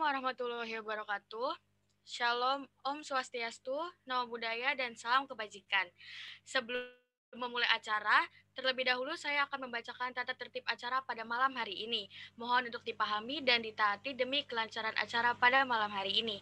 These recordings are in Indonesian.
warahmatullahi wabarakatuh. Shalom, Om Swastiastu, Namo Buddhaya, dan Salam Kebajikan. Sebelum memulai acara, terlebih dahulu saya akan membacakan tata tertib acara pada malam hari ini. Mohon untuk dipahami dan ditaati demi kelancaran acara pada malam hari ini.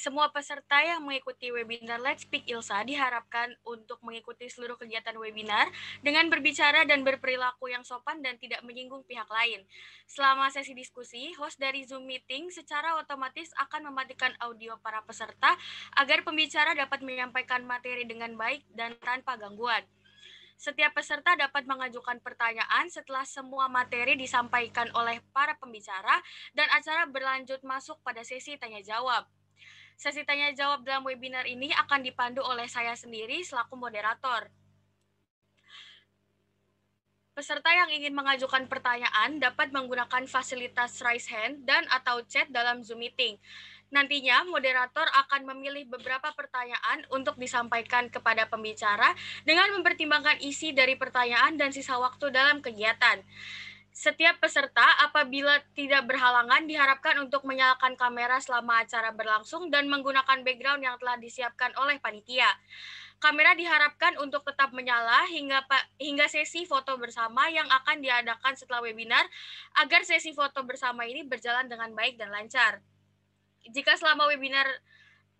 Semua peserta yang mengikuti webinar Let's Speak Ilsa diharapkan untuk mengikuti seluruh kegiatan webinar dengan berbicara dan berperilaku yang sopan dan tidak menyinggung pihak lain. Selama sesi diskusi, host dari Zoom meeting secara otomatis akan mematikan audio para peserta agar pembicara dapat menyampaikan materi dengan baik dan tanpa gangguan. Setiap peserta dapat mengajukan pertanyaan setelah semua materi disampaikan oleh para pembicara dan acara berlanjut masuk pada sesi tanya jawab. Sesi tanya jawab dalam webinar ini akan dipandu oleh saya sendiri selaku moderator. Peserta yang ingin mengajukan pertanyaan dapat menggunakan fasilitas raise hand dan atau chat dalam Zoom meeting. Nantinya moderator akan memilih beberapa pertanyaan untuk disampaikan kepada pembicara dengan mempertimbangkan isi dari pertanyaan dan sisa waktu dalam kegiatan. Setiap peserta apabila tidak berhalangan diharapkan untuk menyalakan kamera selama acara berlangsung dan menggunakan background yang telah disiapkan oleh panitia. Kamera diharapkan untuk tetap menyala hingga hingga sesi foto bersama yang akan diadakan setelah webinar agar sesi foto bersama ini berjalan dengan baik dan lancar. Jika selama webinar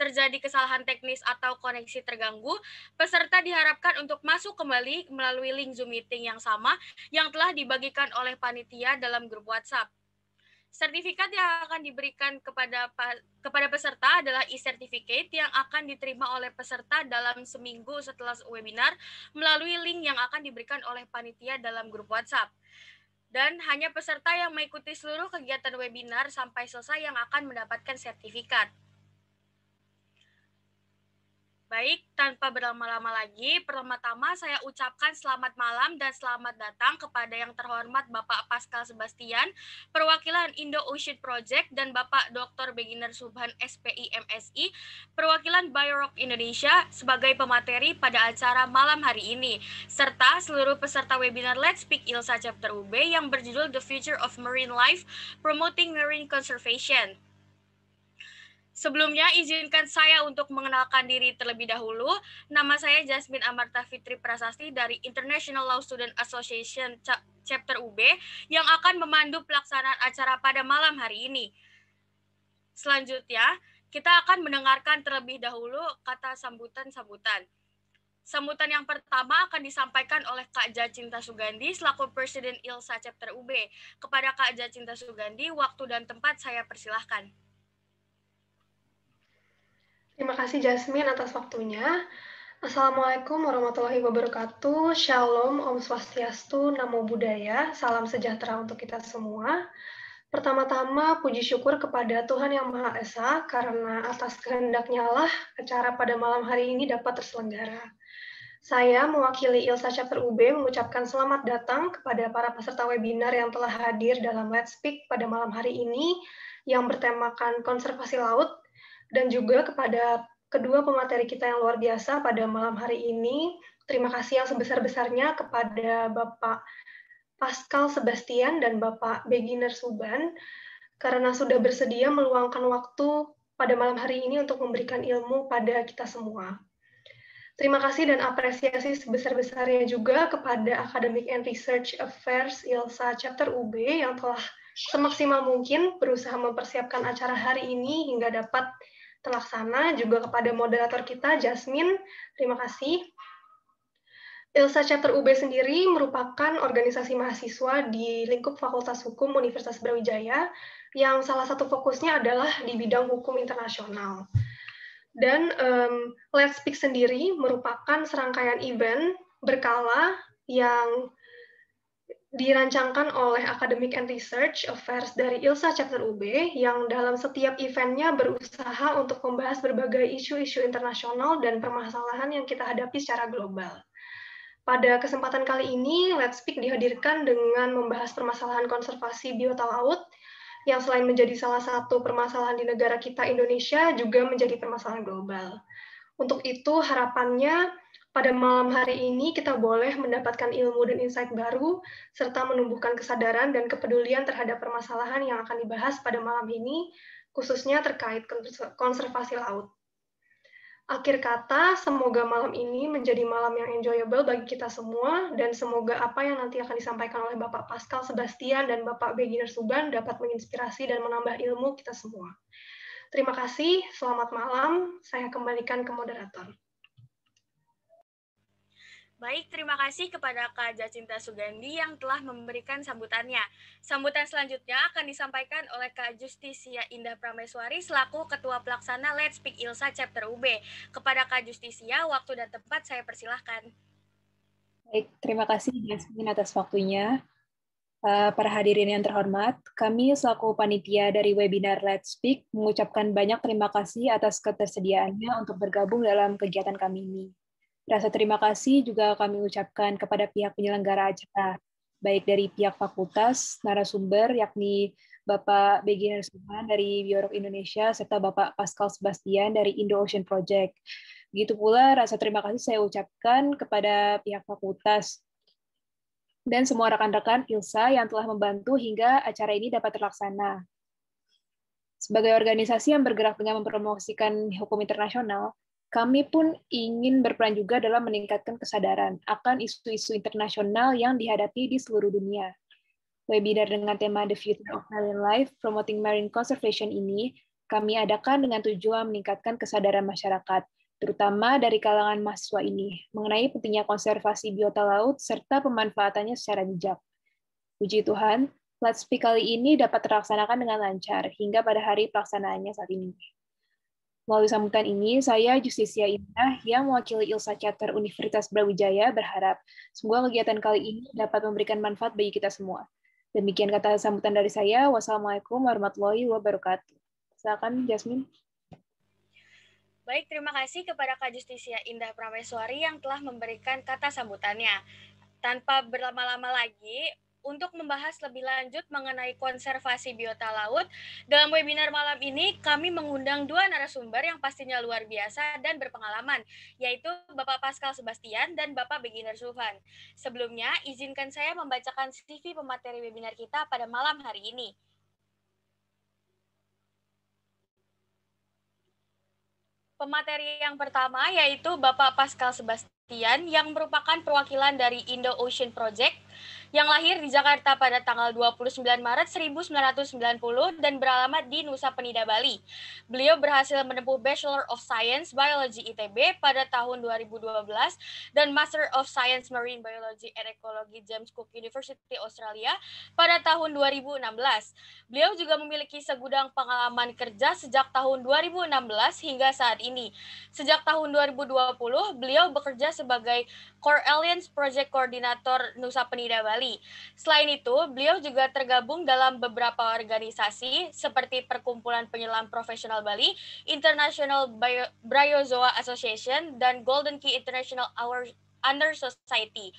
terjadi kesalahan teknis atau koneksi terganggu, peserta diharapkan untuk masuk kembali melalui link Zoom meeting yang sama yang telah dibagikan oleh panitia dalam grup WhatsApp. Sertifikat yang akan diberikan kepada kepada peserta adalah e-certificate yang akan diterima oleh peserta dalam seminggu setelah webinar melalui link yang akan diberikan oleh panitia dalam grup WhatsApp dan hanya peserta yang mengikuti seluruh kegiatan webinar sampai selesai yang akan mendapatkan sertifikat. Baik, tanpa berlama-lama lagi, pertama-tama saya ucapkan selamat malam dan selamat datang kepada yang terhormat Bapak Pascal Sebastian, perwakilan Indo Ocean Project dan Bapak Dr. Beginner Subhan SPI MSI, perwakilan BioRock Indonesia sebagai pemateri pada acara malam hari ini, serta seluruh peserta webinar Let's Speak ILSA Chapter UB yang berjudul The Future of Marine Life, Promoting Marine Conservation. Sebelumnya, izinkan saya untuk mengenalkan diri terlebih dahulu. Nama saya Jasmine Amarta Fitri Prasasti dari International Law Student Association Chapter UB yang akan memandu pelaksanaan acara pada malam hari ini. Selanjutnya, kita akan mendengarkan terlebih dahulu kata sambutan-sambutan. Sambutan yang pertama akan disampaikan oleh Kak Jacinta Sugandi selaku Presiden ILSA Chapter UB. Kepada Kak Jacinta Sugandi, waktu dan tempat saya persilahkan. Terima kasih Jasmine atas waktunya. Assalamualaikum warahmatullahi wabarakatuh. Shalom, Om Swastiastu, Namo Buddhaya. Salam sejahtera untuk kita semua. Pertama-tama, puji syukur kepada Tuhan Yang Maha Esa karena atas kehendaknya lah acara pada malam hari ini dapat terselenggara. Saya mewakili Ilsa Chaper UB mengucapkan selamat datang kepada para peserta webinar yang telah hadir dalam Let's Speak pada malam hari ini yang bertemakan konservasi laut dan juga kepada kedua pemateri kita yang luar biasa pada malam hari ini. Terima kasih yang sebesar-besarnya kepada Bapak Pascal Sebastian dan Bapak Beginner Suban karena sudah bersedia meluangkan waktu pada malam hari ini untuk memberikan ilmu pada kita semua. Terima kasih dan apresiasi sebesar-besarnya juga kepada Academic and Research Affairs ILSA Chapter UB yang telah semaksimal mungkin berusaha mempersiapkan acara hari ini hingga dapat terlaksana, juga kepada moderator kita, Jasmine. Terima kasih. ILSA Chapter UB sendiri merupakan organisasi mahasiswa di lingkup Fakultas Hukum Universitas Brawijaya yang salah satu fokusnya adalah di bidang hukum internasional. Dan um, Let's Speak sendiri merupakan serangkaian event berkala yang dirancangkan oleh Academic and Research Affairs dari ILSA Chapter UB yang dalam setiap eventnya berusaha untuk membahas berbagai isu-isu internasional dan permasalahan yang kita hadapi secara global. Pada kesempatan kali ini, Let's Speak dihadirkan dengan membahas permasalahan konservasi biota laut yang selain menjadi salah satu permasalahan di negara kita Indonesia juga menjadi permasalahan global. Untuk itu, harapannya pada malam hari ini, kita boleh mendapatkan ilmu dan insight baru, serta menumbuhkan kesadaran dan kepedulian terhadap permasalahan yang akan dibahas pada malam ini, khususnya terkait konservasi laut. Akhir kata, semoga malam ini menjadi malam yang enjoyable bagi kita semua, dan semoga apa yang nanti akan disampaikan oleh Bapak Pascal Sebastian dan Bapak Beginner Suban dapat menginspirasi dan menambah ilmu kita semua. Terima kasih, selamat malam. Saya kembalikan ke moderator. Baik, terima kasih kepada Kak Jacinta Sugandi yang telah memberikan sambutannya. Sambutan selanjutnya akan disampaikan oleh Kak Justisia Indah Prameswari selaku Ketua Pelaksana Let's Speak ILSA Chapter UB. Kepada Kak Justisia, waktu dan tempat saya persilahkan. Baik, terima kasih Jasmin atas waktunya. Eh, para hadirin yang terhormat, kami selaku panitia dari webinar Let's Speak mengucapkan banyak terima kasih atas ketersediaannya untuk bergabung dalam kegiatan kami ini. Rasa terima kasih juga kami ucapkan kepada pihak penyelenggara acara, baik dari pihak fakultas, narasumber, yakni Bapak Beginner Suman dari Biorok Indonesia, serta Bapak Pascal Sebastian dari Indo Ocean Project. Begitu pula rasa terima kasih saya ucapkan kepada pihak fakultas dan semua rekan-rekan Ilsa yang telah membantu hingga acara ini dapat terlaksana. Sebagai organisasi yang bergerak dengan mempromosikan hukum internasional, kami pun ingin berperan juga dalam meningkatkan kesadaran akan isu-isu internasional yang dihadapi di seluruh dunia. Webinar dengan tema The Future of Marine Life, Promoting Marine Conservation ini kami adakan dengan tujuan meningkatkan kesadaran masyarakat, terutama dari kalangan mahasiswa ini, mengenai pentingnya konservasi biota laut serta pemanfaatannya secara bijak. Puji Tuhan, Let's Speak kali ini dapat terlaksanakan dengan lancar hingga pada hari pelaksanaannya saat ini. Melalui sambutan ini, saya Justisia Indah yang mewakili Ilsa Chatter Universitas Brawijaya berharap semoga kegiatan kali ini dapat memberikan manfaat bagi kita semua. Demikian kata sambutan dari saya. Wassalamualaikum warahmatullahi wabarakatuh. Silakan Jasmine. Baik, terima kasih kepada Kak Justisia Indah Prameswari yang telah memberikan kata sambutannya. Tanpa berlama-lama lagi, untuk membahas lebih lanjut mengenai konservasi biota laut. Dalam webinar malam ini, kami mengundang dua narasumber yang pastinya luar biasa dan berpengalaman, yaitu Bapak Pascal Sebastian dan Bapak Beginner Zulfan. Sebelumnya, izinkan saya membacakan CV pemateri webinar kita pada malam hari ini. Pemateri yang pertama yaitu Bapak Pascal Sebastian yang merupakan perwakilan dari Indo Ocean Project yang lahir di Jakarta pada tanggal 29 Maret 1990 dan beralamat di Nusa Penida, Bali. Beliau berhasil menempuh Bachelor of Science Biology ITB pada tahun 2012 dan Master of Science Marine Biology and Ecology James Cook University Australia pada tahun 2016. Beliau juga memiliki segudang pengalaman kerja sejak tahun 2016 hingga saat ini. Sejak tahun 2020, beliau bekerja sebagai Core Alliance Project Koordinator Nusa Penida Bali. Selain itu, beliau juga tergabung dalam beberapa organisasi seperti Perkumpulan Penyelam Profesional Bali, International Bio Bryozoa Association, dan Golden Key International Hour Under Society.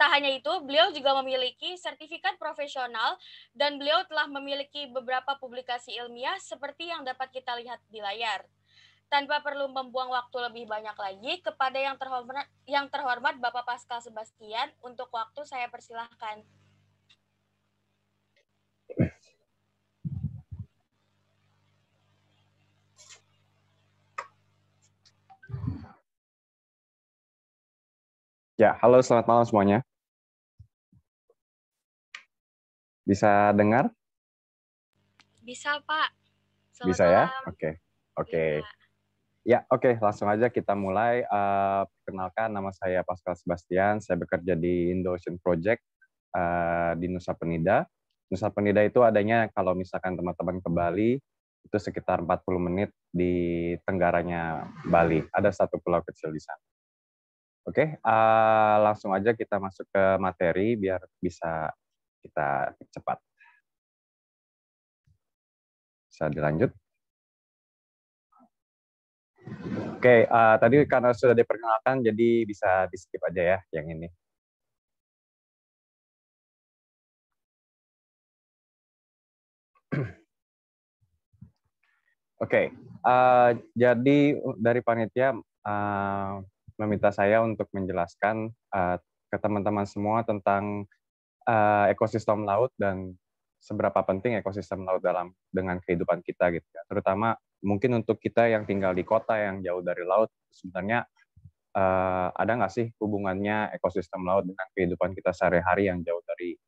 Tak hanya itu, beliau juga memiliki sertifikat profesional dan beliau telah memiliki beberapa publikasi ilmiah seperti yang dapat kita lihat di layar tanpa perlu membuang waktu lebih banyak lagi kepada yang terhormat yang terhormat Bapak Pascal Sebastian untuk waktu saya persilahkan. Ya, halo selamat malam semuanya. Bisa dengar? Bisa, Pak. Selamat Bisa ya? Oke. Okay. Oke. Okay. Ya. Ya, oke, okay. langsung aja kita mulai. Uh, perkenalkan, nama saya Pascal Sebastian. Saya bekerja di Indo Project uh, di Nusa Penida. Nusa Penida itu adanya kalau misalkan teman-teman ke Bali, itu sekitar 40 menit di tenggaranya Bali. Ada satu pulau kecil di sana. Oke, okay, uh, eh, langsung aja kita masuk ke materi biar bisa kita cepat. Bisa dilanjut. Oke, okay, uh, eh, tadi karena sudah diperkenalkan, jadi bisa di skip aja ya yang ini. Oke, okay. uh, eh, jadi dari panitia uh, meminta saya untuk menjelaskan uh, ke teman-teman semua tentang uh, ekosistem laut dan seberapa penting ekosistem laut dalam dengan kehidupan kita gitu ya. Terutama mungkin untuk kita yang tinggal di kota yang jauh dari laut, sebenarnya uh, ada nggak sih hubungannya ekosistem laut dengan kehidupan kita sehari-hari yang jauh dari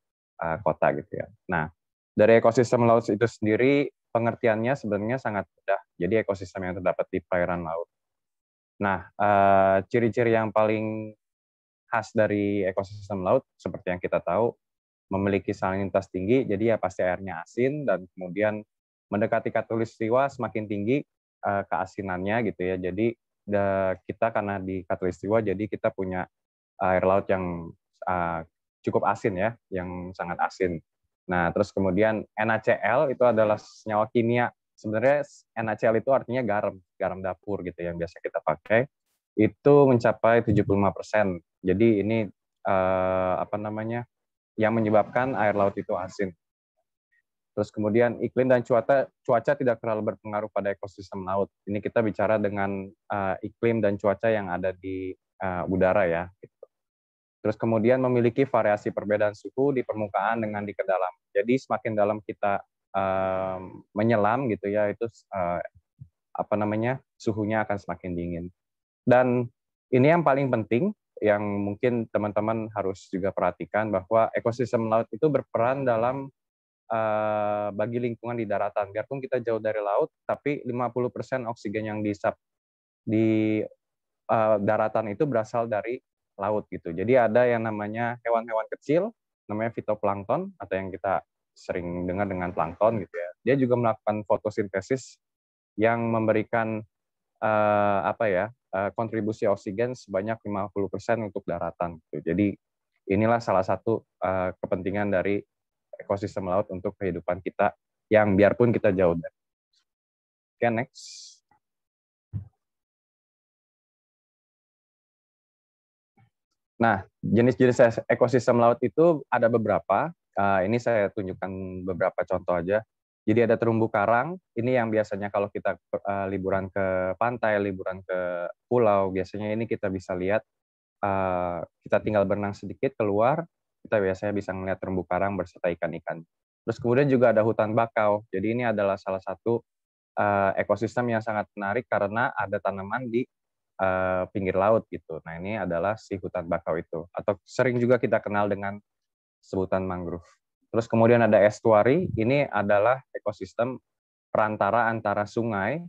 uh, kota gitu ya. Nah, dari ekosistem laut itu sendiri pengertiannya sebenarnya sangat mudah. Jadi ekosistem yang terdapat di perairan laut. Nah, eh, ciri-ciri yang paling khas dari ekosistem laut seperti yang kita tahu memiliki salinitas tinggi, jadi ya pasti airnya asin dan kemudian mendekati katulistiwa semakin tinggi uh, keasinannya gitu ya. Jadi da, kita karena di katulistiwa jadi kita punya air laut yang uh, cukup asin ya, yang sangat asin. Nah, terus kemudian NaCl itu adalah senyawa kimia. Sebenarnya NaCl itu artinya garam, garam dapur gitu yang biasa kita pakai. Itu mencapai 75%. Jadi ini uh, apa namanya? yang menyebabkan air laut itu asin. Terus kemudian iklim dan cuaca cuaca tidak terlalu berpengaruh pada ekosistem laut. Ini kita bicara dengan uh, iklim dan cuaca yang ada di uh, udara ya. Gitu. Terus kemudian memiliki variasi perbedaan suhu di permukaan dengan di kedalaman. Jadi semakin dalam kita uh, menyelam gitu ya itu uh, apa namanya suhunya akan semakin dingin. Dan ini yang paling penting yang mungkin teman-teman harus juga perhatikan bahwa ekosistem laut itu berperan dalam Eh, bagi lingkungan di daratan. Biarpun kita jauh dari laut, tapi 50% oksigen yang dihisap di eh, daratan itu berasal dari laut gitu. Jadi ada yang namanya hewan-hewan kecil, namanya fitoplankton atau yang kita sering dengar dengan plankton gitu ya. Dia juga melakukan fotosintesis yang memberikan uh, apa ya uh, kontribusi oksigen sebanyak 50% untuk daratan. Gitu. Jadi inilah salah satu uh, kepentingan dari ekosistem laut untuk kehidupan kita yang biarpun kita jauh dari. Oke, okay, next. Nah, jenis-jenis ekosistem laut itu ada beberapa. Ah, ini saya tunjukkan beberapa contoh aja. Jadi ada terumbu karang, ini yang biasanya kalau kita ah, liburan ke pantai, liburan ke pulau, biasanya ini kita bisa lihat, ah, kita tinggal berenang sedikit keluar, kita biasanya bisa melihat terumbu karang berserta ikan-ikan. Terus kemudian juga ada hutan bakau. Jadi ini adalah salah satu uh, ekosistem yang sangat menarik karena ada tanaman di uh, pinggir laut gitu. Nah ini adalah si hutan bakau itu. Atau sering juga kita kenal dengan sebutan mangrove. Terus kemudian ada estuari. Ini adalah ekosistem perantara antara sungai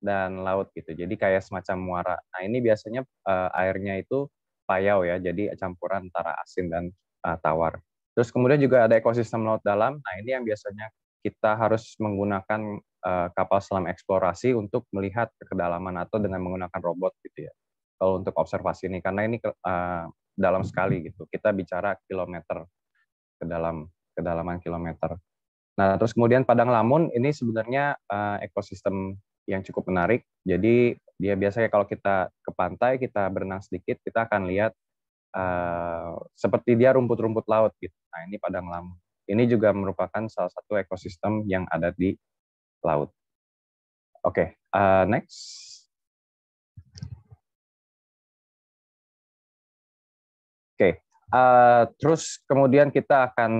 dan laut gitu. Jadi kayak semacam muara. Nah ini biasanya uh, airnya itu payau ya. Jadi campuran antara asin dan uh, tawar. Terus kemudian juga ada ekosistem laut dalam. Nah ini yang biasanya kita harus menggunakan uh, kapal selam eksplorasi untuk melihat kedalaman atau dengan menggunakan robot gitu ya. Kalau untuk observasi ini karena ini uh, dalam sekali gitu. Kita bicara kilometer ke dalam kedalaman kilometer. Nah, terus kemudian Padang Lamun ini sebenarnya uh, ekosistem yang cukup menarik. Jadi dia biasanya kalau kita ke pantai, kita berenang sedikit, kita akan lihat Eh, seperti dia rumput-rumput laut gitu. Nah ini padang lamun. Ini juga merupakan salah satu ekosistem yang ada di laut. Oke, okay, uh, eh, next. Oke, okay. uh, eh, terus kemudian kita akan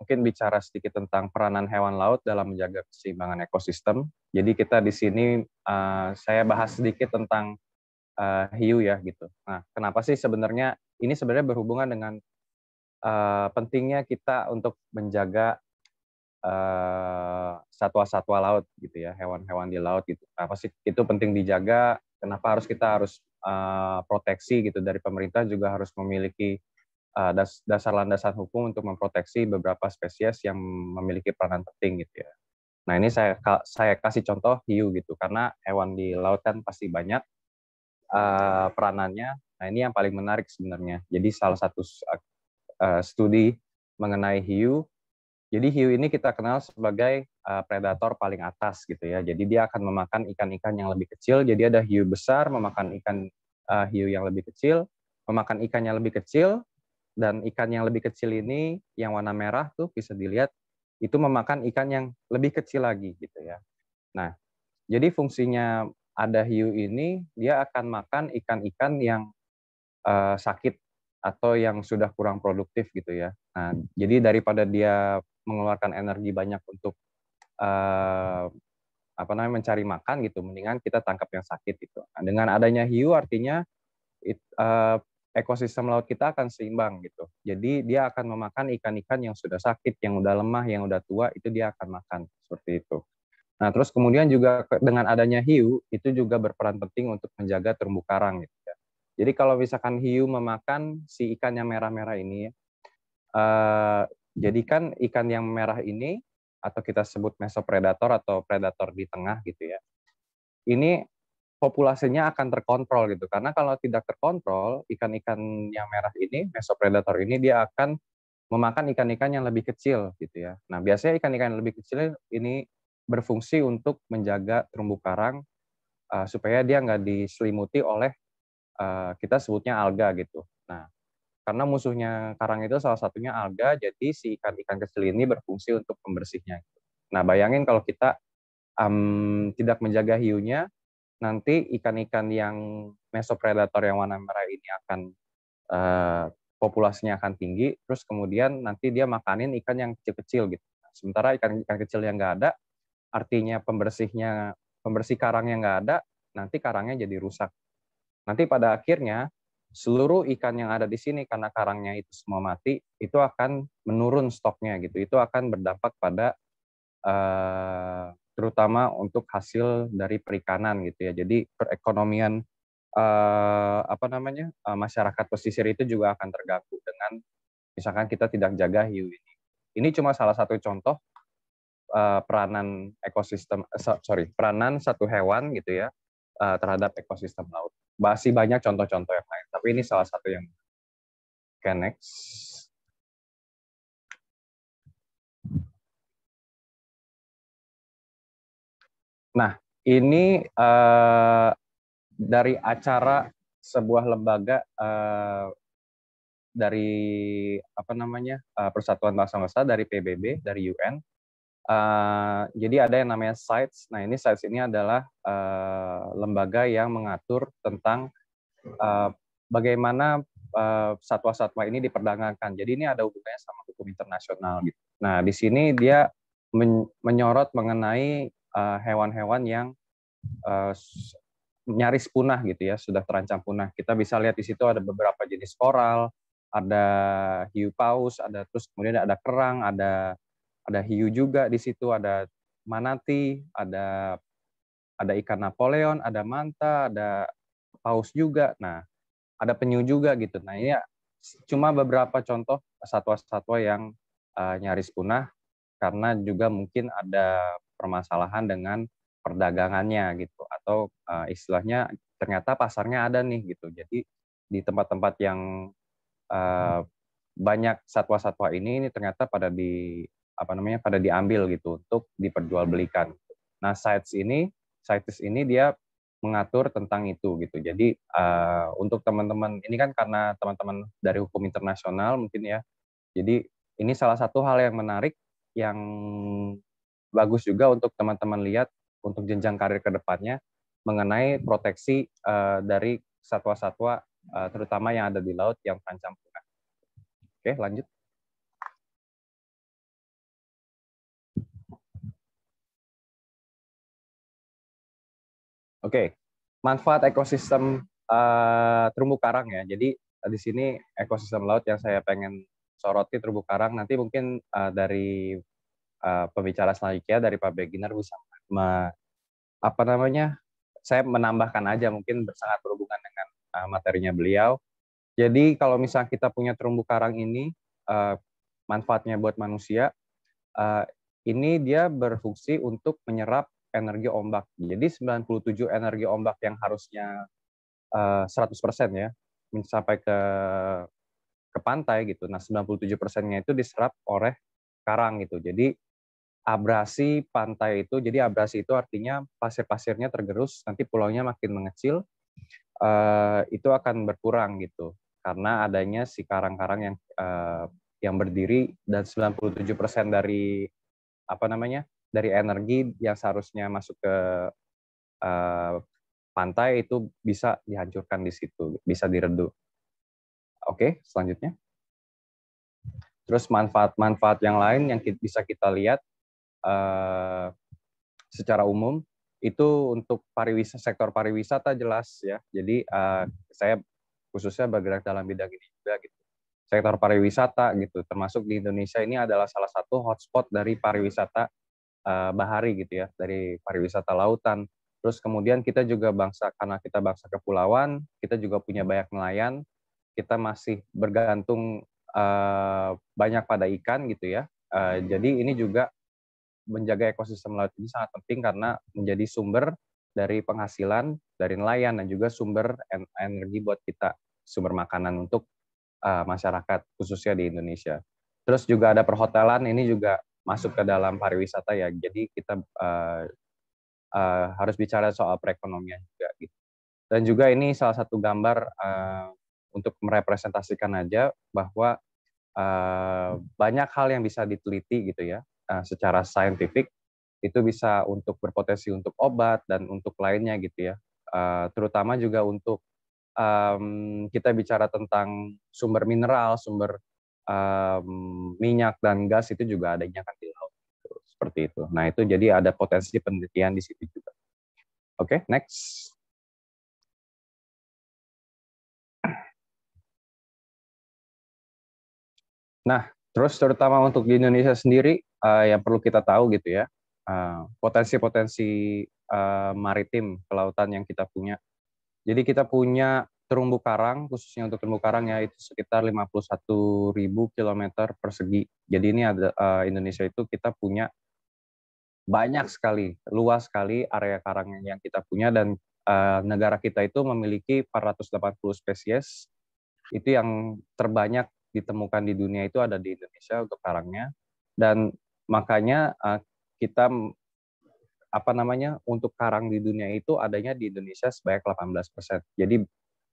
mungkin bicara sedikit tentang peranan hewan laut dalam menjaga keseimbangan ekosistem. Jadi kita di sini uh, saya bahas sedikit tentang uh, hiu ya gitu. Nah, kenapa sih sebenarnya ini sebenarnya berhubungan dengan uh, pentingnya kita untuk menjaga eh, satwa-satwa uh, laut gitu ya, hewan-hewan di laut gitu. Apa sih itu penting dijaga? Kenapa harus kita harus uh, proteksi gitu dari pemerintah juga harus memiliki uh, das dasar landasan hukum untuk memproteksi beberapa spesies yang memiliki peranan penting gitu ya. Nah ini saya saya kasih contoh hiu gitu karena hewan di laut kan pasti banyak uh, peranannya Nah, ini yang paling menarik sebenarnya. Jadi salah satu eh, studi mengenai hiu. Jadi hiu ini kita kenal sebagai eh, predator paling atas gitu ya. Jadi dia akan memakan ikan-ikan yang lebih kecil. Jadi ada hiu besar memakan ikan eh, hiu yang lebih kecil, memakan ikan yang lebih kecil dan ikan yang lebih kecil ini yang warna merah tuh bisa dilihat itu memakan ikan yang lebih kecil lagi gitu ya. Nah, jadi fungsinya ada hiu ini dia akan makan ikan-ikan yang uh, sakit atau yang sudah kurang produktif gitu ya. Nah, jadi daripada dia mengeluarkan energi banyak untuk uh, apa namanya mencari makan gitu, mendingan kita tangkap yang sakit gitu. Nah, dengan adanya hiu artinya it, uh, ekosistem laut kita akan seimbang gitu. Jadi dia akan memakan ikan-ikan yang sudah sakit, yang udah lemah, yang udah tua itu dia akan makan seperti itu. Nah, terus kemudian juga dengan adanya hiu itu juga berperan penting untuk menjaga terumbu karang gitu. Jadi kalau misalkan hiu memakan si ikan yang merah-merah ini, eh, jadi jadikan ikan yang merah ini atau kita sebut mesopredator atau predator di tengah gitu ya. Ini populasinya akan terkontrol gitu. Karena kalau tidak terkontrol, ikan-ikan yang merah ini, mesopredator ini dia akan memakan ikan-ikan yang lebih kecil gitu ya. Nah, biasanya ikan-ikan yang lebih kecil ini berfungsi untuk menjaga terumbu karang uh, supaya dia nggak diselimuti oleh Eh, kita sebutnya alga gitu. Nah, karena musuhnya karang itu salah satunya alga, jadi si ikan-ikan kecil ini berfungsi untuk pembersihnya. Gitu. Nah, bayangin kalau kita um, tidak menjaga hiunya, nanti ikan-ikan yang mesopredator yang warna merah ini akan uh, populasinya akan tinggi, terus kemudian nanti dia makanin ikan yang kecil-kecil gitu. Nah, Sementara ikan-ikan kecil yang nggak ada, artinya pembersihnya pembersih karang yang nggak ada, nanti karangnya jadi rusak. Nanti pada akhirnya seluruh ikan yang ada di sini karena karangnya itu semua mati, itu akan menurun stoknya gitu. Itu akan berdampak pada eh, terutama untuk hasil dari perikanan gitu ya. Jadi perekonomian eh, apa namanya eh, masyarakat pesisir itu juga akan terganggu dengan misalkan kita tidak jaga hiu ini. Ini cuma salah satu contoh eh, peranan ekosistem, eh, sorry, peranan satu hewan gitu ya eh, terhadap ekosistem laut masih banyak contoh-contoh yang lain, tapi ini salah satu yang okay, next. Nah, ini uh, dari acara sebuah lembaga uh, dari apa namanya uh, Persatuan Bangsa-Bangsa dari PBB dari UN Eh, jadi ada yang namanya sites. Nah ini sites ini adalah uh, lembaga yang mengatur tentang uh, bagaimana satwa-satwa ini diperdagangkan. Jadi ini ada hubungannya sama hukum internasional gitu. Nah di sini dia men menyorot mengenai hewan-hewan yang nyaris punah gitu ya, sudah terancam punah. Kita bisa lihat di situ ada beberapa jenis koral, ada hiu paus, ada terus kemudian ada kerang, ada ada hiu juga di situ, ada manati, ada ada ikan Napoleon, ada manta, ada paus juga. Nah, ada penyu juga gitu. Nah, ini ya, cuma beberapa contoh satwa-satwa yang uh, nyaris punah karena juga mungkin ada permasalahan dengan perdagangannya gitu atau uh, istilahnya ternyata pasarnya ada nih gitu. Jadi di tempat-tempat yang uh, banyak satwa-satwa ini ini ternyata pada di apa namanya pada diambil gitu untuk diperjualbelikan. Nah, sites ini sites ini dia mengatur tentang itu gitu. Jadi uh, untuk teman-teman ini kan karena teman-teman dari hukum internasional mungkin ya. Jadi ini salah satu hal yang menarik yang bagus juga untuk teman-teman lihat untuk jenjang karir kedepannya mengenai proteksi uh, dari satwa-satwa uh, terutama yang ada di laut yang terancam punah. Oke, lanjut. Oke, manfaat ekosistem uh, terumbu karang ya. Jadi eh, di sini ekosistem laut yang saya pengen soroti terumbu karang. Nanti mungkin uh, dari uh, pembicara selanjutnya dari Pak Beginner bisa me, apa namanya? Saya menambahkan aja mungkin sangat berhubungan dengan uh, materinya beliau. Jadi kalau misalnya kita punya terumbu karang ini, uh, manfaatnya buat manusia, uh, ini dia berfungsi untuk menyerap energi ombak. Jadi 97 energi ombak yang harusnya uh, eh, 100% ya, mencapai ke ke pantai gitu. Nah, 97 persennya itu diserap oleh karang gitu. Jadi abrasi pantai itu, jadi abrasi itu artinya pasir-pasirnya tergerus, nanti pulaunya makin mengecil, uh, itu akan berkurang gitu. Karena adanya si karang-karang yang uh, yang berdiri dan 97 persen dari apa namanya dari energi yang seharusnya masuk ke uh, pantai itu bisa dihancurkan di situ, bisa diredu. Oke, selanjutnya. Terus manfaat-manfaat yang lain yang bisa kita lihat uh, secara umum itu untuk pariwisata sektor pariwisata jelas ya. Jadi uh, saya khususnya bergerak dalam bidang ini juga gitu sektor pariwisata gitu termasuk di Indonesia ini adalah salah satu hotspot dari pariwisata uh, bahari gitu ya dari pariwisata lautan. Terus kemudian kita juga bangsa karena kita bangsa kepulauan, kita juga punya banyak nelayan, kita masih bergantung uh, banyak pada ikan gitu ya. Uh, jadi ini juga menjaga ekosistem laut ini sangat penting karena menjadi sumber dari penghasilan dari nelayan dan juga sumber energi buat kita, sumber makanan untuk uh, masyarakat khususnya di Indonesia. Terus juga ada perhotelan ini juga masuk ke dalam pariwisata ya. Jadi kita uh, uh, harus bicara soal perekonomian juga gitu. Dan juga ini salah satu gambar uh, untuk merepresentasikan aja bahwa uh, banyak hal yang bisa diteliti gitu ya uh, secara saintifik itu bisa untuk berpotensi untuk obat dan untuk lainnya gitu ya. Uh, terutama juga untuk um, kita bicara tentang sumber mineral, sumber um, minyak dan gas itu juga adanya kan di laut gitu. seperti itu. Nah itu jadi ada potensi penelitian di situ juga. Oke, okay, next. Nah, terus terutama untuk di Indonesia sendiri uh, yang perlu kita tahu gitu ya, eh, potensi-potensi uh, uh, maritim kelautan yang kita punya. Jadi kita punya terumbu karang, khususnya untuk terumbu karang ya itu sekitar 51.000 km persegi. Jadi ini ada uh, Indonesia itu kita punya banyak sekali, luas sekali area karang yang kita punya dan uh, negara kita itu memiliki 480 spesies. Itu yang terbanyak ditemukan di dunia itu ada di Indonesia untuk karangnya dan makanya uh, kita apa namanya untuk karang di dunia itu adanya di Indonesia sebanyak 18 persen. Jadi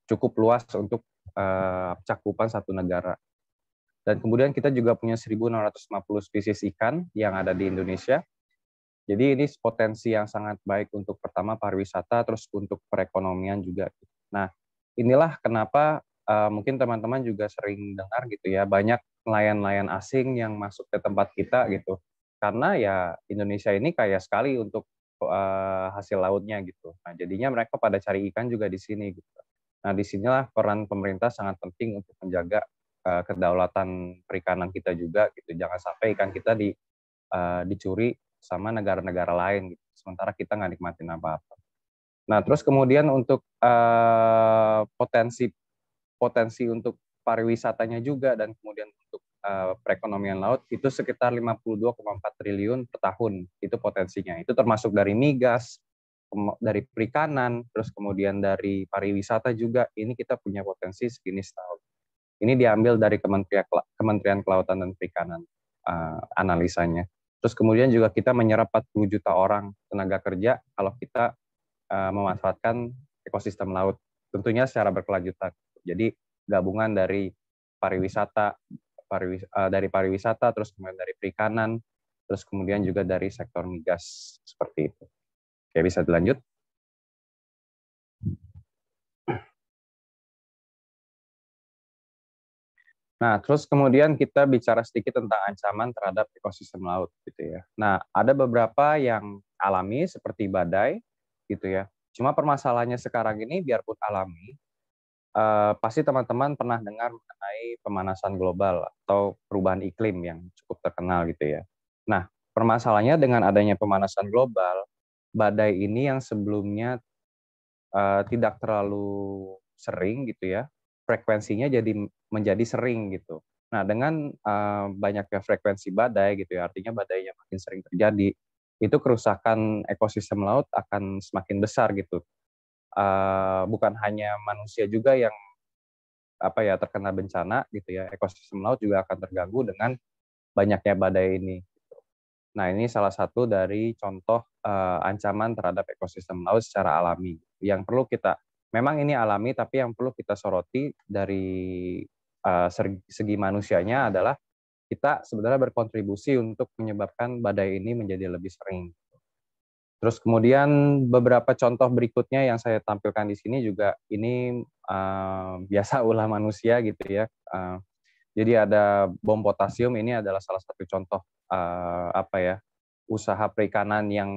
cukup luas untuk uh, cakupan satu negara. Dan kemudian kita juga punya 1.650 spesies ikan yang ada di Indonesia. Jadi ini potensi yang sangat baik untuk pertama pariwisata, terus untuk perekonomian juga. Nah, inilah kenapa uh, mungkin teman-teman juga sering dengar gitu ya, banyak nelayan-nelayan asing yang masuk ke tempat kita gitu. Karena ya Indonesia ini kaya sekali untuk uh, hasil lautnya gitu. Nah, jadinya mereka pada cari ikan juga di sini gitu. Nah, disinilah peran pemerintah sangat penting untuk menjaga eh, kedaulatan perikanan kita juga. Gitu. Jangan sampai ikan kita di, uh, dicuri sama negara-negara lain. Gitu. Sementara kita nggak nikmatin apa-apa. Nah, terus kemudian untuk uh, potensi potensi untuk pariwisatanya juga dan kemudian untuk uh, perekonomian laut itu sekitar 52,4 triliun per tahun itu potensinya. Itu termasuk dari migas, dari perikanan, terus kemudian dari pariwisata juga, ini kita punya potensi segini setahun. Ini diambil dari Kementerian, Kementerian Kelautan dan Perikanan uh, analisanya. Terus kemudian juga kita menyerap 40 juta orang tenaga kerja kalau kita uh, memanfaatkan ekosistem laut, tentunya secara berkelanjutan. Jadi gabungan dari pariwisata, pariwis, uh, dari pariwisata, terus kemudian dari perikanan, terus kemudian juga dari sektor migas seperti itu. Oke, bisa dilanjut. Nah, terus kemudian kita bicara sedikit tentang ancaman terhadap ekosistem laut gitu ya. Nah, ada beberapa yang alami seperti badai gitu ya. Cuma permasalahannya sekarang ini biarpun alami eh, pasti teman-teman pernah dengar mengenai pemanasan global atau perubahan iklim yang cukup terkenal gitu ya. Nah, permasalahannya dengan adanya pemanasan global badai ini yang sebelumnya uh, tidak terlalu sering gitu ya, frekuensinya jadi menjadi sering gitu. Nah, dengan uh, banyaknya frekuensi badai gitu ya, artinya badainya makin sering terjadi, itu kerusakan ekosistem laut akan semakin besar gitu. Uh, bukan hanya manusia juga yang apa ya terkena bencana gitu ya, ekosistem laut juga akan terganggu dengan banyaknya badai ini. Nah, ini salah satu dari contoh uh, ancaman terhadap ekosistem laut secara alami yang perlu kita memang ini alami tapi yang perlu kita soroti dari uh, segi manusianya adalah kita sebenarnya berkontribusi untuk menyebabkan badai ini menjadi lebih sering. Terus kemudian beberapa contoh berikutnya yang saya tampilkan di sini juga ini uh, biasa ulah manusia gitu ya. Uh, jadi ada bom potasium ini adalah salah satu contoh uh, apa ya usaha perikanan yang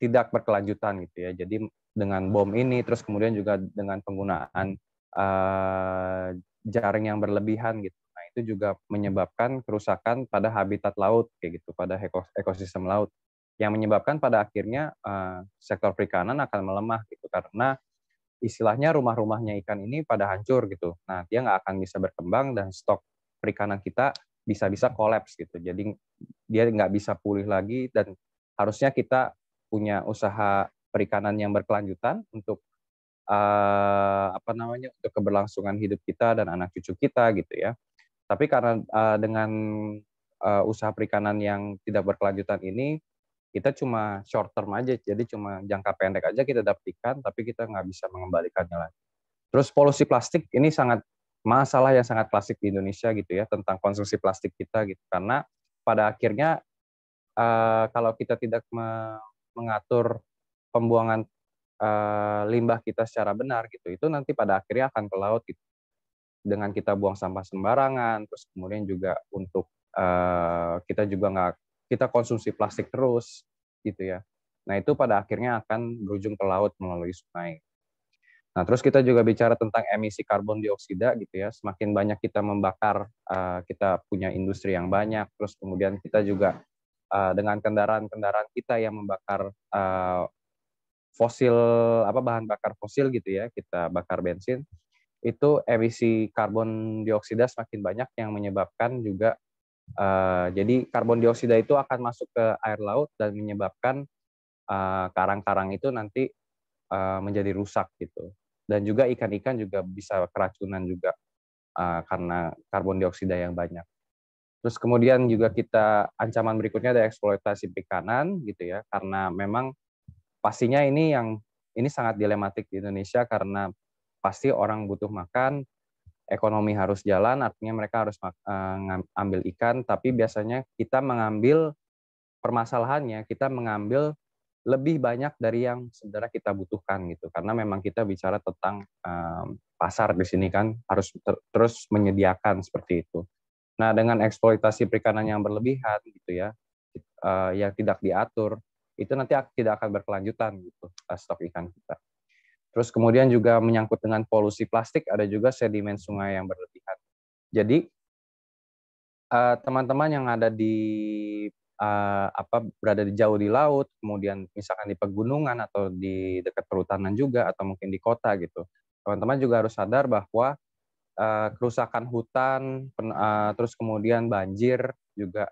tidak berkelanjutan gitu ya. Jadi dengan bom ini, terus kemudian juga dengan penggunaan uh, jaring yang berlebihan gitu. Nah itu juga menyebabkan kerusakan pada habitat laut kayak gitu, pada ekosistem laut yang menyebabkan pada akhirnya uh, sektor perikanan akan melemah gitu karena istilahnya rumah-rumahnya ikan ini pada hancur gitu. Nah dia nggak akan bisa berkembang dan stok perikanan kita bisa-bisa kolaps gitu. Jadi dia nggak bisa pulih lagi dan harusnya kita punya usaha perikanan yang berkelanjutan untuk uh, apa namanya untuk keberlangsungan hidup kita dan anak cucu kita gitu ya. Tapi karena uh, dengan uh, usaha perikanan yang tidak berkelanjutan ini kita cuma short term aja, jadi cuma jangka pendek aja kita dapat tapi kita nggak bisa mengembalikannya lagi. Terus polusi plastik ini sangat masalah yang sangat klasik di Indonesia gitu ya tentang konsumsi plastik kita gitu karena pada akhirnya uh, kalau kita tidak me mengatur pembuangan uh, limbah kita secara benar gitu itu nanti pada akhirnya akan ke laut gitu. dengan kita buang sampah sembarangan terus kemudian juga untuk uh, kita juga nggak kita konsumsi plastik terus gitu ya nah itu pada akhirnya akan berujung ke laut melalui sungai Nah, terus kita juga bicara tentang emisi karbon dioksida gitu ya. Semakin banyak kita membakar, eh, kita punya industri yang banyak. Terus kemudian kita juga eh, dengan kendaraan-kendaraan kita yang membakar eh, fosil apa bahan bakar fosil gitu ya, kita bakar bensin, itu emisi karbon dioksida semakin banyak yang menyebabkan juga jadi karbon dioksida itu akan masuk ke air laut dan menyebabkan karang-karang itu nanti Eh, menjadi rusak gitu. Dan juga ikan-ikan juga bisa keracunan juga uh, karena karbon dioksida yang banyak. Terus kemudian juga kita ancaman berikutnya ada eksploitasi perikanan gitu ya karena memang pastinya ini yang ini sangat dilematik di Indonesia karena pasti orang butuh makan, ekonomi harus jalan, artinya mereka harus mengambil eh, ikan, tapi biasanya kita mengambil permasalahannya kita mengambil lebih banyak dari yang sebenarnya kita butuhkan gitu karena memang kita bicara tentang um, pasar di sini kan harus ter terus menyediakan seperti itu. Nah dengan eksploitasi perikanan yang berlebihan gitu ya uh, yang tidak diatur itu nanti tidak akan berkelanjutan gitu eh, stok ikan kita. Terus kemudian juga menyangkut dengan polusi plastik ada juga sedimen sungai yang berlebihan. Jadi teman-teman uh, teman -teman yang ada di uh, apa berada di jauh di laut, kemudian misalkan di pegunungan atau di dekat perhutanan juga atau mungkin di kota gitu. Teman-teman juga harus sadar bahwa uh, kerusakan hutan, pen, uh, terus kemudian banjir juga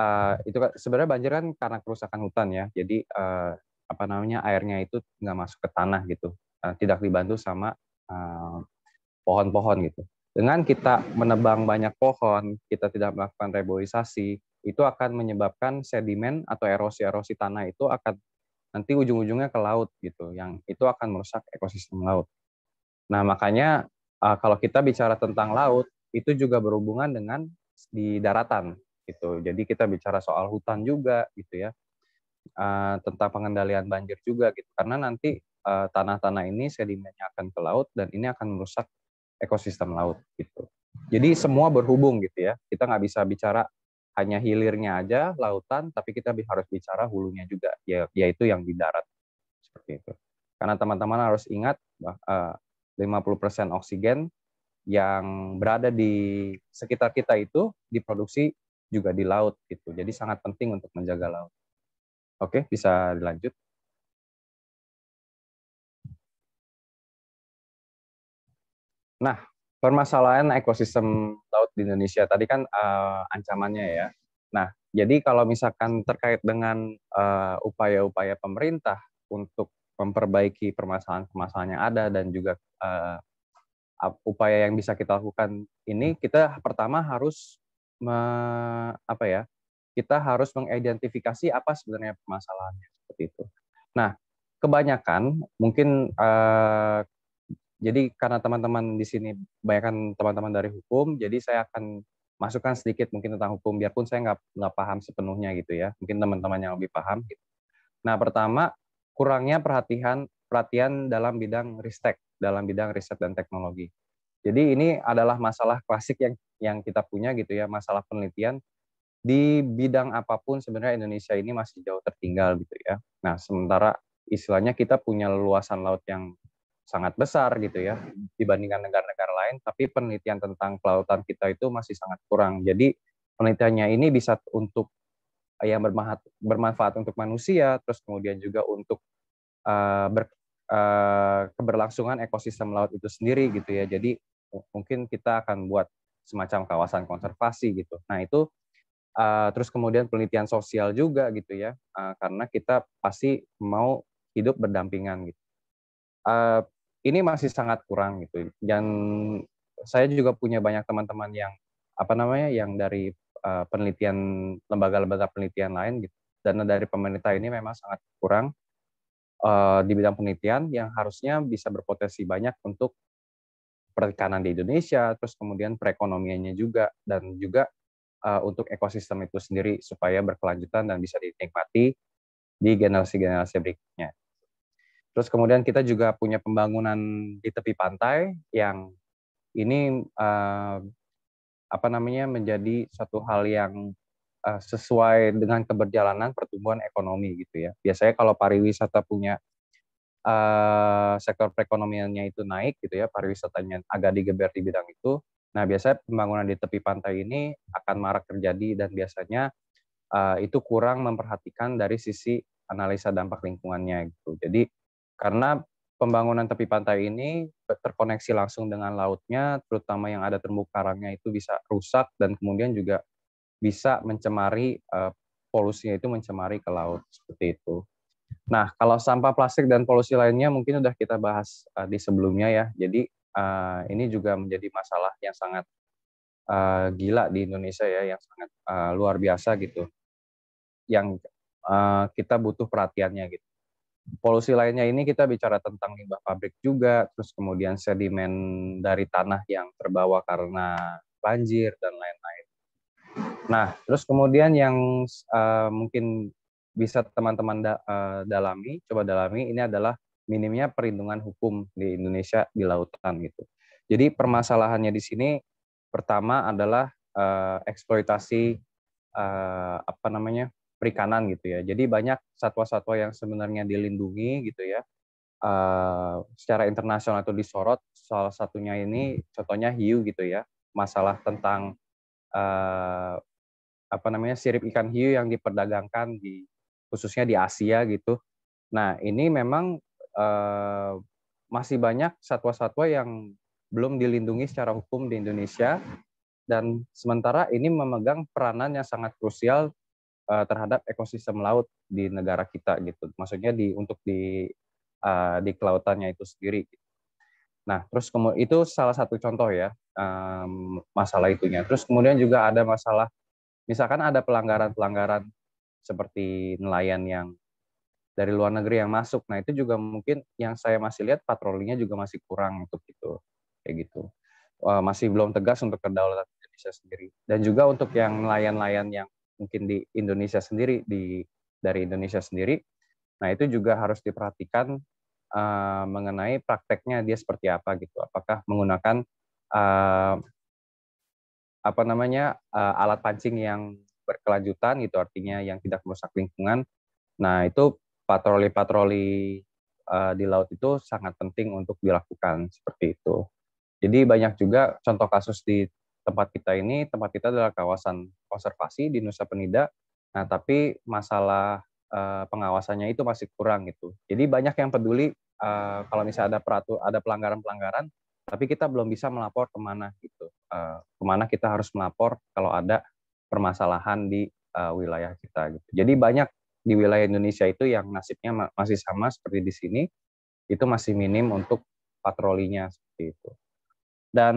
uh, itu kan, sebenarnya banjir kan karena kerusakan hutan ya. Jadi uh, apa namanya airnya itu nggak masuk ke tanah gitu, uh, tidak dibantu sama pohon pohon-pohon gitu. Dengan kita menebang banyak pohon, kita tidak melakukan reboisasi, itu akan menyebabkan sedimen atau erosi-erosi tanah itu akan nanti ujung-ujungnya ke laut gitu, yang itu akan merusak ekosistem laut. Nah, makanya eh, kalau kita bicara tentang laut, itu juga berhubungan dengan di daratan gitu. Jadi kita bicara soal hutan juga gitu ya. Eh, tentang pengendalian banjir juga gitu. Karena nanti eh, tanah-tanah ini sedimennya akan ke laut dan ini akan merusak ekosistem laut gitu. Jadi semua berhubung gitu ya. Kita nggak bisa bicara hanya hilirnya aja lautan, tapi kita harus bicara hulunya juga, yaitu ya yang di darat. Seperti itu. Karena teman-teman harus ingat 50% eh, persen oksigen yang berada di sekitar kita itu diproduksi juga di laut gitu. Jadi sangat penting untuk menjaga laut. Oke, bisa dilanjut. Nah, permasalahan ekosistem laut di Indonesia tadi kan uh, ancamannya ya. Nah, jadi kalau misalkan terkait dengan eh, upaya-upaya uh, pemerintah untuk memperbaiki permasalahan-permasalahan yang ada dan juga uh, upaya yang bisa kita lakukan ini kita pertama harus me, apa ya? Kita harus mengidentifikasi apa sebenarnya permasalahannya seperti itu. Nah, kebanyakan mungkin uh, jadi karena teman-teman di sini banyakkan teman-teman dari hukum, jadi saya akan masukkan sedikit mungkin tentang hukum, biarpun saya nggak nggak paham sepenuhnya gitu ya. Mungkin teman-teman yang lebih paham. Gitu. Nah pertama kurangnya perhatian perhatian dalam bidang riset, dalam bidang riset dan teknologi. Jadi ini adalah masalah klasik yang yang kita punya gitu ya, masalah penelitian di bidang apapun sebenarnya Indonesia ini masih jauh tertinggal gitu ya. Nah, sementara istilahnya kita punya luasan laut yang sangat besar gitu ya dibandingkan negara-negara lain, tapi penelitian tentang kelautan kita itu masih sangat kurang. Jadi penelitiannya ini bisa untuk yang bermanfaat, bermanfaat untuk manusia, terus kemudian juga untuk uh, ber, uh, keberlangsungan ekosistem laut itu sendiri gitu ya. Jadi mungkin kita akan buat semacam kawasan konservasi gitu. Nah itu uh, terus kemudian penelitian sosial juga gitu ya, uh, karena kita pasti mau hidup berdampingan gitu. Uh, ini masih sangat kurang gitu. Dan saya juga punya banyak teman-teman yang apa namanya yang dari uh, penelitian lembaga-lembaga penelitian lain gitu. Dana dari pemerintah ini memang sangat kurang uh, di bidang penelitian yang harusnya bisa berpotensi banyak untuk perikanan di Indonesia, terus kemudian perekonomiannya juga dan juga uh, untuk ekosistem itu sendiri supaya berkelanjutan dan bisa dinikmati di generasi-generasi berikutnya. Terus kemudian kita juga punya pembangunan di tepi pantai yang ini uh, apa namanya menjadi satu hal yang uh, sesuai dengan keberjalanan pertumbuhan ekonomi gitu ya. Biasanya kalau pariwisata punya uh, sektor perekonomiannya itu naik gitu ya, pariwisatanya agak digeber di bidang itu. Nah, biasanya pembangunan di tepi pantai ini akan marak terjadi dan biasanya uh, itu kurang memperhatikan dari sisi analisa dampak lingkungannya gitu. Jadi karena pembangunan tepi pantai ini terkoneksi langsung dengan lautnya, terutama yang ada terumbu karangnya itu bisa rusak dan kemudian juga bisa mencemari uh, polusinya itu mencemari ke laut seperti itu. Nah, kalau sampah plastik dan polusi lainnya mungkin sudah kita bahas uh, di sebelumnya ya. Jadi uh, ini juga menjadi masalah yang sangat uh, gila di Indonesia ya, yang sangat uh, luar biasa gitu. Yang uh, kita butuh perhatiannya gitu polusi lainnya ini kita bicara tentang limbah pabrik juga, terus kemudian sedimen dari tanah yang terbawa karena banjir dan lain-lain. Nah, terus kemudian yang uh, mungkin bisa teman-teman da, uh, dalami, coba dalami ini adalah minimnya perlindungan hukum di Indonesia di lautan gitu. Jadi permasalahannya di sini pertama adalah uh, eksploitasi uh, apa namanya perikanan gitu ya. Jadi banyak satwa-satwa yang sebenarnya dilindungi gitu ya. Uh, secara internasional itu disorot salah satunya ini contohnya hiu gitu ya masalah tentang uh, apa namanya sirip ikan hiu yang diperdagangkan di khususnya di Asia gitu nah ini memang uh, masih banyak satwa-satwa yang belum dilindungi secara hukum di Indonesia dan sementara ini memegang peranan yang sangat krusial uh, terhadap ekosistem laut di negara kita gitu. Maksudnya di untuk di uh, di kelautannya itu sendiri. Nah, terus kemudian itu salah satu contoh ya um, masalah itunya. Terus kemudian juga ada masalah misalkan ada pelanggaran-pelanggaran seperti nelayan yang dari luar negeri yang masuk. Nah, itu juga mungkin yang saya masih lihat patrolinya juga masih kurang untuk itu. Kayak gitu. Eh, masih belum tegas untuk kedaulatan Indonesia sendiri. Dan juga untuk yang nelayan-nelayan yang mungkin di Indonesia sendiri di dari Indonesia sendiri nah itu juga harus diperhatikan uh, mengenai prakteknya dia seperti apa gitu apakah menggunakan uh, apa namanya uh, alat pancing yang berkelanjutan itu artinya yang tidak merusak lingkungan nah itu patroli-patroli uh, di laut itu sangat penting untuk dilakukan seperti itu. Jadi banyak juga contoh kasus di tempat kita ini, tempat kita adalah kawasan konservasi di Nusa Penida. Nah, tapi masalah uh, pengawasannya itu masih kurang gitu. Jadi banyak yang peduli uh, kalau misalnya ada peratur, ada pelanggaran-pelanggaran, tapi kita belum bisa melapor kemana gitu. Uh, kemana kita harus melapor kalau ada permasalahan di uh, wilayah kita. Gitu. Jadi banyak di wilayah Indonesia itu yang nasibnya masih sama seperti di sini, itu masih minim untuk patrolinya seperti itu. Dan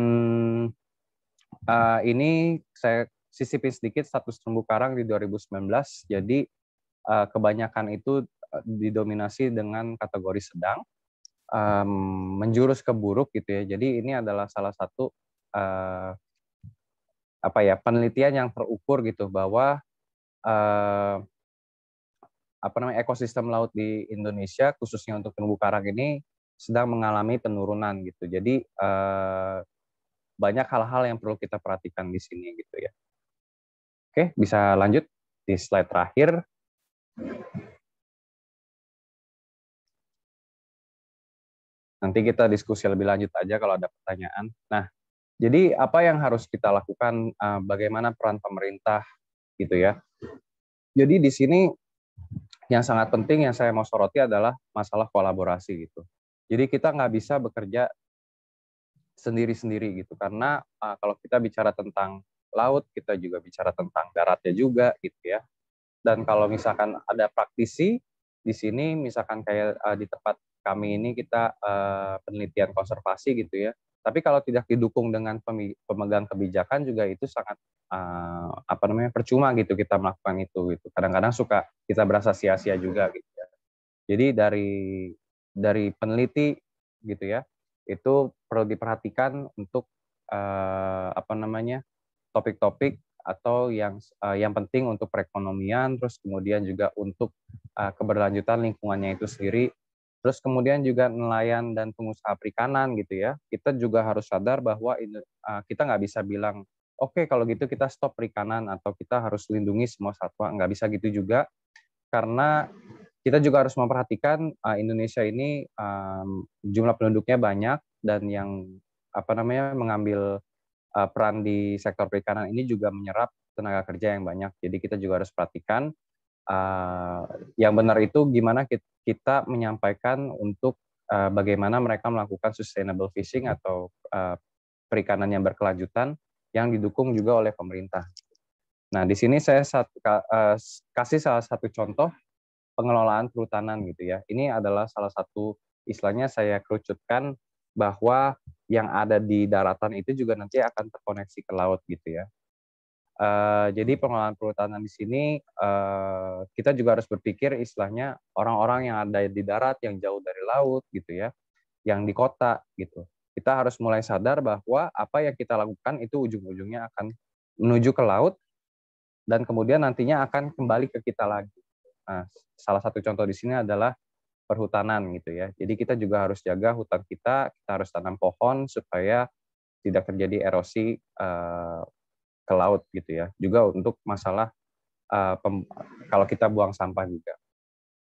uh, ini saya sisipin sedikit status terumbu karang di 2019. Jadi uh, kebanyakan itu eh, didominasi dengan kategori sedang um, menjurus ke buruk gitu ya. Jadi ini adalah salah satu uh, apa ya penelitian yang terukur gitu bahwa uh, apa namanya ekosistem laut di Indonesia khususnya untuk terumbu karang ini sedang mengalami penurunan gitu. Jadi uh, banyak hal-hal yang perlu kita perhatikan di sini gitu ya. Oke, bisa lanjut di slide terakhir. Nanti kita diskusi lebih lanjut aja kalau ada pertanyaan. Nah, jadi apa yang harus kita lakukan? Eh, bagaimana peran pemerintah gitu ya? Jadi di sini yang sangat penting yang saya mau soroti adalah masalah kolaborasi gitu. Jadi kita nggak bisa bekerja sendiri-sendiri gitu karena uh, kalau kita bicara tentang laut kita juga bicara tentang daratnya juga gitu ya dan kalau misalkan ada praktisi di sini misalkan kayak uh, di tempat kami ini kita uh, penelitian konservasi gitu ya tapi kalau tidak didukung dengan pemegang kebijakan juga itu sangat uh, apa namanya percuma gitu kita melakukan itu gitu kadang-kadang suka kita berasa sia-sia juga gitu ya jadi dari dari peneliti gitu ya itu perlu diperhatikan untuk uh, apa namanya topik-topik atau yang uh, yang penting untuk perekonomian terus kemudian juga untuk uh, keberlanjutan lingkungannya itu sendiri terus kemudian juga nelayan dan pengusaha perikanan gitu ya kita juga harus sadar bahwa uh, kita nggak bisa bilang oke okay, kalau gitu kita stop perikanan atau kita harus lindungi semua satwa nggak bisa gitu juga karena kita juga harus memperhatikan uh, Indonesia ini um, jumlah penduduknya banyak dan yang apa namanya mengambil uh, peran di sektor perikanan ini juga menyerap tenaga kerja yang banyak. Jadi kita juga harus perhatikan uh, yang benar itu gimana kita, menyampaikan untuk uh, bagaimana mereka melakukan sustainable fishing atau uh, perikanan yang berkelanjutan yang didukung juga oleh pemerintah. Nah, di sini saya kasih salah satu contoh pengelolaan perhutanan gitu ya. Ini adalah salah satu istilahnya saya kerucutkan bahwa yang ada di daratan itu juga nanti akan terkoneksi ke laut gitu ya. Uh, jadi pengelolaan perhutanan di sini uh, kita juga harus berpikir istilahnya orang-orang yang ada di darat yang jauh dari laut gitu ya, yang di kota gitu. Kita harus mulai sadar bahwa apa yang kita lakukan itu ujung-ujungnya akan menuju ke laut dan kemudian nantinya akan kembali ke kita lagi Nah, salah satu contoh di sini adalah perhutanan gitu ya. Jadi kita juga harus jaga hutan kita, kita harus tanam pohon supaya tidak terjadi erosi uh, ke laut gitu ya. Juga untuk masalah uh, kalau kita buang sampah juga.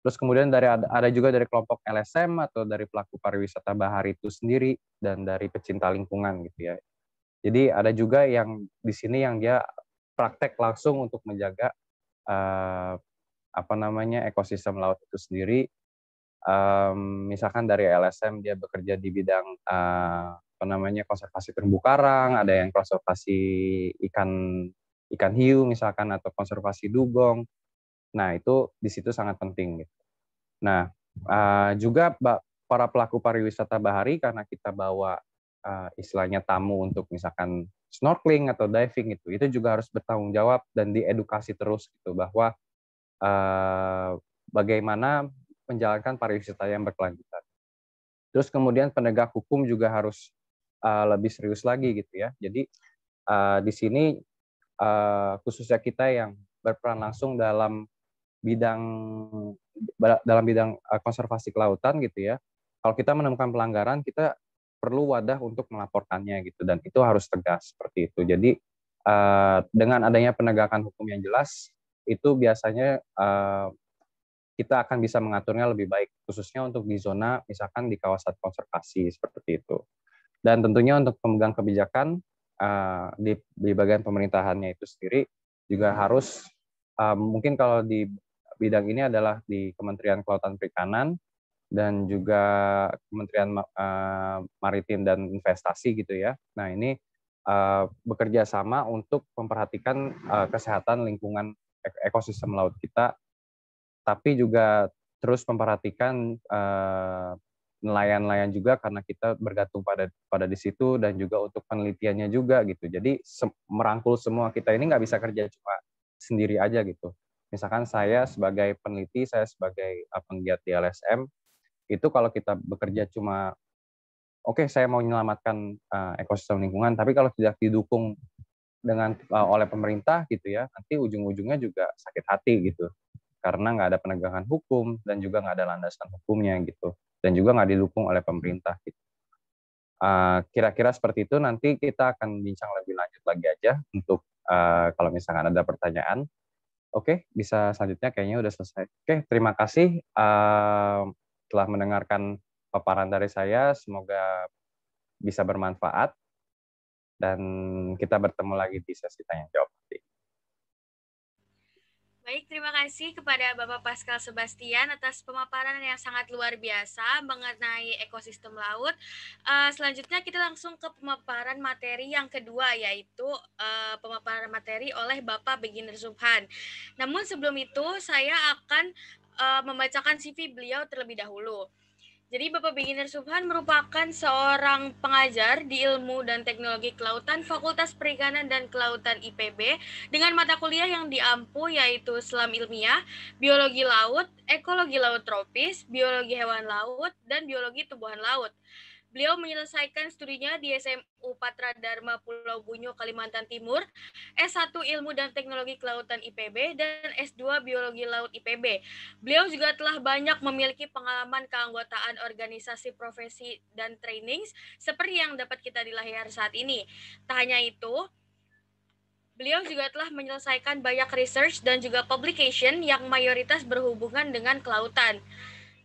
Terus kemudian dari ada juga dari kelompok LSM atau dari pelaku pariwisata bahari itu sendiri dan dari pecinta lingkungan gitu ya. Jadi ada juga yang di sini yang dia praktek langsung untuk menjaga uh, apa namanya ekosistem laut itu sendiri. Um, misalkan dari LSM dia bekerja di bidang uh, apa namanya konservasi terumbu karang, ada yang konservasi ikan ikan hiu misalkan atau konservasi dugong. Nah itu di situ sangat penting. Gitu. Nah uh, juga para pelaku pariwisata bahari karena kita bawa uh, istilahnya tamu untuk misalkan snorkeling atau diving itu itu juga harus bertanggung jawab dan diedukasi terus gitu bahwa Eh, bagaimana menjalankan pariwisata yang berkelanjutan. Terus kemudian penegak hukum juga harus eh, lebih serius lagi gitu ya. Jadi eh, di sini khususnya kita yang berperan langsung dalam bidang dalam bidang konservasi kelautan gitu ya. Kalau kita menemukan pelanggaran, kita perlu wadah untuk melaporkannya gitu dan itu harus tegas seperti itu. Jadi dengan adanya penegakan hukum yang jelas, itu biasanya eh, kita akan bisa mengaturnya lebih baik, khususnya untuk di zona misalkan di kawasan konservasi seperti itu. Dan tentunya untuk pemegang kebijakan eh, di, di bagian pemerintahannya itu sendiri juga harus eh, mungkin kalau di bidang ini adalah di Kementerian Kelautan Perikanan dan juga Kementerian Maritim dan Investasi gitu ya. Nah ini bekerja sama untuk memperhatikan kesehatan lingkungan ekosistem laut kita, tapi juga terus memperhatikan eh, nelayan-nelayan juga karena kita bergantung pada pada di situ dan juga untuk penelitiannya juga gitu. Jadi se merangkul semua kita ini nggak bisa kerja cuma sendiri aja gitu. Misalkan saya sebagai peneliti, saya sebagai eh, penggiat di LSM, itu kalau kita bekerja cuma oke okay, saya mau menyelamatkan uh, ekosistem lingkungan tapi kalau tidak didukung dengan eh, oleh pemerintah gitu ya nanti ujung-ujungnya juga sakit hati gitu karena nggak ada penegakan hukum dan juga nggak ada landasan hukumnya gitu dan juga nggak didukung oleh pemerintah gitu kira eh, kira-kira seperti itu nanti kita akan bincang lebih lanjut lagi aja untuk uh, kalau misalkan ada pertanyaan oke okay, bisa selanjutnya kayaknya udah selesai oke okay, terima kasih uh, telah mendengarkan paparan dari saya semoga bisa bermanfaat dan kita bertemu lagi di sesi tanya jawab nanti. Baik, terima kasih kepada Bapak Pascal Sebastian atas pemaparan yang sangat luar biasa mengenai ekosistem laut. Eh, selanjutnya kita langsung ke pemaparan materi yang kedua, yaitu eh, pemaparan materi oleh Bapak Beginner Subhan. Namun sebelum itu, saya akan eh, membacakan CV beliau terlebih dahulu. Jadi Bapak Beginner Subhan merupakan seorang pengajar di Ilmu dan Teknologi Kelautan Fakultas Perikanan dan Kelautan IPB dengan mata kuliah yang diampu yaitu Selam Ilmiah, Biologi Laut, Ekologi Laut Tropis, Biologi Hewan Laut, dan Biologi Tumbuhan Laut. Beliau menyelesaikan studinya di SMU Patra Dharma Pulau Bunyo, Kalimantan Timur, S1 Ilmu dan Teknologi Kelautan IPB, dan S2 Biologi Laut IPB. Beliau juga telah banyak memiliki pengalaman keanggotaan organisasi profesi dan trainings, seperti yang dapat kita dilahir saat ini. Tak hanya itu, Beliau juga telah menyelesaikan banyak research dan juga publication yang mayoritas berhubungan dengan kelautan.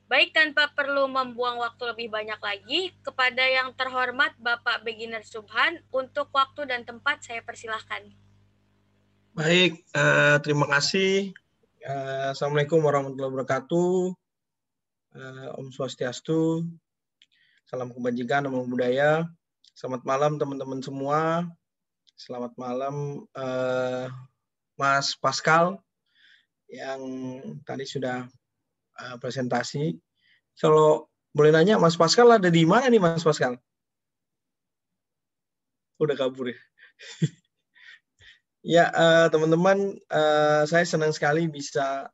Baik tanpa perlu membuang waktu lebih banyak lagi, kepada yang terhormat Bapak Beginner Subhan, untuk waktu dan tempat saya persilahkan. Baik, uh, terima kasih. Uh, Assalamualaikum warahmatullahi wabarakatuh. Uh, Om Swastiastu. Salam kebajikan, nama budaya. Selamat malam teman-teman semua. Selamat malam uh, Mas Pascal yang tadi sudah Eh, presentasi. Kalau boleh nanya, Mas Pascal ada di mana nih Mas Pascal? Udah kabur ya? ya, eh, teman-teman, uh, saya senang sekali bisa.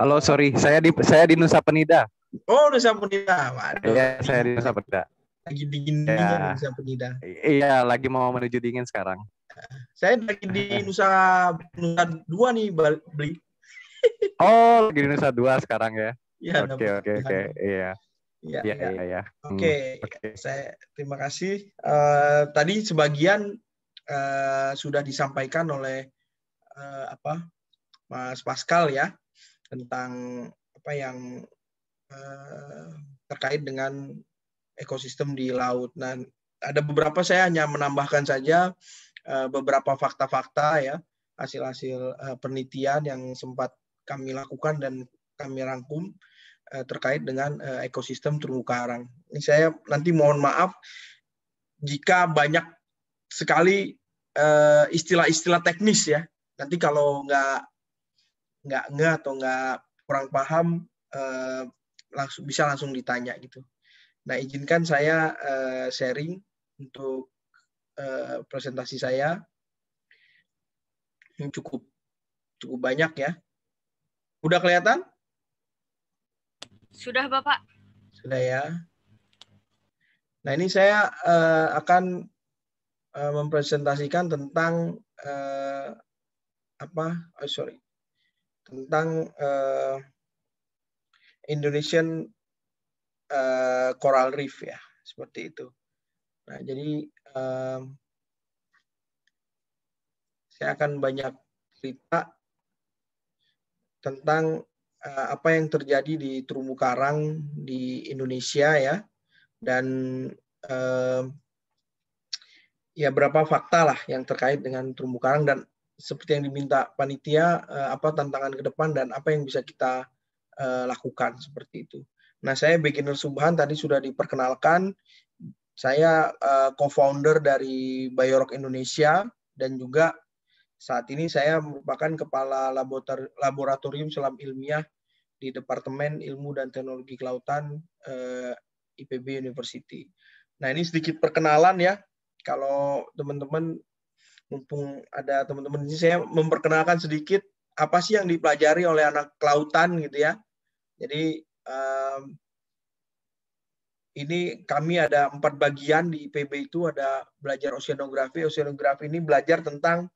Halo, sorry, saya di saya di Nusa Penida. Oh, Nusa Penida, waduh. Iya, saya di Nusa Penida. Lagi dingin ya. Nusa Penida. Iya, lagi mau menuju dingin sekarang. Saya lagi di Nusa Nusa dua nih, beli Oh, lagi di Nusa Dua sekarang ya? Iya. Oke, oke, oke. Iya. Iya, iya, iya. Ya. Oke, saya terima kasih. Uh, tadi sebagian uh, sudah disampaikan oleh uh, apa Mas Pascal ya tentang apa yang uh, terkait dengan ekosistem di laut. Nah, ada beberapa saya hanya menambahkan saja uh, beberapa fakta-fakta ya hasil-hasil uh, penelitian yang sempat kami lakukan dan kami rangkum uh, terkait dengan uh, ekosistem terumbu karang. Ini saya nanti mohon maaf jika banyak sekali eh, istilah-istilah uh, teknis ya. Nanti kalau nggak nggak nggak atau nggak kurang paham uh, langsung bisa langsung ditanya gitu. Nah izinkan saya uh, sharing untuk uh, presentasi saya yang cukup cukup banyak ya. Udah kelihatan? Sudah, Bapak. Sudah ya. Nah, ini saya uh, akan uh, mempresentasikan tentang uh, apa? Oh, sorry. Tentang uh, Indonesian uh, Coral Reef ya, seperti itu. Nah, jadi uh, saya akan banyak cerita tentang uh, apa yang terjadi di terumbu karang di Indonesia ya dan uh, ya berapa fakta lah yang terkait dengan terumbu karang dan seperti yang diminta panitia uh, apa tantangan ke depan dan apa yang bisa kita uh, lakukan seperti itu. Nah saya beginner Subhan tadi sudah diperkenalkan saya uh, co-founder dari Bayorok Indonesia dan juga saat ini saya merupakan Kepala Laboratorium Selam Ilmiah di Departemen Ilmu dan Teknologi Kelautan eh, IPB University. Nah ini sedikit perkenalan ya, kalau teman-teman mumpung ada teman-teman ini saya memperkenalkan sedikit apa sih yang dipelajari oleh anak kelautan gitu ya. Jadi eh, ini kami ada empat bagian di IPB itu ada belajar oceanografi. Oceanografi ini belajar tentang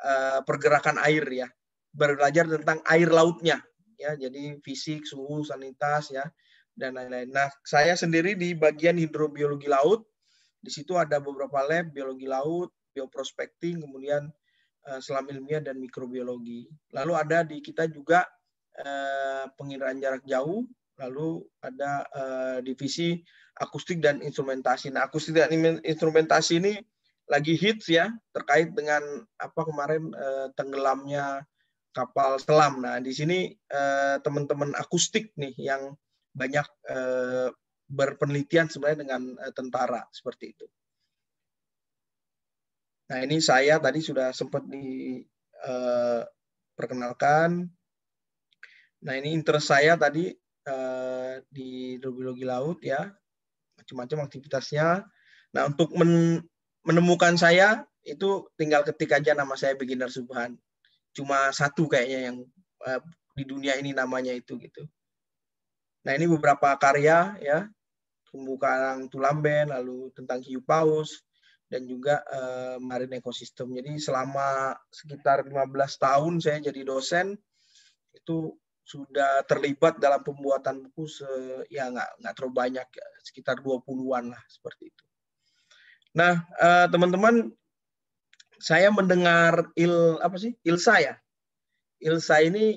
Eh, pergerakan air ya belajar tentang air lautnya ya jadi fisik suhu sanitas ya dan lain-lain nah saya sendiri di bagian hidrobiologi laut di situ ada beberapa lab biologi laut bioprospecting kemudian eh, selam ilmiah dan mikrobiologi lalu ada di kita juga eh, pengiraan jarak jauh lalu ada divisi akustik dan instrumentasi nah akustik dan instrumentasi ini lagi hits ya terkait dengan apa kemarin eh, tenggelamnya kapal selam. Nah, di sini eh, teman-teman akustik nih yang banyak eh, berpenelitian sebenarnya dengan eh, tentara seperti itu. Nah, ini saya tadi sudah sempat diperkenalkan. Eh, nah, ini interest saya tadi eh, di hidrologi laut ya, macam-macam aktivitasnya. Nah, untuk men menemukan saya itu tinggal ketik aja nama saya beginner Subhan. Cuma satu kayaknya yang uh, di dunia ini namanya itu gitu. Nah ini beberapa karya ya pembukaan Tulamben, lalu tentang hiu paus, dan juga uh, eh, marine ekosistem. Jadi selama sekitar 15 tahun saya jadi dosen, itu sudah terlibat dalam pembuatan buku se, ya nggak nggak terlalu banyak sekitar 20-an lah seperti itu. Nah, eh, teman-teman, saya mendengar il apa sih Ilsa ya. Ilsa ini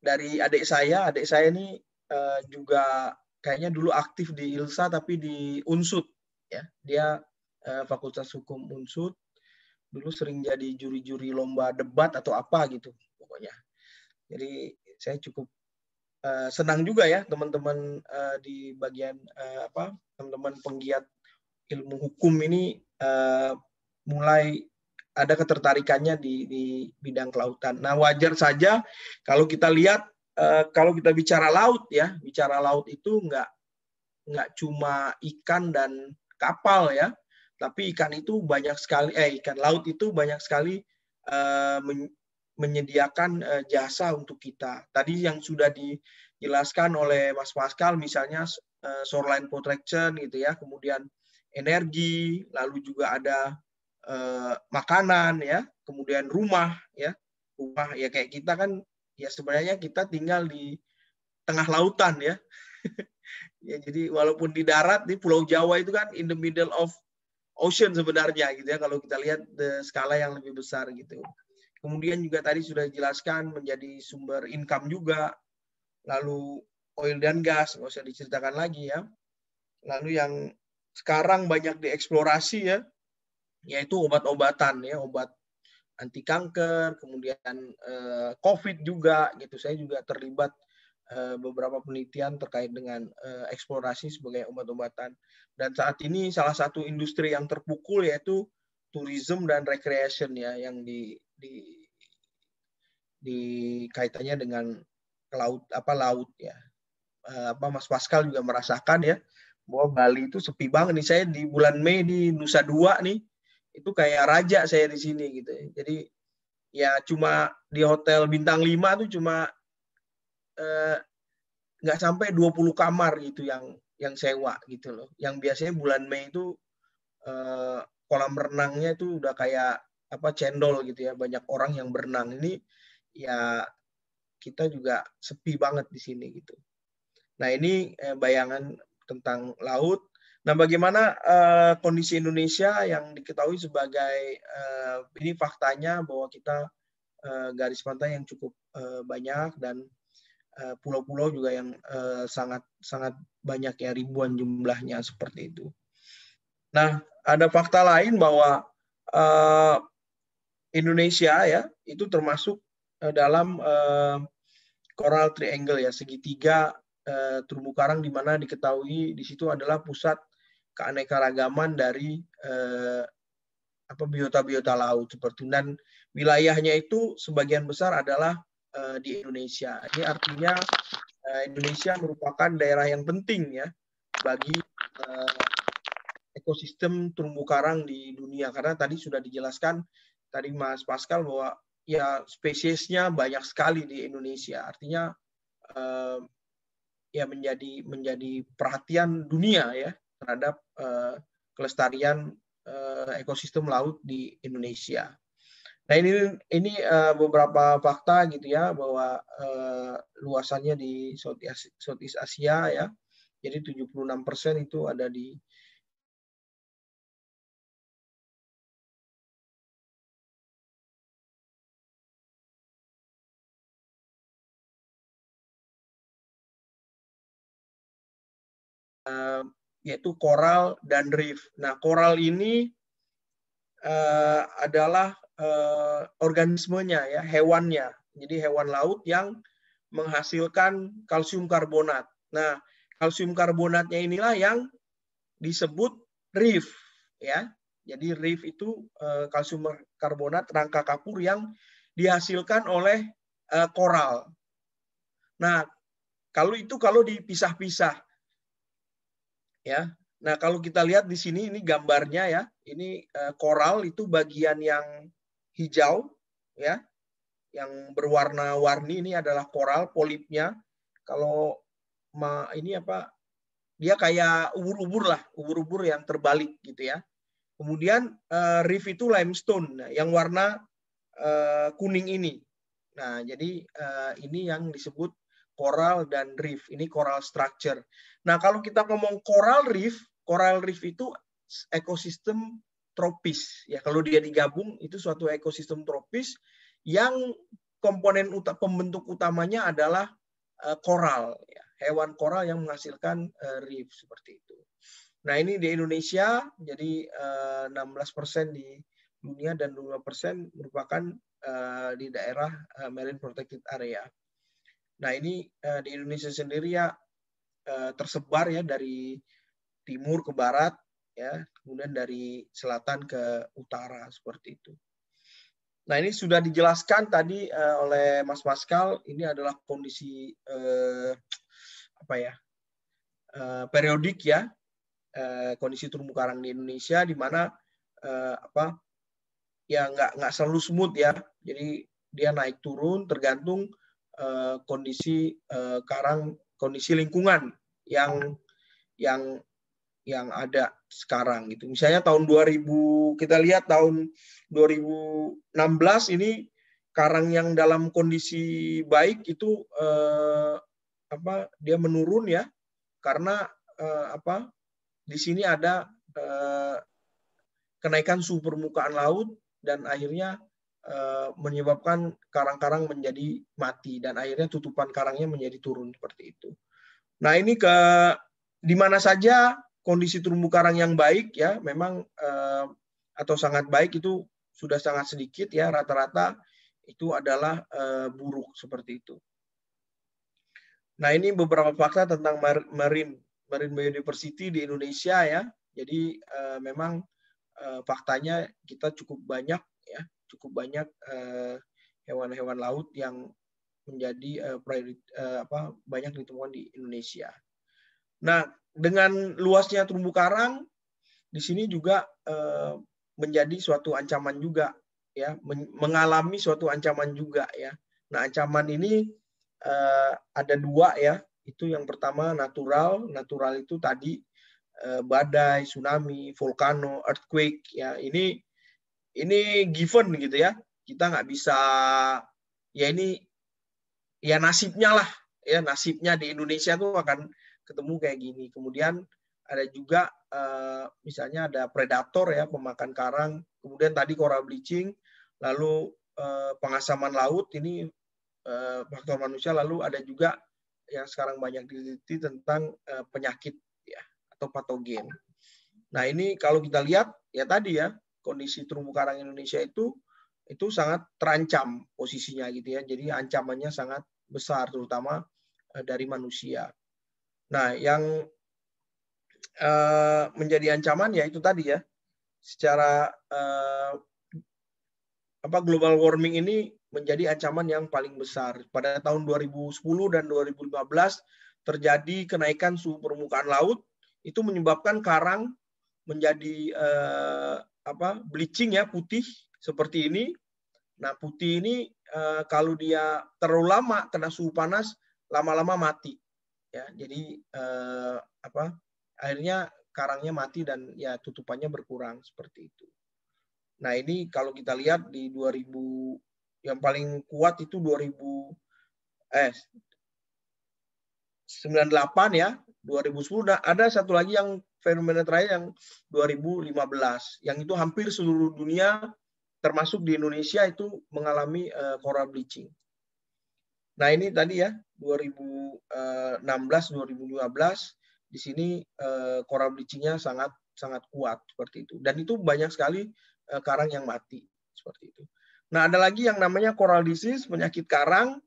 dari adik saya, adik saya ini eh, juga kayaknya dulu aktif di Ilsa tapi di Unsut ya. Dia eh, Fakultas Hukum Unsut Dulu sering jadi juri-juri lomba debat atau apa gitu pokoknya. Jadi saya cukup senang juga ya teman-teman di bagian apa teman-teman penggiat ilmu hukum ini uh, mulai ada ketertarikannya di, di bidang kelautan. Nah, wajar saja kalau kita lihat uh, kalau kita bicara laut ya, bicara laut itu nggak nggak cuma ikan dan kapal ya, tapi ikan itu banyak sekali eh ikan laut itu banyak sekali uh, men menyediakan uh, jasa untuk kita. Tadi yang sudah dijelaskan oleh Mas Pascal misalnya shoreline protection gitu ya, kemudian energi, lalu juga ada eh, makanan ya, kemudian rumah ya. Rumah ya kayak kita kan ya sebenarnya kita tinggal di tengah lautan ya. ya jadi walaupun di darat di Pulau Jawa itu kan in the middle of ocean sebenarnya gitu ya kalau kita lihat the skala yang lebih besar gitu. Kemudian juga tadi sudah dijelaskan menjadi sumber income juga. Lalu oil dan gas nggak usah diceritakan lagi ya. Lalu yang sekarang banyak dieksplorasi ya, yaitu obat-obatan ya, obat anti kanker, kemudian eh, COVID juga gitu. Saya juga terlibat eh, beberapa penelitian terkait dengan eh, eksplorasi sebagai obat-obatan. Dan saat ini salah satu industri yang terpukul yaitu tourism dan recreation ya yang di di di kaitannya dengan laut apa laut ya. Eh, apa Mas Pascal juga merasakan ya bahwa Bali itu sepi banget nih. Saya di bulan Mei di Nusa Dua nih, itu kayak raja saya di sini gitu. Jadi ya cuma di hotel bintang 5 tuh cuma eh, nggak eh, sampai 20 kamar gitu yang yang sewa gitu loh. Yang biasanya bulan Mei itu eh, kolam renangnya itu udah kayak apa cendol gitu ya, banyak orang yang berenang. Ini ya kita juga sepi banget di sini gitu. Nah, ini eh, bayangan tentang laut. Nah, bagaimana uh, kondisi Indonesia yang diketahui sebagai uh, ini faktanya bahwa kita uh, garis pantai yang cukup uh, banyak dan pulau-pulau uh, juga yang uh, sangat sangat banyak ya ribuan jumlahnya seperti itu. Nah, ada fakta lain bahwa uh, Indonesia ya itu termasuk dalam uh, Coral Triangle ya segitiga eh, terumbu karang di mana diketahui di situ adalah pusat keanekaragaman dari eh, apa biota-biota laut seperti dan wilayahnya itu sebagian besar adalah eh, di Indonesia. Ini artinya eh, Indonesia merupakan daerah yang penting ya bagi eh, ekosistem terumbu karang di dunia karena tadi sudah dijelaskan tadi Mas Pascal bahwa ya spesiesnya banyak sekali di Indonesia. Artinya eh, ya menjadi menjadi perhatian dunia ya terhadap uh, kelestarian uh, ekosistem laut di Indonesia. Nah ini ini uh, beberapa fakta gitu ya bahwa uh, luasannya di Southeast Asia, Asia ya. Jadi 76% itu ada di yaitu koral dan reef. Nah, koral ini uh, adalah uh, organismenya ya, hewannya. Jadi hewan laut yang menghasilkan kalsium karbonat. Nah, kalsium karbonatnya inilah yang disebut reef ya. Jadi reef itu uh, kalsium karbonat rangka kapur yang dihasilkan oleh uh, koral. Nah, kalau itu kalau dipisah-pisah ya. Nah, kalau kita lihat di sini ini gambarnya ya. Ini eh, koral itu bagian yang hijau ya. Yang berwarna-warni ini adalah koral polipnya. Kalau ini apa? Dia kayak ubur-ubur lah, ubur-ubur yang terbalik gitu ya. Kemudian eh, reef itu limestone yang warna eh, kuning ini. Nah, jadi ini yang disebut koral dan reef. Ini koral structure. Nah, kalau kita ngomong coral reef, coral reef itu ekosistem tropis. Ya, kalau dia digabung itu suatu ekosistem tropis yang komponen ut- pembentuk utamanya adalah koral, eh, ya. hewan koral yang menghasilkan uh, reef seperti itu. Nah, ini di Indonesia jadi uh, eh, 16% di dunia dan 2% merupakan uh, di daerah uh, marine protected area. Nah, ini uh, di Indonesia sendiri ya Eh, tersebar ya dari timur ke barat ya, kemudian dari selatan ke utara seperti itu. Nah, ini sudah dijelaskan tadi eh, oleh Mas Pascal, ini adalah kondisi eh, apa ya? Eh, periodik ya. Eh, kondisi terumbu karang di Indonesia di mana eh, apa? ya nggak nggak selalu smooth ya. Jadi dia naik turun tergantung uh, kondisi uh, karang kondisi lingkungan yang yang yang ada sekarang gitu. Misalnya tahun 2000 kita lihat tahun 2016 ini karang yang dalam kondisi baik itu eh, apa dia menurun ya karena eh, apa di sini ada eh, kenaikan suhu permukaan laut dan akhirnya eh, menyebabkan karang-karang menjadi mati dan akhirnya tutupan karangnya menjadi turun seperti itu. Nah ini ke di mana saja kondisi terumbu karang yang baik ya memang eh, atau sangat baik itu sudah sangat sedikit ya rata-rata itu adalah eh, buruk seperti itu. Nah ini beberapa fakta tentang marine marine biodiversity di Indonesia ya. Jadi eh, memang eh, faktanya kita cukup banyak ya cukup banyak eh, hewan-hewan laut yang menjadi uh, eh, priorit, uh, eh, apa, banyak ditemukan di Indonesia. Nah, dengan luasnya terumbu karang, di sini juga uh, menjadi suatu ancaman juga, ya, mengalami suatu ancaman juga, ya. Nah, ancaman ini uh, ada dua ya. Itu yang pertama natural, natural itu tadi uh, badai, tsunami, vulkano, earthquake, ya. Ini ini given gitu ya. Kita nggak bisa ya ini ya nasibnya lah ya nasibnya di Indonesia tuh akan ketemu kayak gini. Kemudian ada juga eh, misalnya ada predator ya pemakan karang, kemudian tadi coral bleaching, lalu eh, pengasaman laut ini eh, faktor manusia, lalu ada juga yang sekarang banyak diteliti tentang eh, penyakit ya atau patogen. Nah ini kalau kita lihat ya tadi ya kondisi terumbu karang Indonesia itu itu sangat terancam posisinya gitu ya. Jadi ancamannya sangat besar terutama eh, dari manusia. Nah, yang eh, menjadi ancaman ya itu tadi ya. Secara eh, apa global warming ini menjadi ancaman yang paling besar. Pada tahun 2010 dan 2015 terjadi kenaikan suhu permukaan laut itu menyebabkan karang menjadi eh, apa bleaching ya putih seperti ini. Nah, putih ini eh, kalau dia terlalu lama kena suhu panas, lama-lama mati. Ya, jadi eh, apa? Akhirnya karangnya mati dan ya tutupannya berkurang seperti itu. Nah, ini kalau kita lihat di 2000 yang paling kuat itu 2000 eh 98 ya, 2010 nah, ada satu lagi yang fenomena terakhir yang 2015 yang itu hampir seluruh dunia termasuk di Indonesia itu mengalami uh, coral bleaching. Nah ini tadi ya 2016 2015 eh, di sini uh, coral bleachingnya sangat sangat kuat seperti itu dan itu banyak sekali uh, karang yang mati seperti itu. Nah ada lagi yang namanya coral disease penyakit karang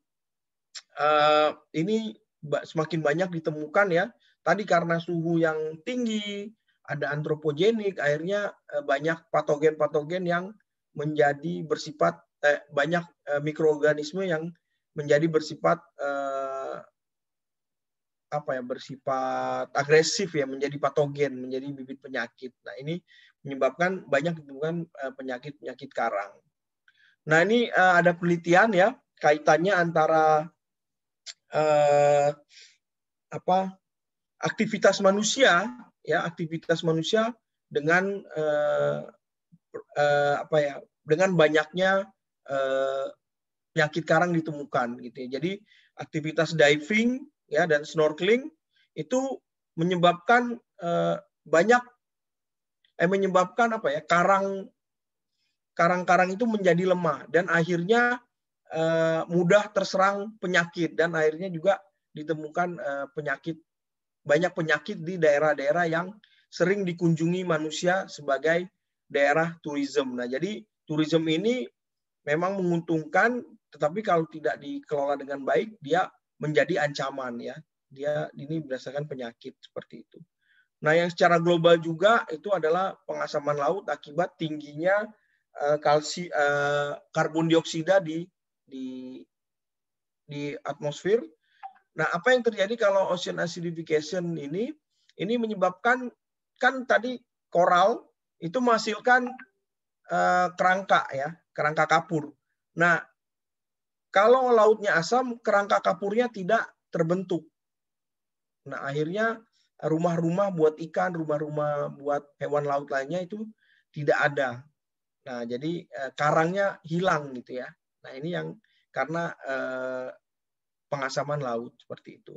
uh, ini semakin banyak ditemukan ya tadi karena suhu yang tinggi ada antropogenik akhirnya banyak patogen-patogen yang menjadi bersifat eh, banyak eh, mikroorganisme yang menjadi bersifat eh, apa ya bersifat agresif ya menjadi patogen menjadi bibit penyakit nah ini menyebabkan banyak eh, penyakit penyakit karang nah ini eh, ada penelitian ya kaitannya antara eh, apa aktivitas manusia ya aktivitas manusia dengan eh, uh, apa ya dengan banyaknya uh, penyakit karang ditemukan gitu ya. Jadi aktivitas diving ya dan snorkeling itu menyebabkan uh, banyak eh menyebabkan apa ya karang karang-karang itu menjadi lemah dan akhirnya uh, mudah terserang penyakit dan akhirnya juga ditemukan uh, penyakit banyak penyakit di daerah-daerah yang sering dikunjungi manusia sebagai daerah tourism. Nah, jadi tourism ini memang menguntungkan, tetapi kalau tidak dikelola dengan baik, dia menjadi ancaman ya. Dia ini berdasarkan penyakit seperti itu. Nah, yang secara global juga itu adalah pengasaman laut akibat tingginya eh, kalsi eh, karbon dioksida di di di atmosfer. Nah, apa yang terjadi kalau ocean acidification ini? Ini menyebabkan kan tadi koral itu menghasilkan eh, kerangka ya, kerangka kapur. Nah, kalau lautnya asam, kerangka kapurnya tidak terbentuk. Nah, akhirnya rumah-rumah buat ikan, rumah-rumah buat hewan laut lainnya itu tidak ada. Nah, jadi eh, karangnya hilang gitu ya. Nah, ini yang karena eh, pengasaman laut seperti itu.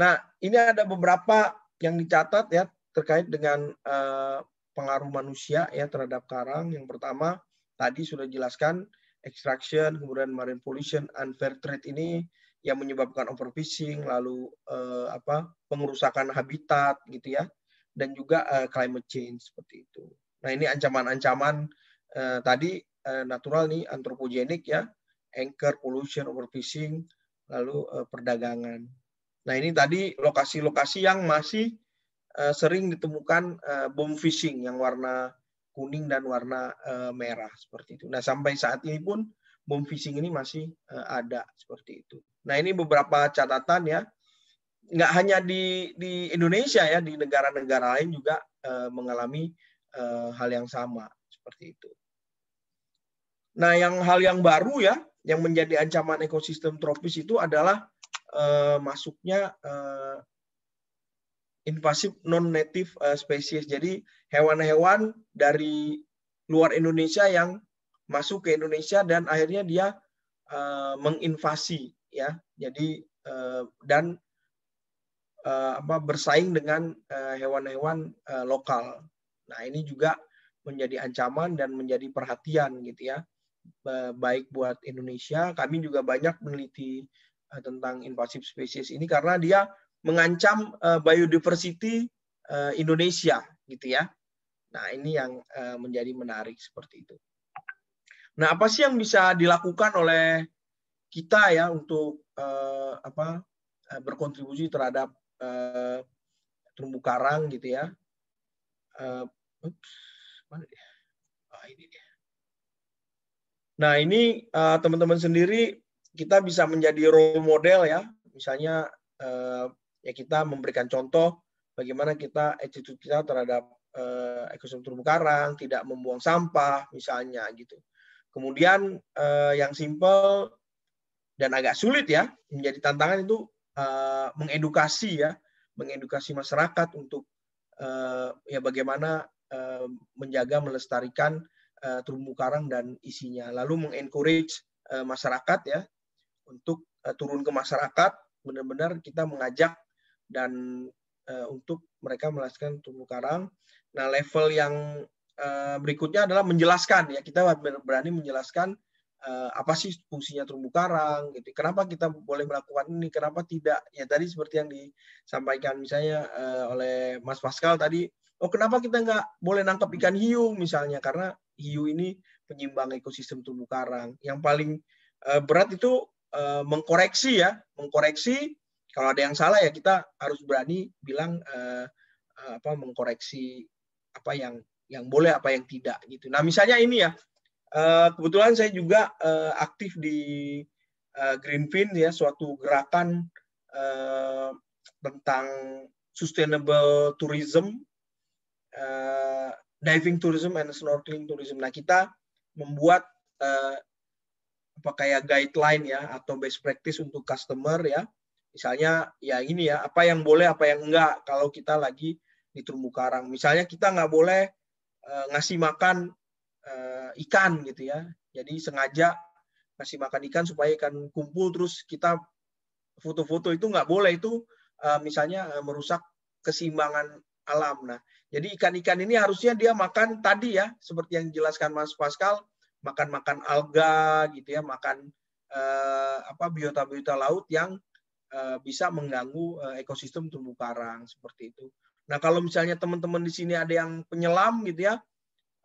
Nah, ini ada beberapa yang dicatat ya terkait dengan eh, pengaruh manusia ya terhadap karang. Yang pertama tadi sudah jelaskan extraction, kemudian marine pollution, unfair trade ini yang menyebabkan overfishing, lalu eh, apa pengerusakan habitat gitu ya, dan juga eh, climate change seperti itu. Nah ini ancaman-ancaman eh, tadi eh, natural nih antropogenik ya, anchor pollution, overfishing, lalu eh, perdagangan. Nah ini tadi lokasi-lokasi yang masih Eh, sering ditemukan eh, bom fishing yang warna kuning dan warna eh, merah seperti itu. Nah, sampai saat ini pun bom fishing ini masih ada seperti itu. Nah, ini beberapa catatan ya. Nggak hanya di di Indonesia ya, di negara-negara lain juga mengalami hal yang sama seperti itu. Nah, yang hal yang baru ya, yang menjadi ancaman ekosistem tropis itu adalah uh, masuknya uh, invasif non native uh, eh, spesies. Jadi hewan-hewan dari luar Indonesia yang masuk ke Indonesia dan akhirnya dia eh, menginvasi ya. Jadi eh, dan apa bersaing dengan hewan-hewan lokal. Nah, ini juga menjadi ancaman dan menjadi perhatian gitu ya. Baik buat Indonesia, kami juga banyak meneliti tentang invasif spesies ini karena dia mengancam uh, biodiversity uh, Indonesia gitu ya. Nah, ini yang uh, menjadi menarik seperti itu. Nah, apa sih yang bisa dilakukan oleh kita ya untuk uh, apa berkontribusi terhadap uh, terumbu karang gitu ya. Uh, ups, mana dia? Oh, ini dia. Nah, ini teman-teman uh, sendiri kita bisa menjadi role model ya. Misalnya uh, ya kita memberikan contoh bagaimana kita attitude kita terhadap uh, ekosistem terumbu karang, tidak membuang sampah misalnya gitu. Kemudian uh, yang simple dan agak sulit ya menjadi tantangan itu uh, mengedukasi ya, mengedukasi masyarakat untuk uh, ya bagaimana uh, menjaga melestarikan uh, terumbu karang dan isinya. Lalu mengencourage uh, masyarakat ya untuk uh, turun ke masyarakat benar-benar kita mengajak dan uh, untuk mereka menjelaskan terumbu karang. Nah, level yang uh, berikutnya adalah menjelaskan ya kita berani menjelaskan uh, apa sih fungsinya terumbu karang gitu. Kenapa kita boleh melakukan ini? Kenapa tidak? Ya tadi seperti yang disampaikan misalnya uh, oleh Mas Pascal tadi, oh kenapa kita nggak boleh nangkap ikan hiu misalnya karena hiu ini penyimbang ekosistem terumbu karang. Yang paling uh, berat itu uh, mengkoreksi ya, mengkoreksi kalau ada yang salah ya kita harus berani bilang uh, apa mengkoreksi apa yang yang boleh apa yang tidak gitu. Nah misalnya ini ya uh, kebetulan saya juga uh, aktif di uh, Greenfin ya suatu gerakan uh, tentang sustainable tourism, uh, diving tourism and snorkeling tourism. Nah kita membuat uh, apa kayak guideline ya atau best practice untuk customer ya Misalnya ya ini ya, apa yang boleh, apa yang enggak kalau kita lagi di terumbu karang. Misalnya kita nggak boleh uh, ngasih makan uh, ikan gitu ya. Jadi sengaja ngasih makan ikan supaya ikan kumpul terus kita foto-foto itu nggak boleh itu uh, misalnya merusak keseimbangan alam. Nah, jadi ikan-ikan ini harusnya dia makan tadi ya, seperti yang dijelaskan Mas Pascal, makan-makan alga gitu ya, makan apa biota-biota laut yang Eh, bisa mengganggu eh, ekosistem terumbu karang seperti itu. Nah kalau misalnya teman-teman di sini ada yang penyelam gitu ya,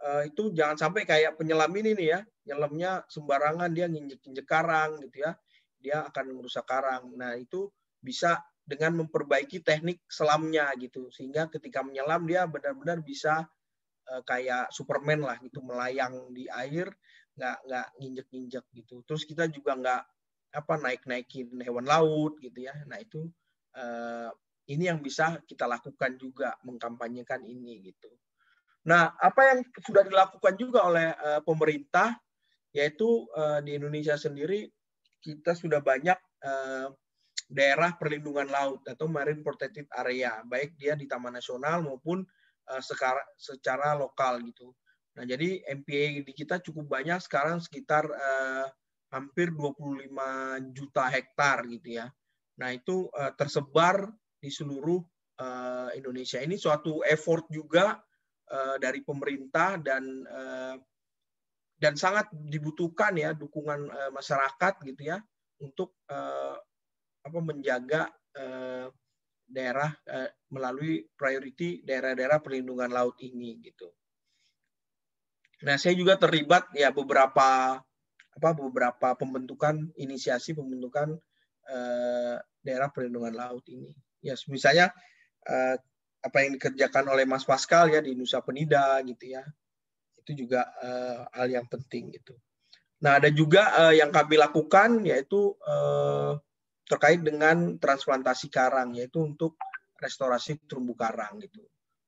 eh, itu jangan sampai kayak penyelam ini nih ya, nyelamnya sembarangan dia nginjek-injek karang gitu ya, dia akan merusak karang. Nah itu bisa dengan memperbaiki teknik selamnya gitu sehingga ketika menyelam dia benar-benar bisa kayak Superman lah gitu melayang di air nggak nggak nginjek nginjek gitu terus kita juga nggak apa naik-naikin hewan laut gitu ya. Nah, itu eh, ini yang bisa kita lakukan juga mengkampanyekan ini gitu. Nah, apa yang sudah dilakukan juga oleh eh, pemerintah yaitu eh, di Indonesia sendiri kita sudah banyak eh, daerah perlindungan laut atau marine protected area, baik dia di Taman Nasional maupun uh, eh, secara, secara lokal gitu. Nah, jadi MPA di kita cukup banyak sekarang sekitar uh, hampir 25 juta hektar gitu ya. Nah, itu uh, tersebar di seluruh uh, Indonesia. Ini suatu effort juga uh, dari pemerintah dan uh, dan sangat dibutuhkan ya dukungan uh, masyarakat gitu ya untuk uh, apa menjaga uh, daerah uh, melalui priority daerah-daerah perlindungan laut ini gitu. Nah, saya juga terlibat ya beberapa apa beberapa pembentukan inisiasi pembentukan eh, daerah perlindungan laut ini. Ya, misalnya eh, apa yang dikerjakan oleh Mas Pascal ya di Nusa Penida gitu ya. Itu juga eh, hal yang penting gitu. Nah, ada juga eh, yang kami lakukan yaitu eh, terkait dengan transplantasi karang yaitu untuk restorasi terumbu karang gitu.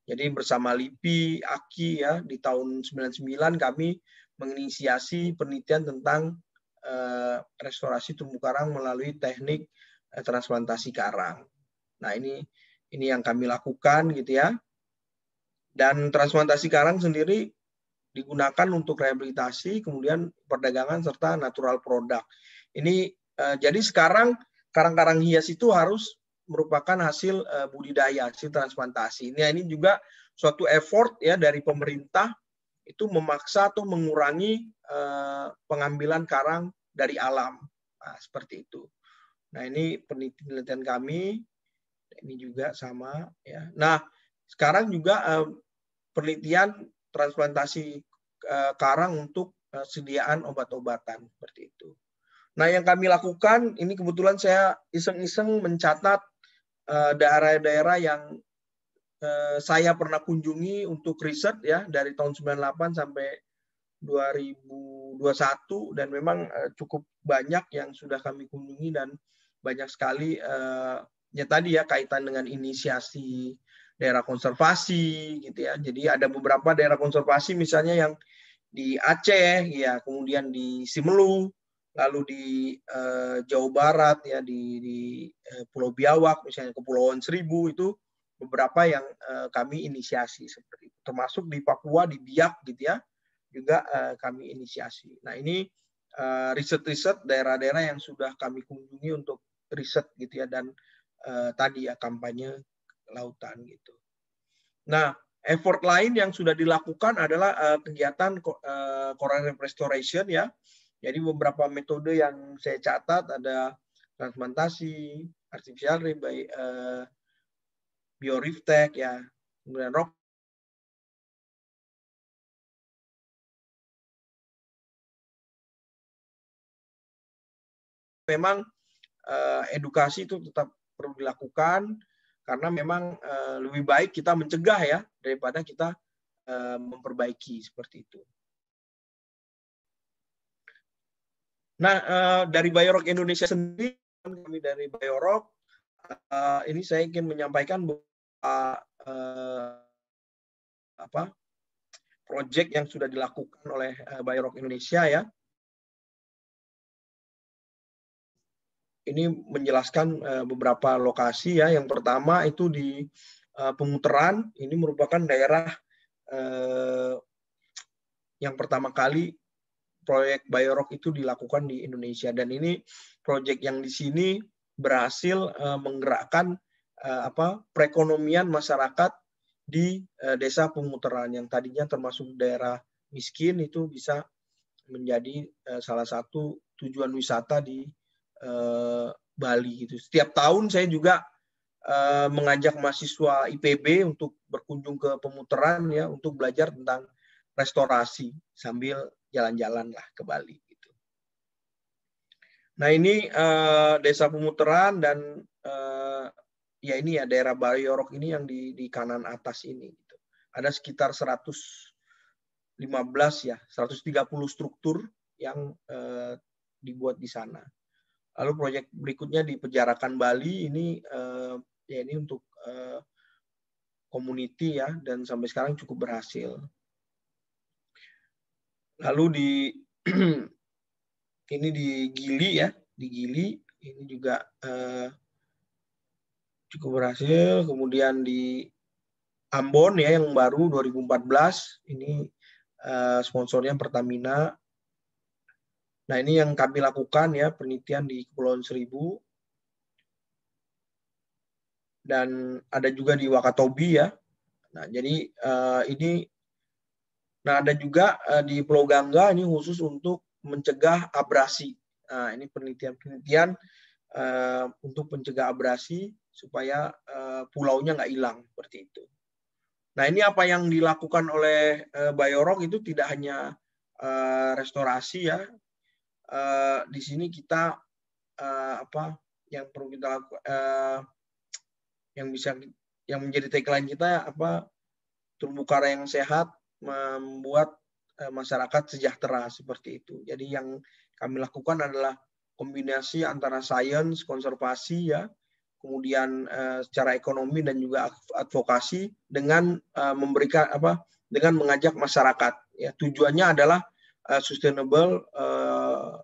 Jadi bersama LIPI, AKI ya di tahun 99 kami menginisiasi penelitian tentang eh, restorasi terumbu karang melalui teknik eh, transplantasi karang. Nah ini ini yang kami lakukan gitu ya. Dan transplantasi karang sendiri digunakan untuk rehabilitasi, kemudian perdagangan serta natural produk. Ini eh, jadi sekarang karang-karang hias itu harus merupakan hasil eh, budidaya hasil transplantasi. Ini ini juga suatu effort ya dari pemerintah itu memaksa atau mengurangi eh, pengambilan karang dari alam. Nah, seperti itu. Nah, ini penelitian kami ini juga sama ya. Nah, sekarang juga eh, penelitian transplantasi eh, karang untuk sediaan obat-obatan seperti itu. Nah, yang kami lakukan ini kebetulan saya iseng-iseng mencatat daerah-daerah yang Eh, saya pernah kunjungi untuk riset ya dari tahun 98 sampai 2021 dan memang eh, cukup banyak yang sudah kami kunjungi dan banyak sekali eh, ya tadi ya kaitan dengan inisiasi daerah konservasi gitu ya. Jadi ada beberapa daerah konservasi misalnya yang di Aceh ya, kemudian di Simelu, lalu di Jawa Barat ya di, di Pulau Biawak misalnya Kepulauan Seribu itu beberapa yang eh, kami inisiasi seperti itu. termasuk di Papua di Biak gitu ya juga eh, kami inisiasi. Nah ini eh, riset-riset daerah-daerah yang sudah kami kunjungi untuk riset gitu ya dan tadi ya kampanye lautan gitu. Nah effort lain yang sudah dilakukan adalah kegiatan coral restoration ya. Jadi beberapa metode yang saya catat ada transplantasi, artificial by uh, Bioriftek ya, kemudian Rock memang eh, edukasi itu tetap perlu dilakukan karena memang eh, lebih baik kita mencegah ya daripada kita eh, memperbaiki seperti itu. Nah eh, dari Bayorok Indonesia sendiri kami dari Bayorok eh, ini saya ingin menyampaikan bahwa uh, apa proyek yang sudah dilakukan oleh uh, Bayrok Indonesia ya. Ini menjelaskan uh, beberapa lokasi ya. Yang pertama itu di uh, pemutaran ini merupakan daerah uh, yang pertama kali proyek Bayrok itu dilakukan di Indonesia dan ini proyek yang di sini berhasil uh, menggerakkan Eh, apa perekonomian masyarakat di eh, desa pemutaran yang tadinya termasuk daerah miskin itu bisa menjadi eh, salah satu tujuan wisata di Bali gitu. Setiap tahun saya juga mengajak mahasiswa IPB untuk berkunjung ke Pemutaran ya untuk belajar tentang restorasi sambil jalan-jalan lah ke Bali gitu. Nah ini desa Pemutaran dan ya ini ya daerah Bayorok ini yang di, di kanan atas ini. Gitu. Ada sekitar 115 ya, 130 struktur yang eh, dibuat di sana. Lalu proyek berikutnya di Pejarakan Bali ini eh, ya ini untuk eh, community ya dan sampai sekarang cukup berhasil. Lalu di ini di Gili ya, di Gili ini juga eh, cukup berhasil. Kemudian di Ambon ya yang baru 2014 ini uh, sponsornya Pertamina. Nah ini yang kami lakukan ya penelitian di Kepulauan Seribu dan ada juga di Wakatobi ya. Nah jadi uh, ini, nah ada juga uh, di Pulau Gangga ini khusus untuk mencegah abrasi. Nah ini penelitian-penelitian uh, untuk mencegah abrasi supaya uh, pulaunya nggak hilang seperti itu. Nah ini apa yang dilakukan oleh uh, eh, Bayorok itu tidak hanya uh, restorasi ya. Uh, di sini kita uh, apa yang perlu kita lakukan uh, yang bisa yang menjadi tagline kita apa terumbu karang yang sehat membuat uh, masyarakat sejahtera seperti itu. Jadi yang kami lakukan adalah kombinasi antara sains, konservasi ya, kemudian uh, secara ekonomi dan juga advokasi dengan uh, memberikan apa dengan mengajak masyarakat ya tujuannya adalah uh, sustainable uh,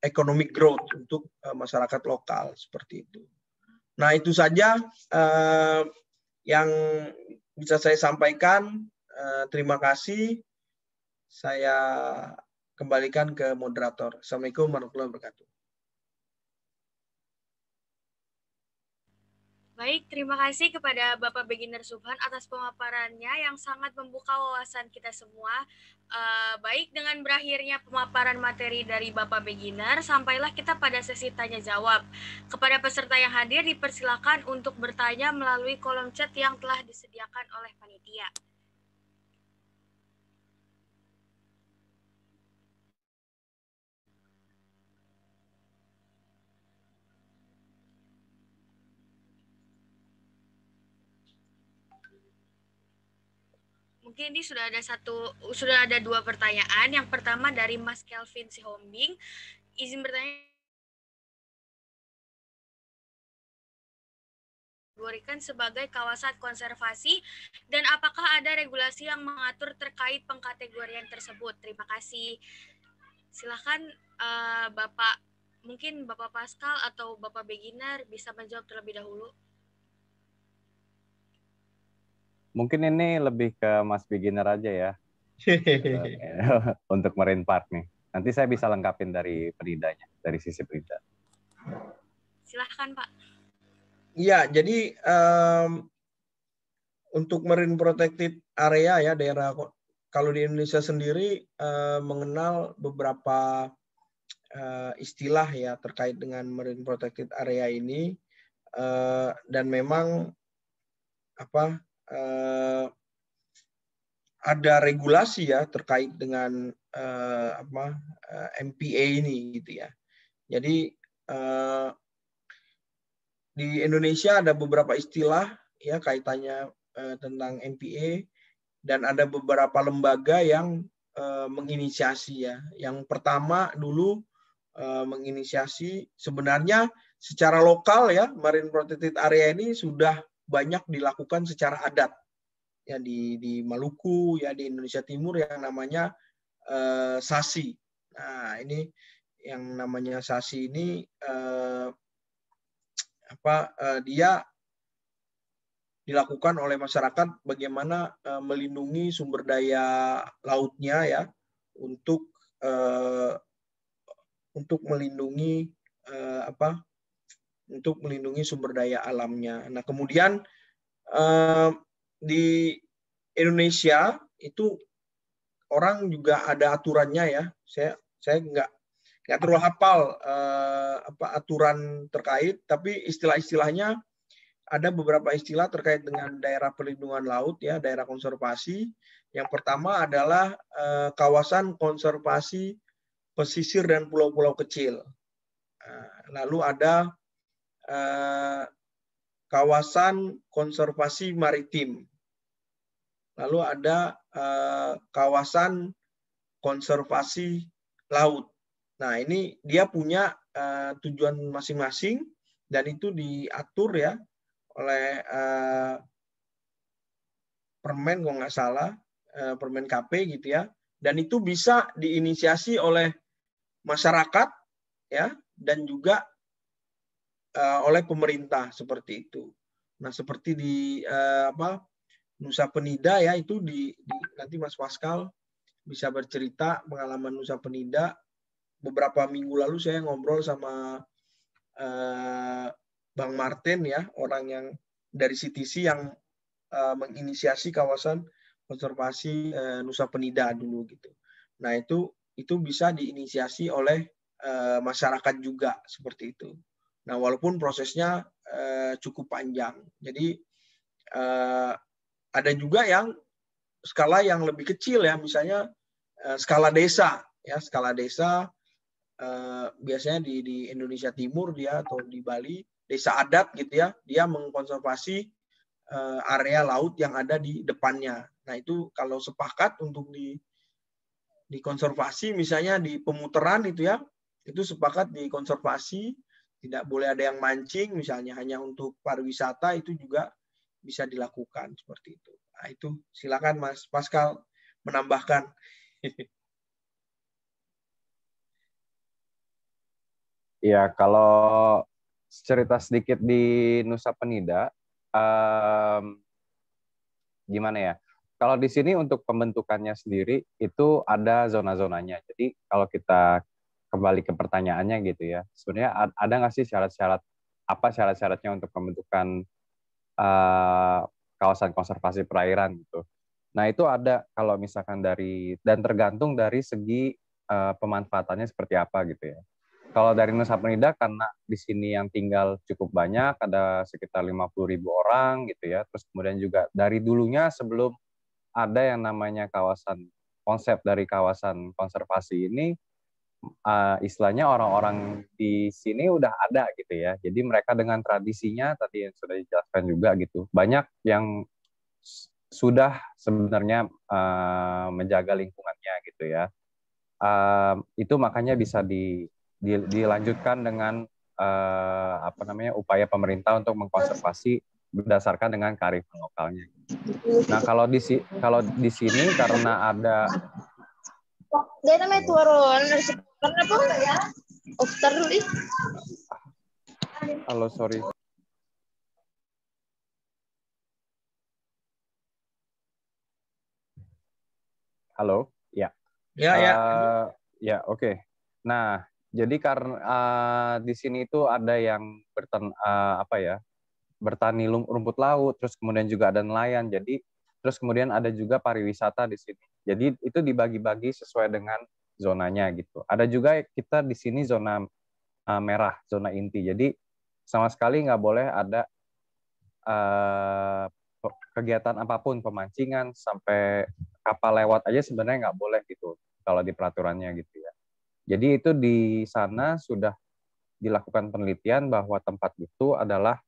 economic growth untuk uh, masyarakat lokal seperti itu. Nah itu saja uh, yang bisa saya sampaikan. Uh, terima kasih. Saya kembalikan ke moderator. Assalamualaikum warahmatullahi wabarakatuh. Baik, terima kasih kepada Bapak Beginner Subhan atas pemaparannya yang sangat membuka wawasan kita semua. Uh, baik, dengan berakhirnya pemaparan materi dari Bapak Beginner, sampailah kita pada sesi tanya-jawab. Kepada peserta yang hadir, dipersilakan untuk bertanya melalui kolom chat yang telah disediakan oleh panitia. Mungkin ini sudah ada satu, sudah ada dua pertanyaan. Yang pertama dari Mas Kelvin si Hombing, Izin bertanya dikategorikan sebagai kawasan konservasi dan apakah ada regulasi yang mengatur terkait pengkategorian tersebut? Terima kasih. Silahkan uh, eh, Bapak, mungkin Bapak Pascal atau Bapak Beginner bisa menjawab terlebih dahulu mungkin ini lebih ke Mas Beginner aja ya. untuk Marine Park nih. Nanti saya bisa lengkapin dari peridanya dari sisi berita. Silahkan Pak. Iya, jadi um, untuk Marine Protected Area ya daerah kalau di Indonesia sendiri uh, mengenal beberapa uh, istilah ya terkait dengan Marine Protected Area ini uh, dan memang apa eh, ada regulasi ya terkait dengan eh, apa eh, MPA ini gitu ya. Jadi eh, di Indonesia ada beberapa istilah ya kaitannya eh, tentang MPA dan ada beberapa lembaga yang eh, menginisiasi ya. Yang pertama dulu eh, menginisiasi sebenarnya secara lokal ya Marine Protected Area ini sudah banyak dilakukan secara adat ya di di Maluku ya di Indonesia Timur yang namanya eh, sasi. Nah ini yang namanya sasi ini eh, apa eh, dia dilakukan oleh masyarakat bagaimana eh, melindungi sumber daya lautnya ya untuk eh, untuk melindungi eh, apa untuk melindungi sumber daya alamnya. Nah, kemudian eh, di Indonesia itu orang juga ada aturannya ya. Saya saya nggak nggak terlalu hafal eh, apa aturan terkait, tapi istilah-istilahnya ada beberapa istilah terkait dengan daerah perlindungan laut ya, daerah konservasi. Yang pertama adalah eh, kawasan konservasi pesisir dan pulau-pulau kecil. Nah, lalu ada Eh, kawasan konservasi maritim. Lalu ada eh, kawasan konservasi laut. Nah, ini dia punya eh, tujuan masing-masing dan itu diatur ya oleh permen kalau nggak salah, permen KP gitu ya. Dan itu bisa diinisiasi oleh masyarakat ya dan juga uh, oleh pemerintah seperti itu. Nah, seperti di uh, apa Nusa Penida ya itu di, di nanti Mas Pascal bisa bercerita pengalaman Nusa Penida. Beberapa minggu lalu saya ngobrol sama uh, Bang Martin ya, orang yang dari CTC yang uh, menginisiasi kawasan konservasi uh, Nusa Penida dulu gitu. Nah, itu itu bisa diinisiasi oleh uh, masyarakat juga seperti itu. Nah, walaupun prosesnya eh, cukup panjang. Jadi eh, ada juga yang skala yang lebih kecil ya, misalnya eh, skala desa ya, skala desa eh, biasanya di di Indonesia Timur dia atau di Bali desa adat gitu ya, dia mengkonservasi eh, area laut yang ada di depannya. Nah, itu kalau sepakat untuk di dikonservasi misalnya di pemutaran itu ya, itu sepakat dikonservasi tidak boleh ada yang mancing misalnya hanya untuk pariwisata itu juga bisa dilakukan seperti itu. Nah, itu silakan Mas Pascal menambahkan. Ya, kalau cerita sedikit di Nusa Penida, um, gimana ya? Kalau di sini untuk pembentukannya sendiri itu ada zona-zonanya. Jadi kalau kita kembali ke pertanyaannya gitu ya. Sebenarnya ada nggak sih syarat-syarat apa syarat-syaratnya untuk pembentukan uh, kawasan konservasi perairan gitu. Nah itu ada kalau misalkan dari dan tergantung dari segi uh, pemanfaatannya seperti apa gitu ya. Kalau dari Nusa Penida karena di sini yang tinggal cukup banyak ada sekitar 50 ribu orang gitu ya. Terus kemudian juga dari dulunya sebelum ada yang namanya kawasan konsep dari kawasan konservasi ini uh, istilahnya orang-orang di sini udah ada gitu ya. Jadi mereka dengan tradisinya tadi yang sudah dijelaskan juga gitu. Banyak yang sudah sebenarnya uh, menjaga lingkungannya gitu ya. Uh, itu makanya bisa di, di, dilanjutkan dengan uh, apa namanya upaya pemerintah untuk mengkonservasi berdasarkan dengan kearifan lokalnya. Nah kalau di kalau di sini karena ada Kenapa? Oh Halo, sorry. Halo, ya. Ya, ya. Uh, ya, oke. Okay. Nah, jadi karena uh, di sini itu ada yang bertan uh, eh, apa ya, bertani rumput laut, terus kemudian juga ada nelayan. Jadi terus kemudian ada juga pariwisata di sini. Jadi itu dibagi-bagi sesuai dengan zonanya gitu. Ada juga kita di sini zona uh, merah, zona inti. Jadi sama sekali nggak boleh ada uh, kegiatan apapun, pemancingan sampai kapal lewat aja sebenarnya nggak boleh gitu kalau di peraturannya gitu ya. Jadi itu di sana sudah dilakukan penelitian bahwa tempat itu adalah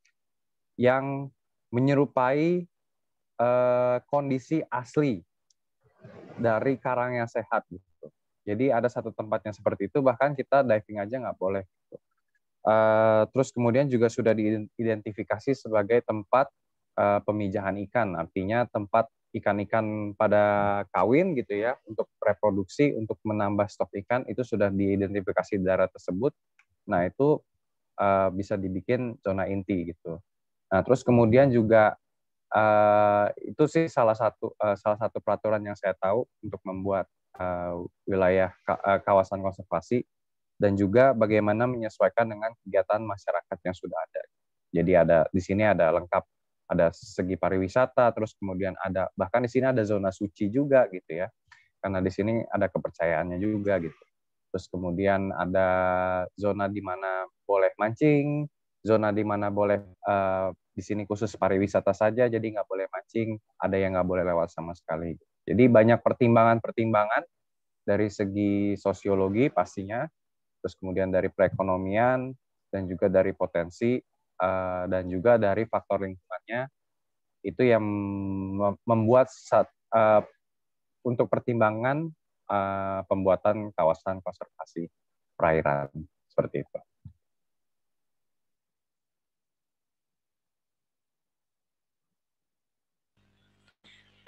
yang menyerupai uh, kondisi asli dari karang yang sehat. Gitu. Jadi ada satu tempat yang seperti itu, bahkan kita diving aja nggak boleh. Gitu. Eh, terus kemudian juga sudah diidentifikasi sebagai tempat eh, pemijahan ikan, artinya tempat ikan-ikan pada kawin gitu ya untuk reproduksi untuk menambah stok ikan itu sudah diidentifikasi daerah tersebut. Nah itu eh, bisa dibikin zona inti gitu. Nah terus kemudian juga itu sih salah satu salah satu peraturan yang saya tahu untuk membuat uh, wilayah uh, kawasan konservasi dan juga bagaimana menyesuaikan dengan kegiatan masyarakat yang sudah ada. Jadi ada di sini ada lengkap ada segi pariwisata, terus kemudian ada bahkan di sini ada zona suci juga gitu ya, karena di sini ada kepercayaannya juga gitu. Terus kemudian ada zona di mana boleh mancing, zona di mana boleh uh, di sini khusus pariwisata saja, jadi nggak boleh mancing, ada yang nggak boleh lewat sama sekali. Gitu. Jadi banyak pertimbangan-pertimbangan dari segi sosiologi pastinya, terus kemudian dari perekonomian dan juga dari potensi eh, dan juga dari faktor lingkungannya itu yang membuat saat, eh, untuk pertimbangan eh, pembuatan kawasan konservasi perairan seperti itu.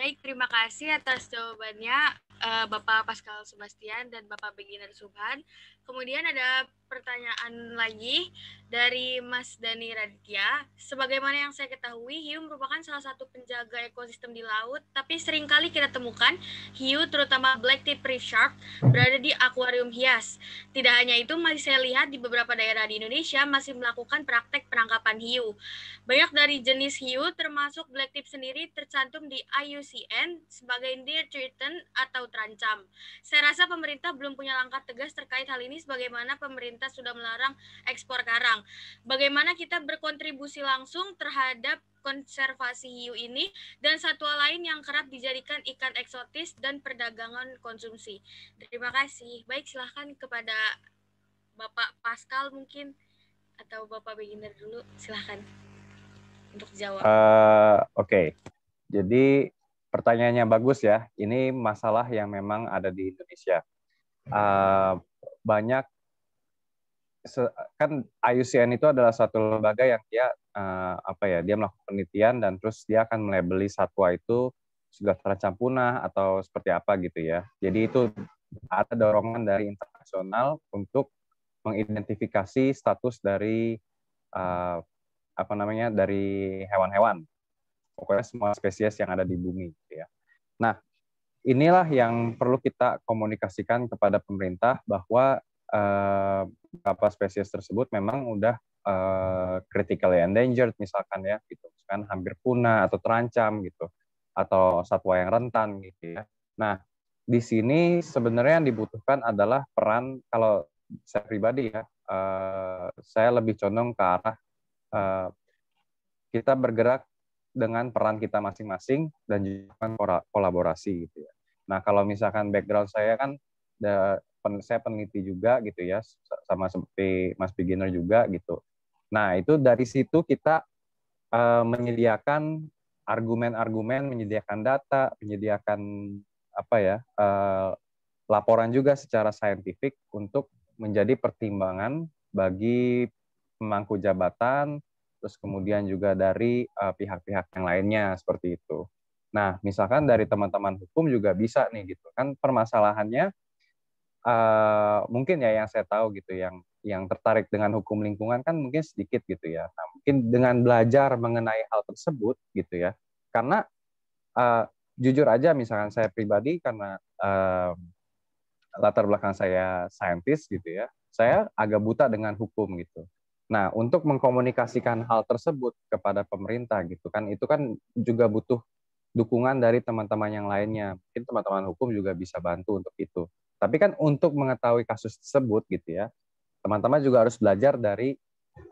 Baik, terima kasih atas jawabannya uh, Bapak Pascal Sebastian dan Bapak Beginner Subhan. Kemudian ada pertanyaan lagi dari Mas Dani Raditya. Sebagaimana yang saya ketahui, hiu merupakan salah satu penjaga ekosistem di laut, tapi seringkali kita temukan hiu, terutama black tip reef shark, berada di akuarium hias. Tidak hanya itu, masih saya lihat di beberapa daerah di Indonesia masih melakukan praktek penangkapan hiu. Banyak dari jenis hiu, termasuk black tip sendiri, tercantum di IUCN sebagai near threatened atau terancam. Saya rasa pemerintah belum punya langkah tegas terkait hal ini sebagaimana pemerintah pemerintah sudah melarang ekspor karang. Bagaimana kita berkontribusi langsung terhadap konservasi hiu ini dan satwa lain yang kerap dijadikan ikan eksotis dan perdagangan konsumsi. Terima kasih. Baik, silahkan kepada Bapak Pascal mungkin atau Bapak Beginner dulu. Silahkan untuk jawab. Uh, Oke, okay. jadi pertanyaannya bagus ya. Ini masalah yang memang ada di Indonesia. Uh, banyak kan IUCN itu adalah satu lembaga yang dia uh, apa ya dia melakukan penelitian dan terus dia akan melebeli satwa itu sudah terancam punah atau seperti apa gitu ya. Jadi itu ada dorongan dari internasional untuk mengidentifikasi status dari uh, apa namanya dari hewan-hewan. Pokoknya semua spesies yang ada di bumi gitu ya. Nah, inilah yang perlu kita komunikasikan kepada pemerintah bahwa eh, beberapa spesies tersebut memang udah uh, eh, critically endangered misalkan ya gitu kan hampir punah atau terancam gitu atau satwa yang rentan gitu ya. Nah, di sini sebenarnya yang dibutuhkan adalah peran kalau saya pribadi ya uh, saya lebih condong ke arah uh, kita bergerak dengan peran kita masing-masing dan juga kolaborasi gitu ya. Nah, kalau misalkan background saya kan pen, saya peneliti juga gitu ya sama seperti Mas Beginner juga gitu. Nah itu dari situ kita uh, menyediakan argumen-argumen, menyediakan data, menyediakan apa ya uh, laporan juga secara saintifik untuk menjadi pertimbangan bagi pemangku jabatan, terus kemudian juga dari eh, pihak-pihak uh, pihak -pihak yang lainnya seperti itu. Nah, misalkan dari teman-teman hukum juga bisa nih gitu kan permasalahannya Eh, mungkin ya yang saya tahu gitu yang yang tertarik dengan hukum lingkungan kan mungkin sedikit gitu ya. Nah, mungkin dengan belajar mengenai hal tersebut gitu ya. Karena uh, jujur aja misalkan saya pribadi karena uh, latar belakang saya saintis gitu ya. Saya agak buta dengan hukum gitu. Nah, untuk mengkomunikasikan hal tersebut kepada pemerintah gitu kan itu kan juga butuh dukungan dari teman-teman yang lainnya. Mungkin teman-teman hukum juga bisa bantu untuk itu. Tapi kan untuk mengetahui kasus tersebut gitu ya, teman-teman juga harus belajar dari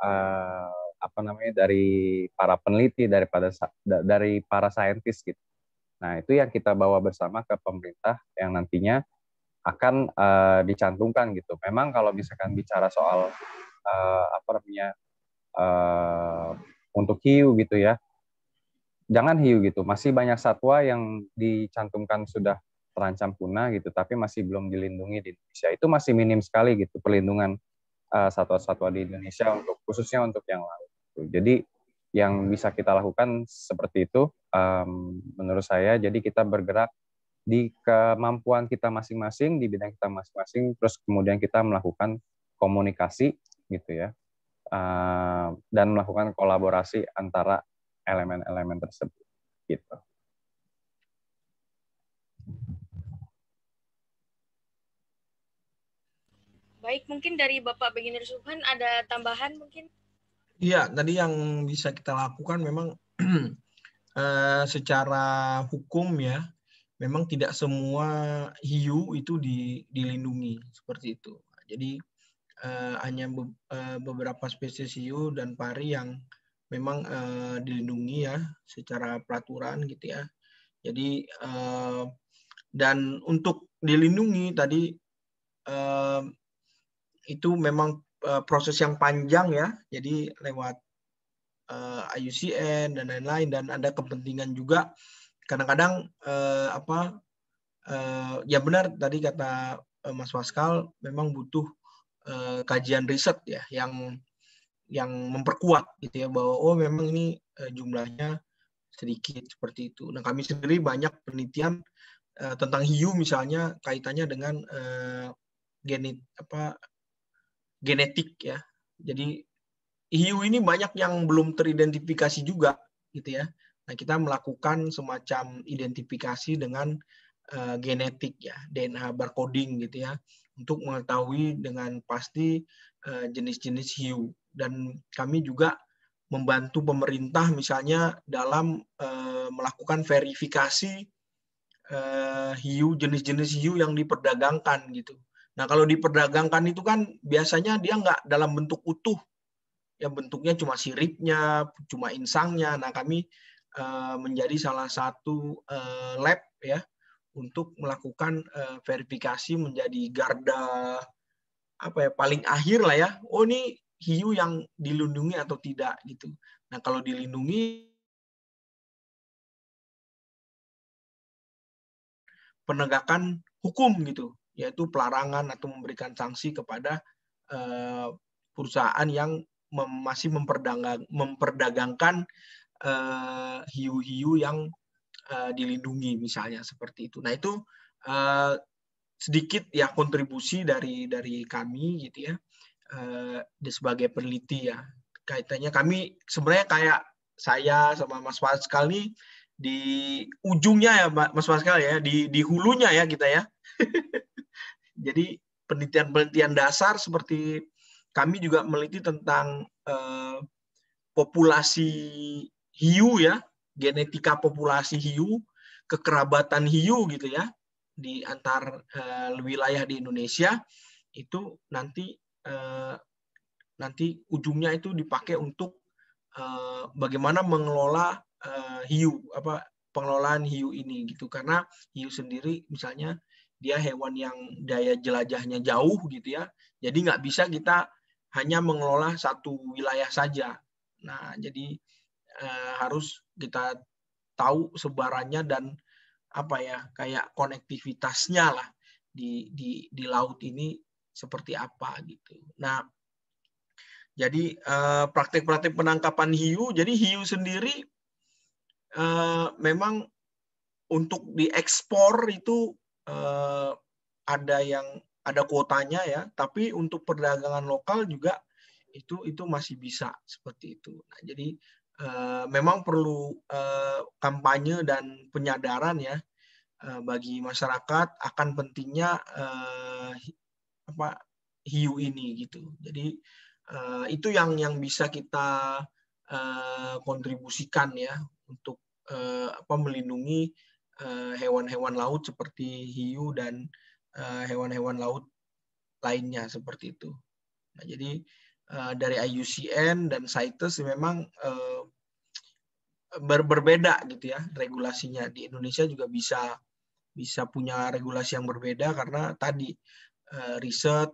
uh, apa namanya dari para peneliti daripada dari para saintis gitu. Nah itu yang kita bawa bersama ke pemerintah yang nantinya akan uh, dicantumkan gitu. Memang kalau misalkan bicara soal uh, apa namanya uh, untuk hiu gitu ya, jangan hiu gitu. Masih banyak satwa yang dicantumkan sudah terancam punah gitu, tapi masih belum dilindungi di Indonesia. Itu masih minim sekali gitu perlindungan eh, satwa-satwa uh, di Indonesia untuk khususnya untuk yang laut. Gitu. Jadi yang bisa kita lakukan seperti itu um, menurut saya. Jadi kita bergerak di kemampuan kita masing-masing di bidang kita masing-masing, terus kemudian kita melakukan komunikasi gitu ya, uh, dan melakukan kolaborasi antara elemen-elemen tersebut gitu. Baik, mungkin dari Bapak Beginner Subhan ada tambahan mungkin? Iya, tadi yang bisa kita lakukan memang eh, secara hukum ya, memang tidak semua hiu itu di, dilindungi seperti itu. Jadi uh, hanya be, uh, beberapa spesies hiu dan pari yang memang uh, dilindungi ya secara peraturan gitu ya. Jadi uh, dan untuk dilindungi tadi uh, itu memang uh, proses yang panjang ya. Jadi lewat uh, eh, IUCN dan lain-lain dan ada kepentingan juga kadang-kadang uh, apa uh, ya benar tadi kata Mas Waskal memang butuh uh, kajian riset ya yang yang memperkuat gitu ya bahwa oh memang ini uh, jumlahnya sedikit seperti itu. Nah kami sendiri banyak penelitian uh, tentang hiu misalnya kaitannya dengan uh, genit apa genetik ya. Jadi hiu ini banyak yang belum teridentifikasi juga gitu ya. Nah, kita melakukan semacam identifikasi dengan uh, genetik ya, DNA barcoding gitu ya untuk mengetahui dengan pasti jenis eh, jenis-jenis hiu dan kami juga membantu pemerintah misalnya dalam uh, melakukan verifikasi uh, hiu jenis-jenis hiu yang diperdagangkan gitu Nah, kalau diperdagangkan itu kan biasanya dia nggak dalam bentuk utuh. Ya, bentuknya cuma siripnya, cuma insangnya. Nah, kami eh, menjadi salah satu eh, lab ya untuk melakukan eh, verifikasi menjadi garda apa ya paling akhir lah ya. Oh, ini hiu yang dilindungi atau tidak gitu. Nah, kalau dilindungi penegakan hukum gitu yaitu pelarangan atau memberikan sanksi kepada eh, perusahaan yang masih memperdagangkan eh, hiu-hiu yang eh, dilindungi misalnya seperti itu. Nah itu sedikit ya kontribusi dari dari kami gitu ya sebagai peneliti ya kaitannya kami sebenarnya kayak saya sama Mas Pascal nih di ujungnya ya Mas Pascal ya di di hulunya ya kita ya Jadi penelitian-penelitian dasar seperti kami juga meneliti tentang eh, populasi hiu ya, genetika populasi hiu, kekerabatan hiu gitu ya di antar eh, wilayah di Indonesia itu nanti eh, nanti ujungnya itu dipakai untuk eh, bagaimana mengelola eh, hiu apa pengelolaan hiu ini gitu karena hiu sendiri misalnya dia hewan yang daya jelajahnya jauh gitu ya. Jadi nggak bisa kita hanya mengelola satu wilayah saja. Nah, jadi e, harus kita tahu sebarannya dan apa ya kayak konektivitasnya lah di di di laut ini seperti apa gitu. Nah, jadi eh, praktik-praktik praktek penangkapan hiu, jadi hiu sendiri e, memang untuk diekspor itu eh, ada yang ada kuotanya ya, tapi untuk perdagangan lokal juga itu itu masih bisa seperti itu. Nah, jadi eh, memang perlu eh, kampanye dan penyadaran ya eh, bagi masyarakat akan pentingnya eh, apa hiu ini gitu. Jadi eh, itu yang yang bisa kita eh, kontribusikan ya untuk eh, apa melindungi Eh, hewan-hewan laut seperti hiu dan eh, hewan-hewan laut lainnya seperti itu. Nah, jadi eh, dari IUCN dan CITES memang ber berbeda gitu ya regulasinya di Indonesia juga bisa bisa punya regulasi yang berbeda karena tadi riset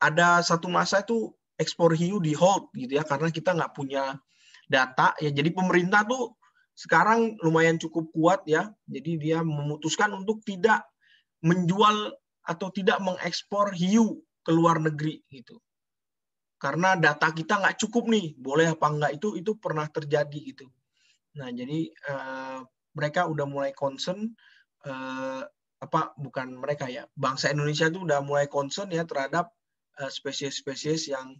ada satu masa itu ekspor hiu di hold gitu ya karena kita nggak punya data ya jadi pemerintah tuh sekarang lumayan cukup kuat ya. Jadi dia memutuskan untuk tidak menjual atau tidak mengekspor hiu ke luar negeri gitu. Karena data kita nggak cukup nih, boleh apa enggak itu itu pernah terjadi gitu. Nah jadi eh, mereka udah mulai concern eh, apa bukan mereka ya bangsa Indonesia tuh udah mulai concern ya terhadap eh, spesies-spesies eh, yang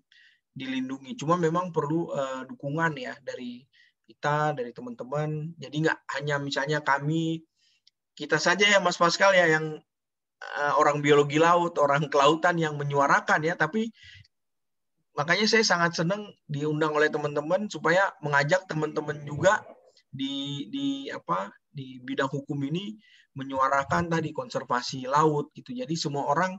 dilindungi. Cuma memang perlu eh, dukungan ya dari kita dari teman-teman. Jadi nggak hanya misalnya kami kita saja ya Mas Pascal ya yang uh, orang biologi laut, orang kelautan yang menyuarakan ya, tapi makanya saya sangat senang diundang oleh teman-teman supaya mengajak teman-teman juga di di apa di bidang hukum ini menyuarakan tadi konservasi laut gitu. Jadi semua orang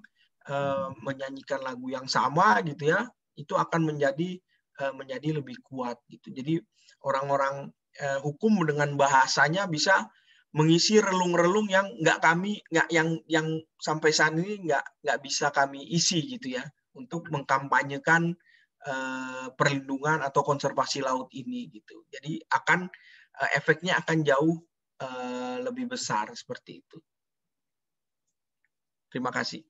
uh, menyanyikan lagu yang sama gitu ya, itu akan menjadi uh, menjadi lebih kuat gitu. Jadi orang-orang eh, hukum dengan bahasanya bisa mengisi relung-relung yang nggak kami nggak yang yang sampai saat ini nggak nggak bisa kami isi gitu ya untuk mengkampanyekan eh, perlindungan atau konservasi laut ini gitu jadi akan eh, efeknya akan jauh eh, lebih besar seperti itu terima kasih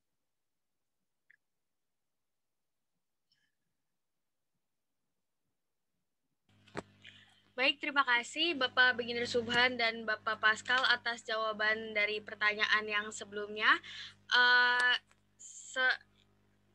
Baik, terima kasih Bapak Beginner Subhan dan Bapak Pascal atas jawaban dari pertanyaan yang sebelumnya. Uh, se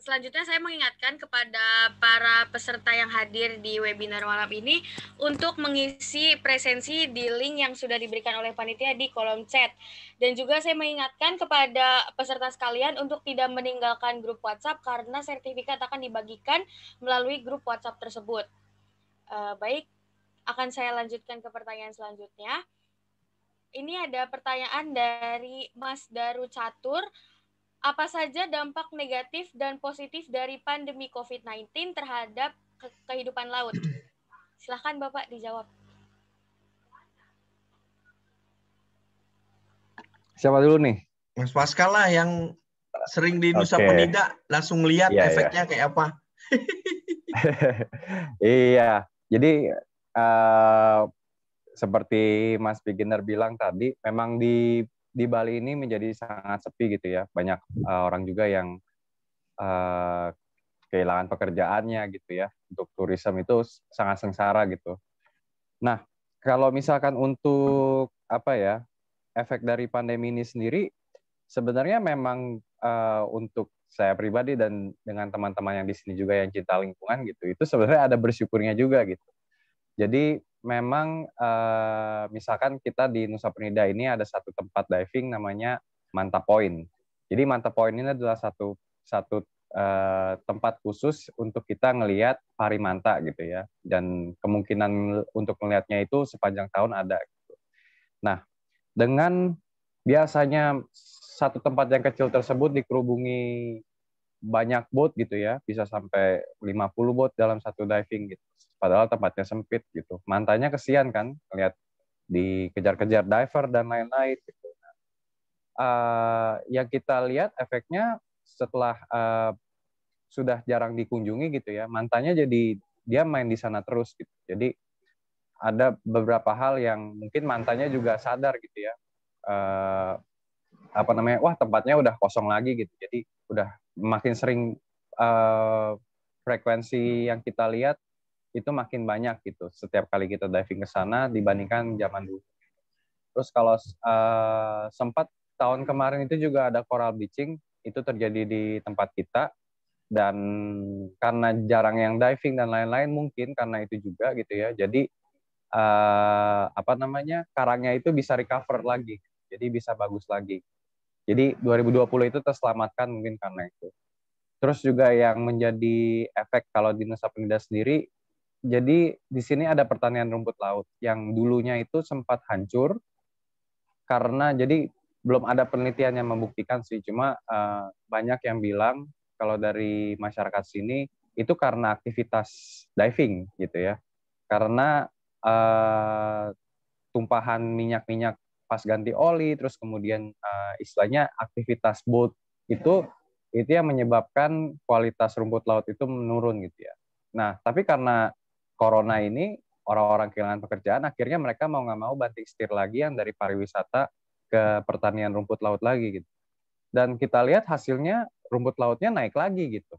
selanjutnya saya mengingatkan kepada para peserta yang hadir di webinar malam ini untuk mengisi presensi di link yang sudah diberikan oleh panitia di kolom chat. Dan juga saya mengingatkan kepada peserta sekalian untuk tidak meninggalkan grup WhatsApp karena sertifikat akan dibagikan melalui grup WhatsApp tersebut. Uh, baik, akan saya lanjutkan ke pertanyaan selanjutnya. Ini ada pertanyaan dari Mas Daru Catur. Apa saja dampak negatif dan positif dari pandemi COVID-19 terhadap ke kehidupan laut? Silahkan Bapak dijawab. Siapa dulu nih? Mas Pascal lah yang sering di Nusa okay. Penida langsung lihat yeah, iya. efeknya yeah. kayak apa. iya, jadi Eh, seperti Mas Beginner bilang tadi, memang di di Bali ini menjadi sangat sepi gitu ya. Banyak uh, orang juga yang uh, kehilangan pekerjaannya gitu ya. Untuk turisme itu sangat sengsara gitu. Nah, kalau misalkan untuk apa ya efek dari pandemi ini sendiri, sebenarnya memang uh, untuk saya pribadi dan dengan teman-teman yang di sini juga yang cinta lingkungan gitu, itu sebenarnya ada bersyukurnya juga gitu. Jadi memang uh, misalkan kita di Nusa Penida ini ada satu tempat diving namanya Manta Point. Jadi Manta Point ini adalah satu satu uh, tempat khusus untuk kita ngelihat pari manta gitu ya. Dan kemungkinan untuk melihatnya itu sepanjang tahun ada. Gitu. Nah, dengan biasanya satu tempat yang kecil tersebut dikerubungi banyak bot gitu ya, bisa sampai 50 bot dalam satu diving gitu padahal tempatnya sempit gitu. mantannya kesian kan, lihat dikejar-kejar diver dan lain-lain gitu. Nah, uh, yang kita lihat efeknya setelah uh, sudah jarang dikunjungi gitu ya, mantannya jadi dia main di sana terus gitu. Jadi ada beberapa hal yang mungkin mantannya juga sadar gitu ya. Uh, apa namanya? Wah, tempatnya udah kosong lagi gitu. Jadi udah makin sering uh, frekuensi yang kita lihat itu makin banyak gitu setiap kali kita diving ke sana dibandingkan zaman dulu. Terus kalau uh, sempat tahun kemarin itu juga ada coral bleaching itu terjadi di tempat kita dan karena jarang yang diving dan lain-lain mungkin karena itu juga gitu ya. Jadi uh, apa namanya karangnya itu bisa recover lagi, jadi bisa bagus lagi. Jadi 2020 itu terselamatkan mungkin karena itu. Terus juga yang menjadi efek kalau di Nusa Penida sendiri jadi di sini ada pertanian rumput laut yang dulunya itu sempat hancur karena jadi belum ada penelitian yang membuktikan sih, cuma uh, banyak yang bilang kalau dari masyarakat sini itu karena aktivitas diving gitu ya, karena uh, tumpahan minyak-minyak pas ganti oli, terus kemudian uh, istilahnya aktivitas boat itu itu yang menyebabkan kualitas rumput laut itu menurun gitu ya. Nah, tapi karena corona ini orang-orang kehilangan pekerjaan, akhirnya mereka mau nggak mau banting setir lagi yang dari pariwisata ke pertanian rumput laut lagi gitu. Dan kita lihat hasilnya rumput lautnya naik lagi gitu.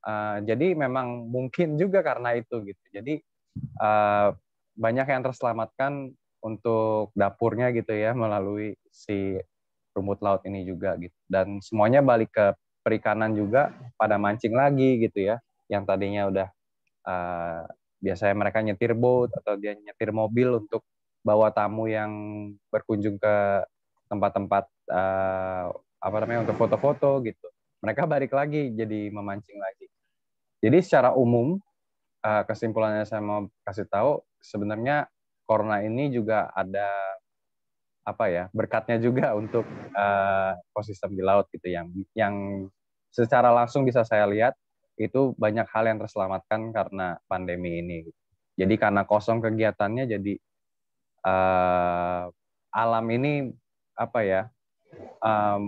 Uh, jadi memang mungkin juga karena itu gitu. Jadi uh, banyak yang terselamatkan untuk dapurnya gitu ya melalui si rumput laut ini juga gitu. Dan semuanya balik ke perikanan juga pada mancing lagi gitu ya. Yang tadinya udah uh, biasanya mereka nyetir boat atau dia nyetir mobil untuk bawa tamu yang berkunjung ke tempat-tempat uh, apa namanya untuk foto-foto gitu. Mereka balik lagi jadi memancing lagi. Jadi secara umum uh, kesimpulannya saya mau kasih tahu sebenarnya corona ini juga ada apa ya berkatnya juga untuk uh, ekosistem di laut gitu yang yang secara langsung bisa saya lihat itu banyak hal yang terselamatkan karena pandemi ini. Jadi karena kosong kegiatannya, jadi uh, alam ini apa ya, um,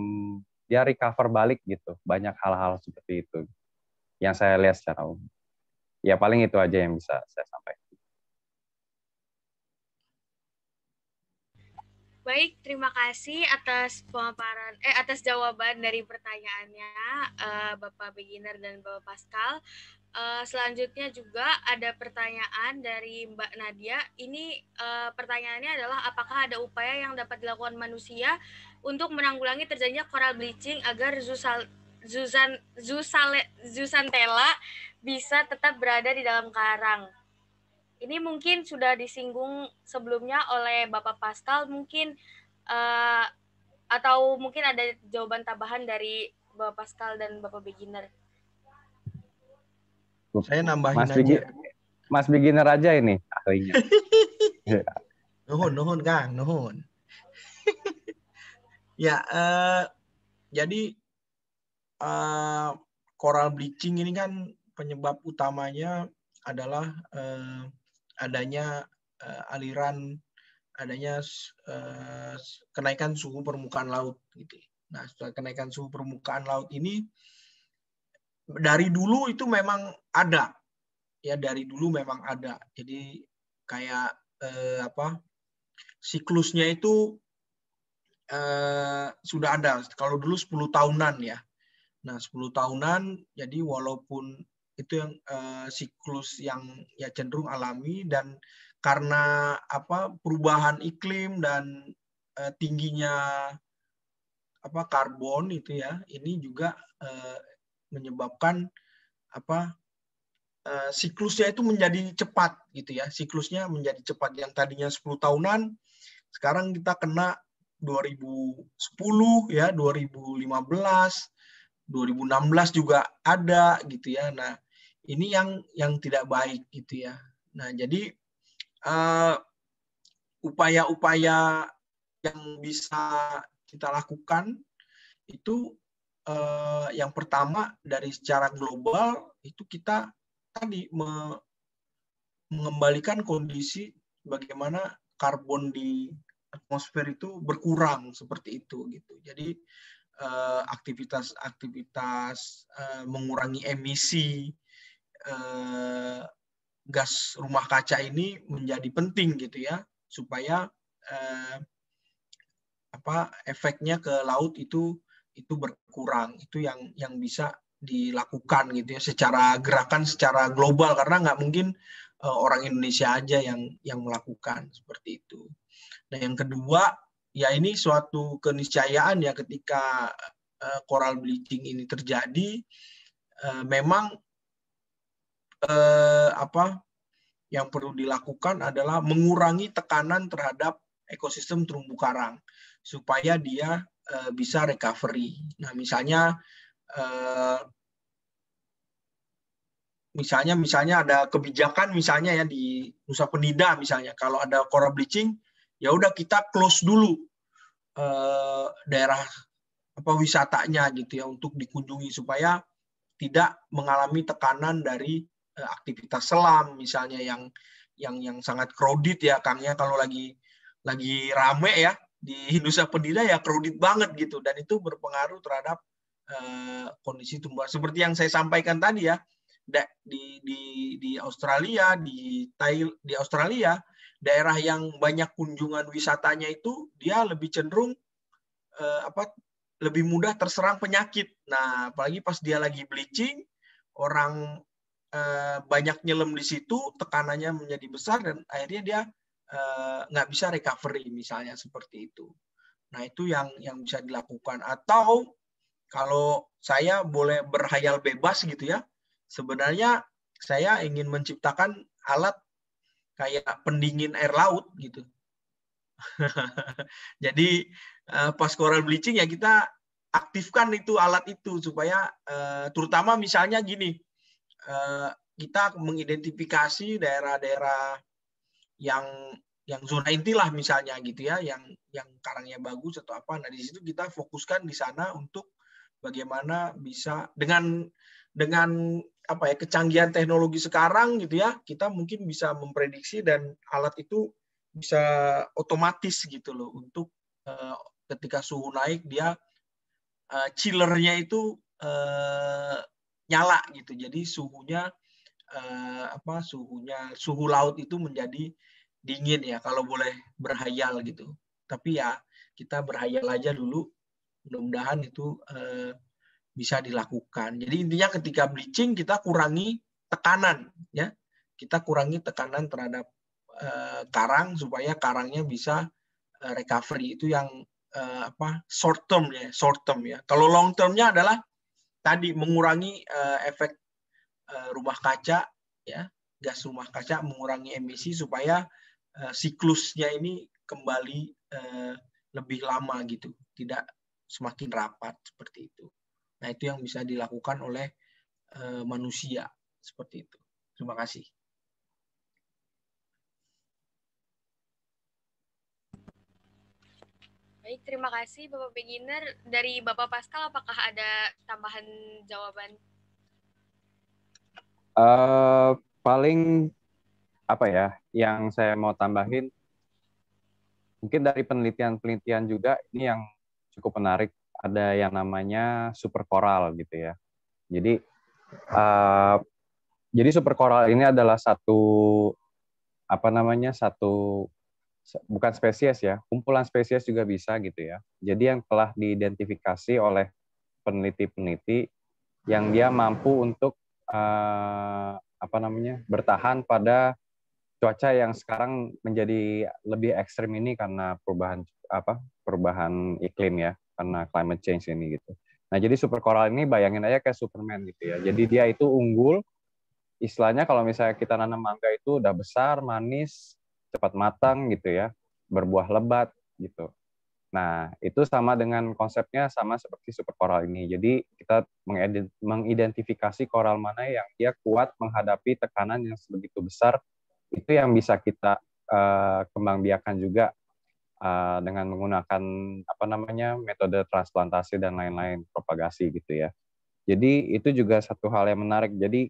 dia recover balik gitu. Banyak hal-hal seperti itu yang saya lihat secara umum. Ya paling itu aja yang bisa saya sampaikan. Baik, terima kasih atas pemaparan eh atas jawaban dari pertanyaannya uh, Bapak Beginner dan Bapak Pascal. Uh, selanjutnya juga ada pertanyaan dari Mbak Nadia. Ini uh, pertanyaannya adalah apakah ada upaya yang dapat dilakukan manusia untuk menanggulangi terjadinya coral bleaching agar zusal, zusan zusale, zusantela bisa tetap berada di dalam karang? ini mungkin sudah disinggung sebelumnya oleh Bapak Pascal mungkin uh, atau mungkin ada jawaban tambahan dari Bapak Pascal dan Bapak beginner. Saya nambahin Mas aja. Mas beginner aja ini. Oh, iya. nuhun, nuhun Kang, nuhun. ya, uh, jadi uh, coral bleaching ini kan penyebab utamanya adalah uh, adanya uh, aliran adanya uh, kenaikan suhu permukaan laut gitu. Nah, kenaikan suhu permukaan laut ini dari dulu itu memang ada. Ya, dari dulu memang ada. Jadi kayak uh, apa? siklusnya itu uh, sudah ada. Kalau dulu 10 tahunan ya. Nah, 10 tahunan jadi walaupun itu yang uh, siklus yang ya cenderung alami dan karena apa perubahan iklim dan uh, tingginya apa karbon itu ya ini juga uh, menyebabkan apa uh, siklusnya itu menjadi cepat gitu ya siklusnya menjadi cepat yang tadinya 10 tahunan sekarang kita kena 2010 ya 2015 2016 juga ada gitu ya nah ini yang yang tidak baik gitu ya. Nah jadi eh, upaya-upaya uh, yang bisa kita lakukan itu uh, yang pertama dari secara global itu kita tadi me mengembalikan kondisi bagaimana karbon di atmosfer itu berkurang seperti itu gitu. Jadi eh, aktivitas-aktivitas uh, uh, mengurangi emisi eh, gas rumah kaca ini menjadi penting gitu ya supaya eh, apa efeknya ke laut itu itu berkurang itu yang yang bisa dilakukan gitu ya secara gerakan secara global karena nggak mungkin eh, orang Indonesia aja yang yang melakukan seperti itu. Nah yang kedua ya ini suatu keniscayaan ya ketika eh, coral bleaching ini terjadi eh, memang eh, apa yang perlu dilakukan adalah mengurangi tekanan terhadap ekosistem terumbu karang supaya dia eh, bisa recovery. Nah, misalnya eh, misalnya misalnya ada kebijakan misalnya ya di Nusa Penida misalnya kalau ada coral bleaching ya udah kita close dulu eh, daerah apa wisatanya gitu ya untuk dikunjungi supaya tidak mengalami tekanan dari Eh, aktivitas selam misalnya yang yang yang sangat crowded ya Kang ya kalau lagi lagi rame ya di Hindusa Pendida ya crowded banget gitu dan itu berpengaruh terhadap eh, kondisi tumbuhan seperti yang saya sampaikan tadi ya di di di Australia di Thailand di Australia daerah yang banyak kunjungan wisatanya itu dia lebih cenderung eh, apa lebih mudah terserang penyakit. Nah, apalagi pas dia lagi bleaching, orang Eh, banyak nyelam di situ, tekanannya menjadi besar dan akhirnya dia eh, nggak bisa recovery misalnya seperti itu. Nah itu yang yang bisa dilakukan atau kalau saya boleh berhayal bebas gitu ya, sebenarnya saya ingin menciptakan alat kayak pendingin air laut gitu. Jadi eh, pas coral bleaching ya kita aktifkan itu alat itu supaya terutama misalnya gini Eh, kita mengidentifikasi daerah-daerah yang yang zona inti lah misalnya gitu ya yang yang karangnya bagus atau apa nah di situ kita fokuskan di sana untuk bagaimana bisa dengan dengan apa ya kecanggihan teknologi sekarang gitu ya kita mungkin bisa memprediksi dan alat itu bisa otomatis gitu loh untuk uh, ketika suhu naik dia uh, chillernya itu uh, nyala gitu. Jadi suhunya eh, apa suhunya suhu laut itu menjadi dingin ya kalau boleh berhayal gitu. Tapi ya kita berhayal aja dulu. Mudah-mudahan itu eh, bisa dilakukan. Jadi intinya ketika bleaching kita kurangi tekanan ya. Kita kurangi tekanan terhadap eh, karang supaya karangnya bisa eh, recovery itu yang eh, apa short term ya, short term ya. Kalau long termnya adalah tadi mengurangi uh, efek uh, rumah kaca ya gas rumah kaca mengurangi emisi supaya uh, siklusnya ini kembali uh, lebih lama gitu tidak semakin rapat seperti itu nah itu yang bisa dilakukan oleh uh, manusia seperti itu terima kasih Baik, terima kasih Bapak Beginner. Dari Bapak Pascal, apakah ada tambahan jawaban? Uh, paling apa ya, yang saya mau tambahin, mungkin dari penelitian-penelitian juga ini yang cukup menarik. Ada yang namanya super coral gitu ya. Jadi uh, jadi super coral ini adalah satu apa namanya satu bukan spesies ya, kumpulan spesies juga bisa gitu ya. Jadi yang telah diidentifikasi oleh peneliti-peneliti yang dia mampu untuk uh, apa namanya bertahan pada cuaca yang sekarang menjadi lebih ekstrim ini karena perubahan apa perubahan iklim ya karena climate change ini gitu. Nah jadi super coral ini bayangin aja kayak Superman gitu ya. Jadi dia itu unggul, istilahnya kalau misalnya kita nanam mangga itu udah besar, manis, cepat matang gitu ya, berbuah lebat gitu. Nah, itu sama dengan konsepnya sama seperti super koral ini. Jadi, kita mengidentifikasi koral mana yang dia kuat menghadapi tekanan yang sebegitu besar, itu yang bisa kita uh, eh, kembang juga uh, dengan menggunakan apa namanya metode transplantasi dan lain-lain propagasi gitu ya. Jadi, itu juga satu hal yang menarik. Jadi,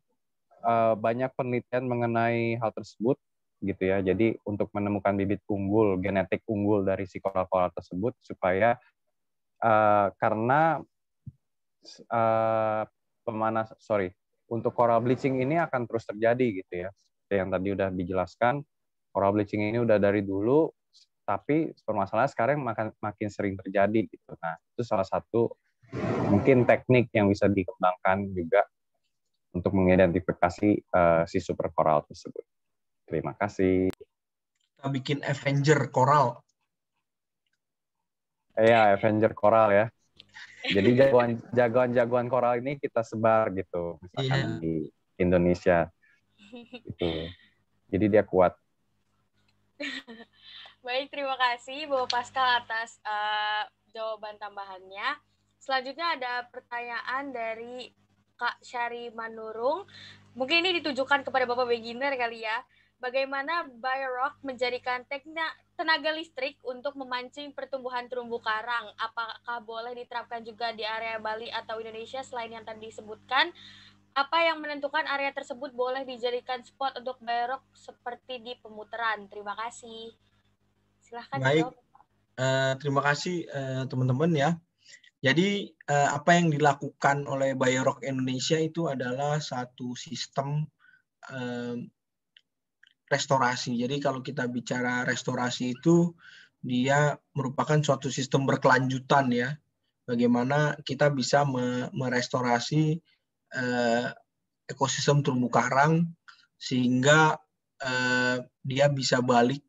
uh, banyak penelitian mengenai hal tersebut gitu ya. Jadi untuk menemukan bibit unggul, genetik unggul dari si koral-koral tersebut supaya uh, karena uh, pemanas sorry untuk coral bleaching ini akan terus terjadi gitu ya. yang tadi udah dijelaskan, coral bleaching ini udah dari dulu tapi permasalahan sekarang makin makin sering terjadi gitu. Nah, itu salah satu mungkin teknik yang bisa dikembangkan juga untuk mengidentifikasi uh, si super coral tersebut. Terima kasih. Kita bikin Avenger Coral. Iya, eh, Avenger Coral ya. Jadi jagoan jagoan jagoan koral ini kita sebar gitu, misalkan yeah. di Indonesia. Gitu. Jadi dia kuat. Baik, terima kasih Bapak Pascal atas uh, jawaban tambahannya. Selanjutnya ada pertanyaan dari Kak Syari Manurung. Mungkin ini ditujukan kepada Bapak beginner kali ya bagaimana Bayrock menjadikan teknik tenaga listrik untuk memancing pertumbuhan terumbu karang. Apakah boleh diterapkan juga di area Bali atau Indonesia selain yang tadi disebutkan? Apa yang menentukan area tersebut boleh dijadikan spot untuk Bayrock seperti di pemutaran? Terima kasih. Silahkan. Baik. Uh, terima kasih teman eh, teman-teman ya. Jadi uh, apa yang dilakukan oleh Bayrock Indonesia itu adalah satu sistem restorasi. Jadi kalau kita bicara restorasi itu dia merupakan suatu sistem berkelanjutan ya. Bagaimana kita bisa merestorasi eh, ekosistem terumbu karang sehingga eh, dia bisa balik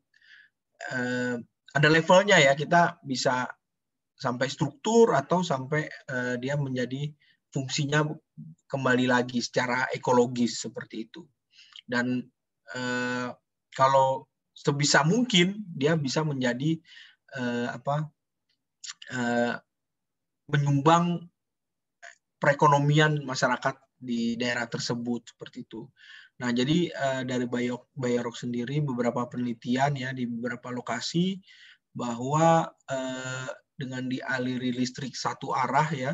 eh, ada levelnya ya kita bisa sampai struktur atau sampai dia menjadi fungsinya kembali lagi secara ekologis seperti itu. Dan eh, kalau sebisa mungkin dia bisa menjadi eh, apa eh, menyumbang perekonomian masyarakat di daerah tersebut seperti itu. Nah, jadi eh, dari Bayok Bayarok sendiri beberapa penelitian ya di beberapa lokasi bahwa eh, dengan dialiri listrik satu arah ya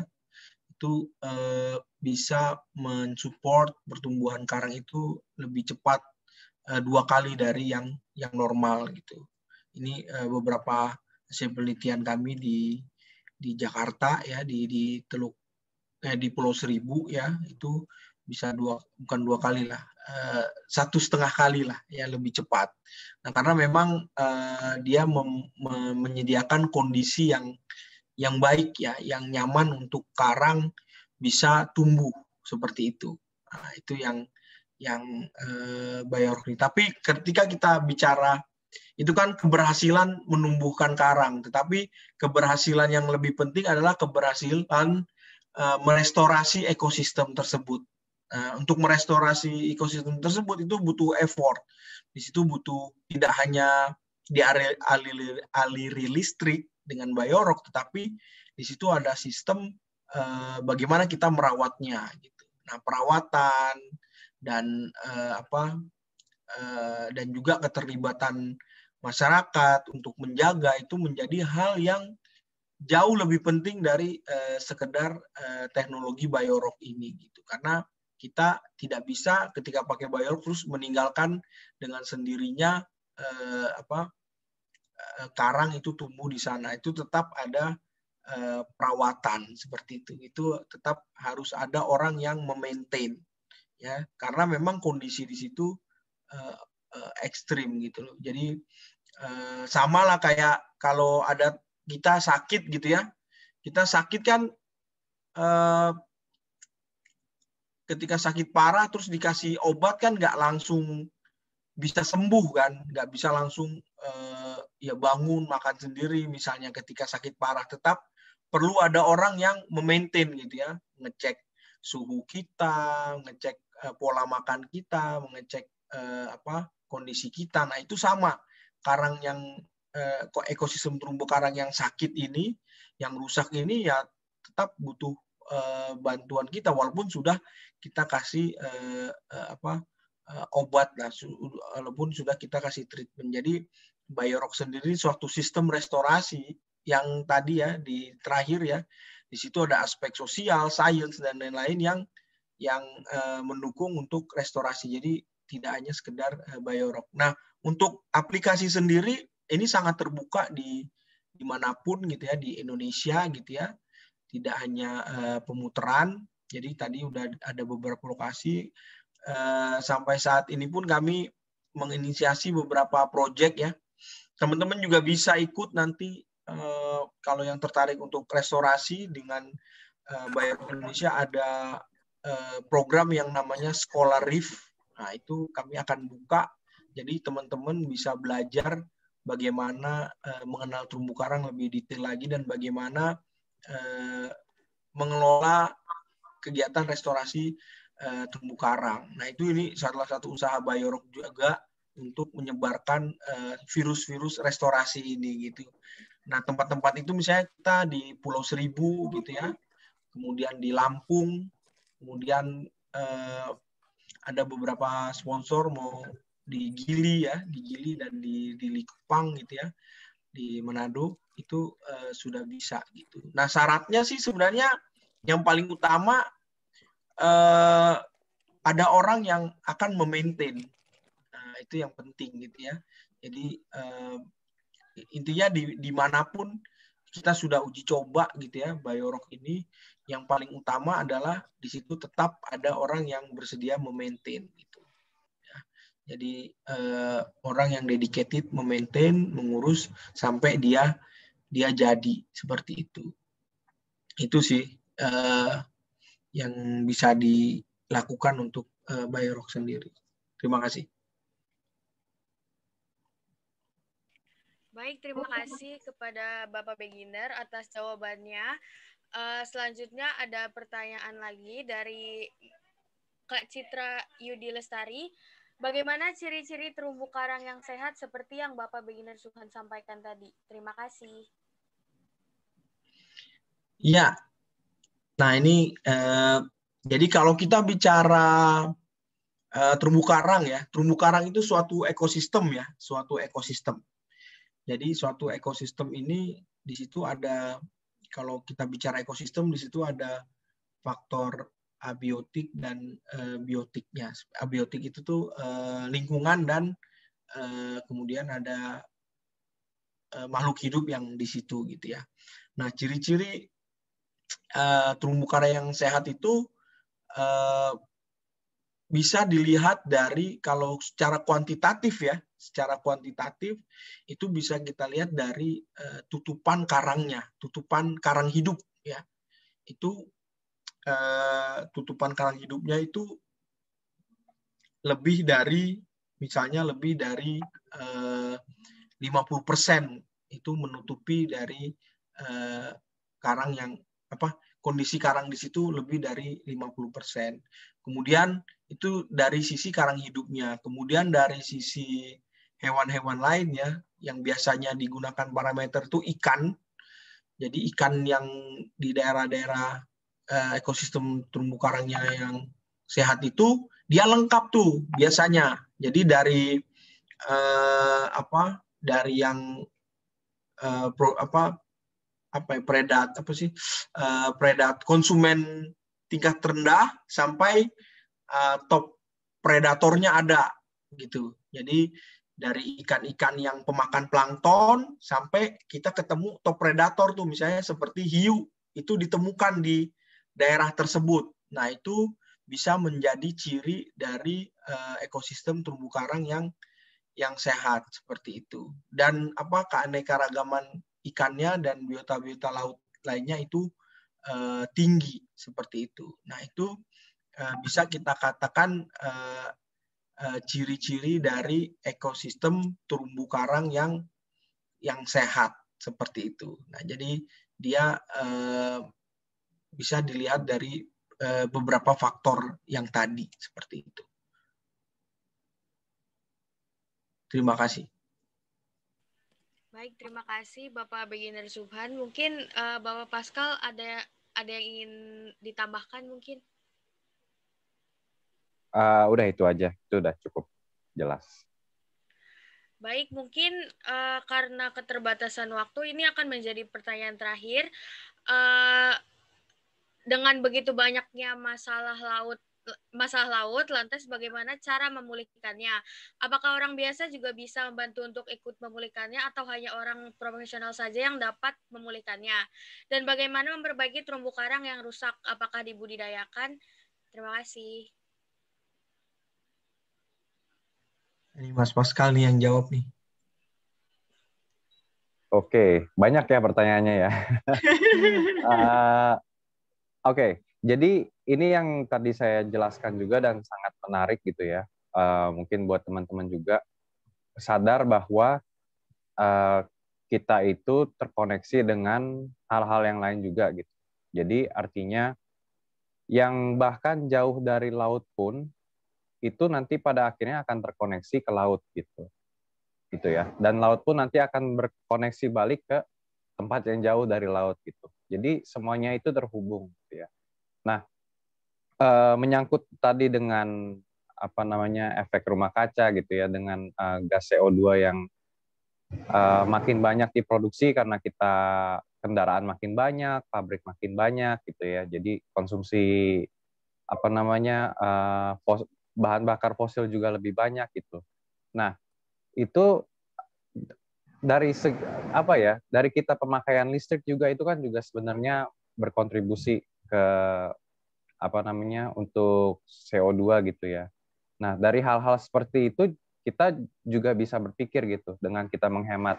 itu eh, bisa mensupport pertumbuhan karang itu lebih cepat Eh, dua kali dari yang yang normal gitu. Ini eh, beberapa hasil penelitian kami di di Jakarta ya di di Teluk eh, di Pulau Seribu ya itu bisa dua bukan dua kali lah eh, satu setengah kali lah ya lebih cepat. Nah karena memang eh, dia mem, me, menyediakan kondisi yang yang baik ya yang nyaman untuk karang bisa tumbuh seperti itu. Nah, itu yang yang eh, biorkri. Tapi ketika kita bicara itu kan keberhasilan menumbuhkan karang, tetapi keberhasilan yang lebih penting adalah keberhasilan eh, merestorasi ekosistem tersebut. Eh, untuk merestorasi ekosistem tersebut itu butuh effort. Di situ butuh tidak hanya di aliri, aliri listrik dengan biorok, tetapi di situ ada sistem eh, bagaimana kita merawatnya. Gitu. Nah, perawatan, dan uh, apa uh, dan juga keterlibatan masyarakat untuk menjaga itu menjadi hal yang jauh lebih penting dari uh, sekedar uh, teknologi biorock ini gitu karena kita tidak bisa ketika pakai biorock terus meninggalkan dengan sendirinya uh, apa karang itu tumbuh di sana itu tetap ada perawatan seperti itu itu tetap harus ada orang yang memaintain ya karena memang kondisi di situ uh, uh, ekstrim gitu loh jadi uh, sama lah kayak kalau ada kita sakit gitu ya kita sakit kan uh, ketika sakit parah terus dikasih obat kan nggak langsung bisa sembuh kan nggak bisa langsung uh, ya bangun makan sendiri misalnya ketika sakit parah tetap perlu ada orang yang memaintain gitu ya ngecek suhu kita ngecek Eh, pola makan kita, mengecek eh, apa kondisi kita. Nah, itu sama. Karang yang eh, ekosistem terumbu karang yang sakit ini, yang rusak ini ya tetap butuh bantuan kita walaupun sudah kita kasih apa obat lah walaupun sudah kita kasih treatment. Jadi Biorock sendiri suatu sistem restorasi yang tadi ya di terakhir ya di situ ada aspek sosial, sains dan lain-lain yang yang uh, mendukung untuk restorasi. Jadi tidak hanya sekedar uh, eh, Biorock. Nah, untuk aplikasi sendiri ini sangat terbuka di dimanapun gitu ya di Indonesia gitu ya. Tidak hanya uh, pemutaran. Jadi tadi udah ada beberapa lokasi uh, sampai saat ini pun kami menginisiasi beberapa proyek ya. Teman-teman juga bisa ikut nanti uh, kalau yang tertarik untuk restorasi dengan uh, Bayar Indonesia ada Eh, program yang namanya Sekolah Reef. Nah, itu kami akan buka. Jadi teman-teman bisa belajar bagaimana eh, mengenal terumbu karang lebih detail lagi dan bagaimana eh, mengelola kegiatan restorasi terumbu karang. Nah, itu ini salah satu usaha Bayorok juga untuk menyebarkan virus-virus restorasi ini gitu. Nah, tempat-tempat itu misalnya kita di Pulau Seribu gitu ya. Kemudian di Lampung, kemudian eh, ada beberapa sponsor mau di Gili ya, di Gili dan di di Likupang gitu ya, di Manado itu eh, sudah bisa gitu. Nah syaratnya sih sebenarnya yang paling utama eh, ada orang yang akan memaintain, nah, itu yang penting gitu ya. Jadi eh, intinya di, dimanapun kita sudah uji coba gitu ya, Bayorok ini yang paling utama adalah di situ tetap ada orang yang bersedia memaintain itu, Ya. Jadi eh, orang yang dedicated memaintain, mengurus sampai dia dia jadi seperti itu. Itu sih eh, yang bisa dilakukan untuk eh, Bayrok sendiri. Terima kasih. Baik, terima kasih kepada Bapak Beginner atas jawabannya. Eh, selanjutnya ada pertanyaan lagi dari Kak Citra Yudi Lestari. Bagaimana ciri-ciri terumbu karang yang sehat seperti yang Bapak Beginner Suhan sampaikan tadi? Terima kasih. Ya, nah ini eh, jadi kalau kita bicara eh, terumbu karang ya, terumbu karang itu suatu ekosistem ya, suatu ekosistem. Jadi suatu ekosistem ini di situ ada kalau kita bicara ekosistem di situ ada faktor abiotik dan uh, biotiknya. Abiotik itu tuh uh, lingkungan dan uh, kemudian ada uh, makhluk hidup yang di situ gitu ya. Nah, ciri-ciri uh, terumbu karang yang sehat itu uh, bisa dilihat dari kalau secara kuantitatif ya secara kuantitatif itu bisa kita lihat dari uh, tutupan karangnya, tutupan karang hidup ya. Itu uh, tutupan karang hidupnya itu lebih dari misalnya lebih dari eh, uh, 50% itu menutupi dari uh, karang yang apa kondisi karang di situ lebih dari 50%. Kemudian itu dari sisi karang hidupnya, kemudian dari sisi hewan-hewan lain ya yang biasanya digunakan parameter itu ikan. Jadi ikan yang di daerah-daerah eh, ekosistem terumbu karangnya yang sehat itu dia lengkap tuh biasanya. Jadi dari eh, apa? Dari yang eh, pro, apa apa ya predat apa sih eh, predat konsumen tingkat rendah sampai eh, top predatornya ada gitu. Jadi dari ikan-ikan yang pemakan plankton sampai kita ketemu top predator tuh misalnya seperti hiu itu ditemukan di daerah tersebut. Nah, itu bisa menjadi ciri dari uh, ekosistem terumbu karang yang yang sehat seperti itu. Dan apa keanekaragaman ikannya dan biota-biota laut lainnya itu uh, tinggi seperti itu. Nah, itu uh, bisa kita katakan Eh, ciri-ciri dari ekosistem terumbu karang yang yang sehat seperti itu. Nah, jadi dia eh, bisa dilihat dari eh, beberapa faktor yang tadi seperti itu. Terima kasih. Baik, terima kasih Bapak Beginner Subhan. Mungkin uh, Bapak Pascal ada ada yang ingin ditambahkan mungkin? uh, udah itu aja itu udah cukup jelas baik mungkin uh, karena keterbatasan waktu ini akan menjadi pertanyaan terakhir uh, dengan begitu banyaknya masalah laut masalah laut lantas bagaimana cara memulihkannya apakah orang biasa juga bisa membantu untuk ikut memulihkannya atau hanya orang profesional saja yang dapat memulihkannya dan bagaimana memperbaiki terumbu karang yang rusak apakah dibudidayakan terima kasih Ini Mas Pascal nih yang jawab nih. Oke, banyak ya pertanyaannya ya. uh, Oke, okay. jadi ini yang tadi saya jelaskan juga dan sangat menarik gitu ya. Uh, mungkin buat teman-teman juga sadar bahwa uh, kita itu terkoneksi dengan hal-hal yang lain juga gitu. Jadi artinya yang bahkan jauh dari laut pun itu nanti pada akhirnya akan terkoneksi ke laut gitu gitu ya dan laut pun nanti akan berkoneksi balik ke tempat yang jauh dari laut gitu jadi semuanya itu terhubung gitu ya nah e, menyangkut tadi dengan apa namanya efek rumah kaca gitu ya dengan e, gas CO2 yang e, makin banyak diproduksi karena kita kendaraan makin banyak pabrik makin banyak gitu ya jadi konsumsi apa namanya uh, bahan bakar fosil juga lebih banyak gitu. Nah, itu dari apa ya? Dari kita pemakaian listrik juga itu kan juga sebenarnya berkontribusi ke apa namanya untuk CO2 gitu ya. Nah, dari hal-hal seperti itu kita juga bisa berpikir gitu dengan kita menghemat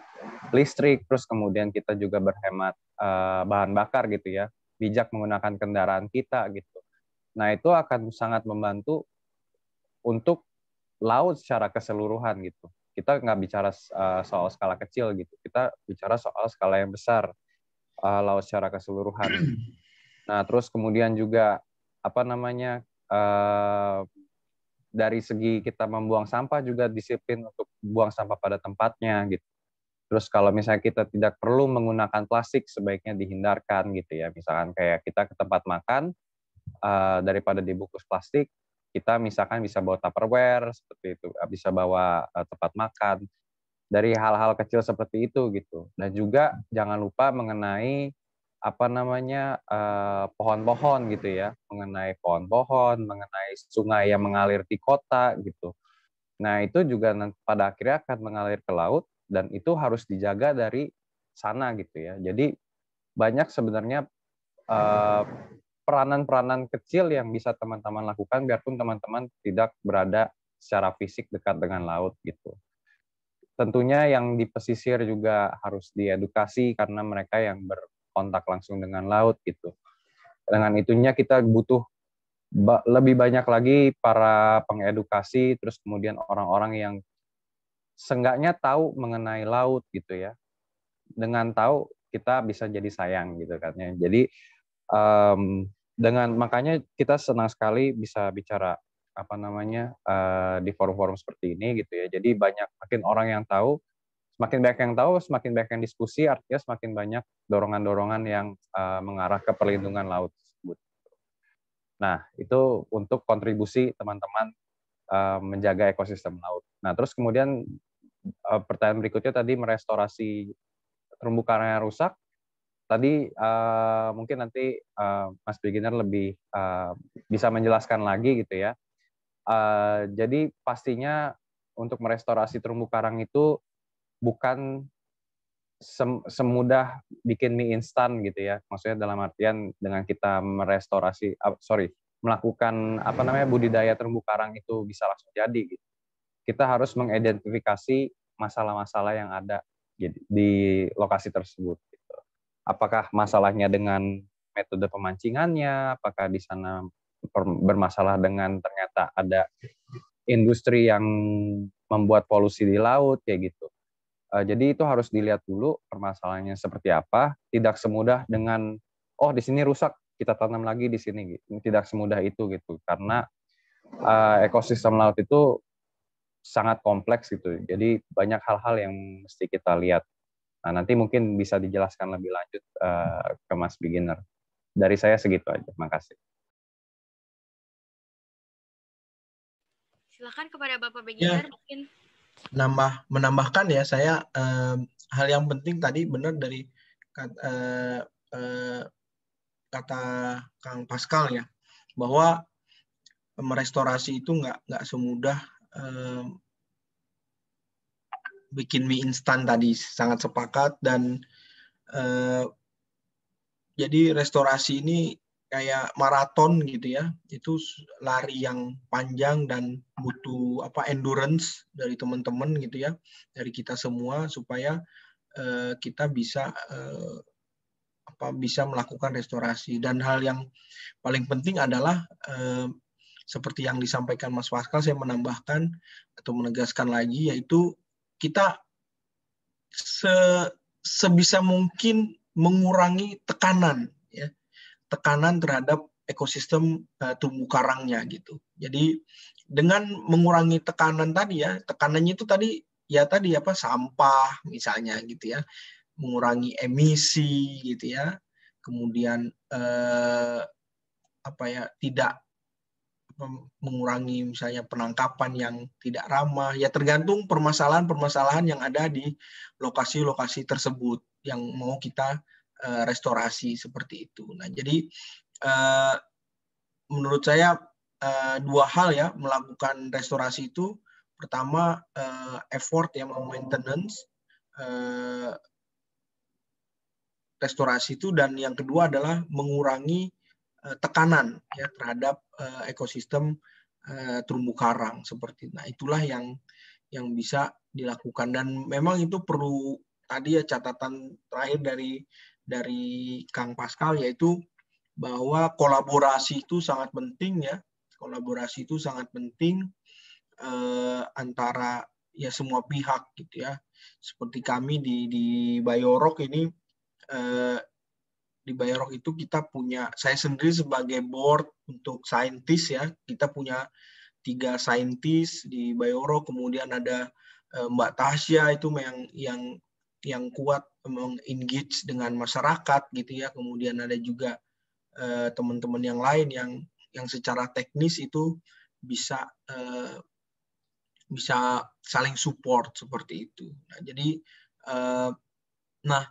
listrik terus kemudian kita juga berhemat uh, bahan bakar gitu ya bijak menggunakan kendaraan kita gitu nah itu akan sangat membantu untuk laut secara keseluruhan gitu. Kita nggak bicara eh, soal skala kecil gitu. Kita bicara soal skala yang besar eh, laut secara keseluruhan. Nah, terus kemudian juga apa namanya eh, dari segi kita membuang sampah juga disiplin untuk buang sampah pada tempatnya gitu. Terus kalau misalnya kita tidak perlu menggunakan plastik sebaiknya dihindarkan gitu ya. Misalkan kayak kita ke tempat makan daripada dibungkus plastik, kita misalkan bisa bawa tupperware seperti itu, eh, bisa bawa eh, tempat makan dari hal-hal kecil seperti itu gitu. Dan juga jangan lupa mengenai apa namanya eh, pohon-pohon gitu ya, mengenai pohon-pohon, mengenai sungai yang mengalir di kota gitu. Nah itu juga pada akhirnya akan mengalir ke laut dan itu harus dijaga dari sana gitu ya. Jadi banyak sebenarnya peranan-peranan kecil yang bisa teman-teman lakukan biarpun teman-teman tidak berada secara fisik dekat dengan laut gitu. Tentunya yang di pesisir juga harus diedukasi karena mereka yang berkontak langsung dengan laut gitu. Dengan itunya kita butuh lebih banyak lagi para pengedukasi terus kemudian orang-orang yang seenggaknya tahu mengenai laut gitu ya. Dengan tahu kita bisa jadi sayang gitu kan ya. Jadi um, dengan makanya kita senang sekali bisa bicara apa namanya uh, di forum-forum seperti ini gitu ya. Jadi banyak makin orang yang tahu, semakin banyak yang tahu, semakin banyak yang diskusi, artinya semakin banyak dorongan-dorongan yang uh, mengarah ke perlindungan laut tersebut. Nah, itu untuk kontribusi teman-teman uh, menjaga ekosistem laut. Nah, terus kemudian uh, pertanyaan berikutnya tadi merestorasi terumbu karang yang rusak, tadi uh, mungkin nanti uh, Mas Beginner lebih uh, bisa menjelaskan lagi gitu ya. Uh, jadi pastinya untuk merestorasi terumbu karang itu bukan sem semudah bikin mie instan gitu ya. Maksudnya dalam artian dengan kita merestorasi, uh, sorry, melakukan apa namanya budidaya terumbu karang itu bisa langsung jadi. Gitu. Kita harus mengidentifikasi masalah-masalah yang ada gitu, di lokasi tersebut apakah masalahnya dengan metode pemancingannya, apakah di sana bermasalah dengan ternyata ada industri yang membuat polusi di laut kayak gitu. Eh, jadi itu harus dilihat dulu permasalahannya seperti apa. Tidak semudah dengan oh di sini rusak kita tanam lagi di sini. Gitu. Tidak semudah itu gitu karena eh, ekosistem laut itu sangat kompleks gitu. Jadi banyak hal-hal yang mesti kita lihat Nah, nanti mungkin bisa dijelaskan lebih lanjut uh, ke Mas Beginner. Dari saya segitu aja. Makasih. Silakan kepada Bapak ya. Beginner ya. mungkin nambah menambahkan ya saya uh, hal yang penting tadi benar dari kata, uh, eh, uh, eh, kata Kang Pascal ya bahwa merestorasi itu nggak semudah bikin mie instan tadi sangat sepakat dan eh, jadi restorasi ini kayak maraton gitu ya itu lari yang panjang dan butuh apa endurance dari teman-teman gitu ya dari kita semua supaya eh, kita bisa eh, apa bisa melakukan restorasi dan hal yang paling penting adalah eh, seperti yang disampaikan Mas Waskal saya menambahkan atau menegaskan lagi yaitu kita se sebisa mungkin mengurangi tekanan ya tekanan terhadap ekosistem uh, tumbuh karangnya gitu jadi dengan mengurangi tekanan tadi ya tekanannya itu tadi ya tadi apa sampah misalnya gitu ya mengurangi emisi gitu ya kemudian eh, apa ya tidak mengurangi misalnya penangkapan yang tidak ramah ya tergantung permasalahan-permasalahan yang ada di lokasi-lokasi tersebut yang mau kita uh, restorasi seperti itu. Nah, jadi uh, menurut saya uh, dua hal ya melakukan restorasi itu pertama uh, effort yang maintenance uh, restorasi itu dan yang kedua adalah mengurangi Eh, tekanan ya terhadap uh, ekosistem uh, terumbu karang seperti nah itulah yang yang bisa dilakukan dan memang itu perlu tadi ya catatan terakhir dari dari Kang Pascal yaitu bahwa kolaborasi itu sangat penting ya kolaborasi itu sangat penting eh, antara ya semua pihak gitu ya seperti kami di di Bayorok ini eh, di Bayrock itu kita punya saya sendiri sebagai board untuk saintis ya kita punya tiga saintis di Bayoro kemudian ada eh, Mbak Tasya itu yang yang yang kuat mengengage dengan masyarakat gitu ya kemudian ada juga eh, teman-teman yang lain yang yang secara teknis itu bisa eh, bisa saling support seperti itu nah, jadi nah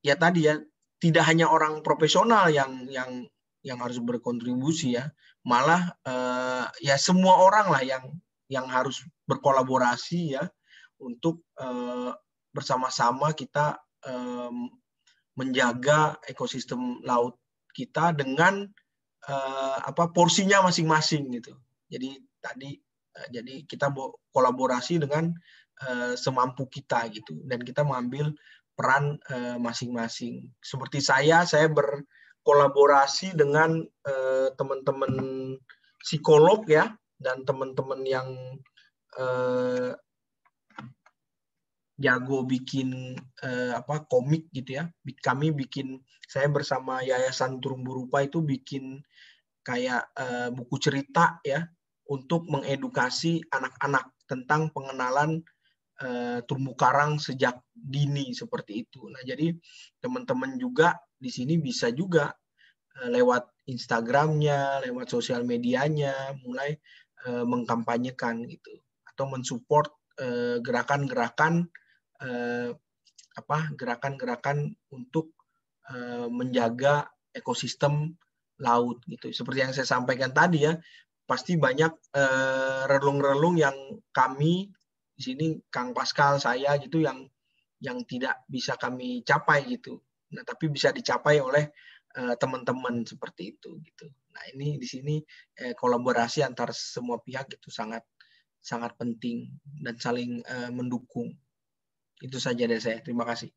ya tadi ya tidak hanya orang profesional yang yang yang harus berkontribusi ya, malah eh, ya semua orang lah yang yang harus berkolaborasi ya untuk eh, bersama-sama kita eh, menjaga ekosistem laut kita dengan eh, apa porsinya masing-masing gitu. Jadi tadi eh, jadi kita kolaborasi dengan eh, semampu kita gitu dan kita mengambil peran eh, masing-masing. Uh, Seperti saya, saya berkolaborasi dengan uh, teman-teman psikolog ya dan teman-teman yang uh, jago bikin apa komik gitu ya. Kami bikin saya bersama Yayasan Turung Berupa itu bikin kayak buku cerita ya untuk mengedukasi anak-anak tentang pengenalan Eh, terumbu karang sejak dini seperti itu. Nah, jadi teman-teman juga di sini bisa juga eh, lewat Instagramnya, lewat sosial medianya, mulai eh, mengkampanyekan gitu atau mensupport gerakan-gerakan apa gerakan-gerakan untuk menjaga ekosistem laut gitu. Seperti yang saya sampaikan tadi ya, pasti banyak relung-relung yang kami di sini Kang Pascal saya gitu yang yang tidak bisa kami capai gitu. Nah, tapi bisa dicapai oleh eh, teman-teman uh, seperti itu gitu. Nah, ini di sini eh, kolaborasi antar semua pihak itu sangat sangat penting dan saling uh, mendukung. Itu saja dari saya. Terima kasih.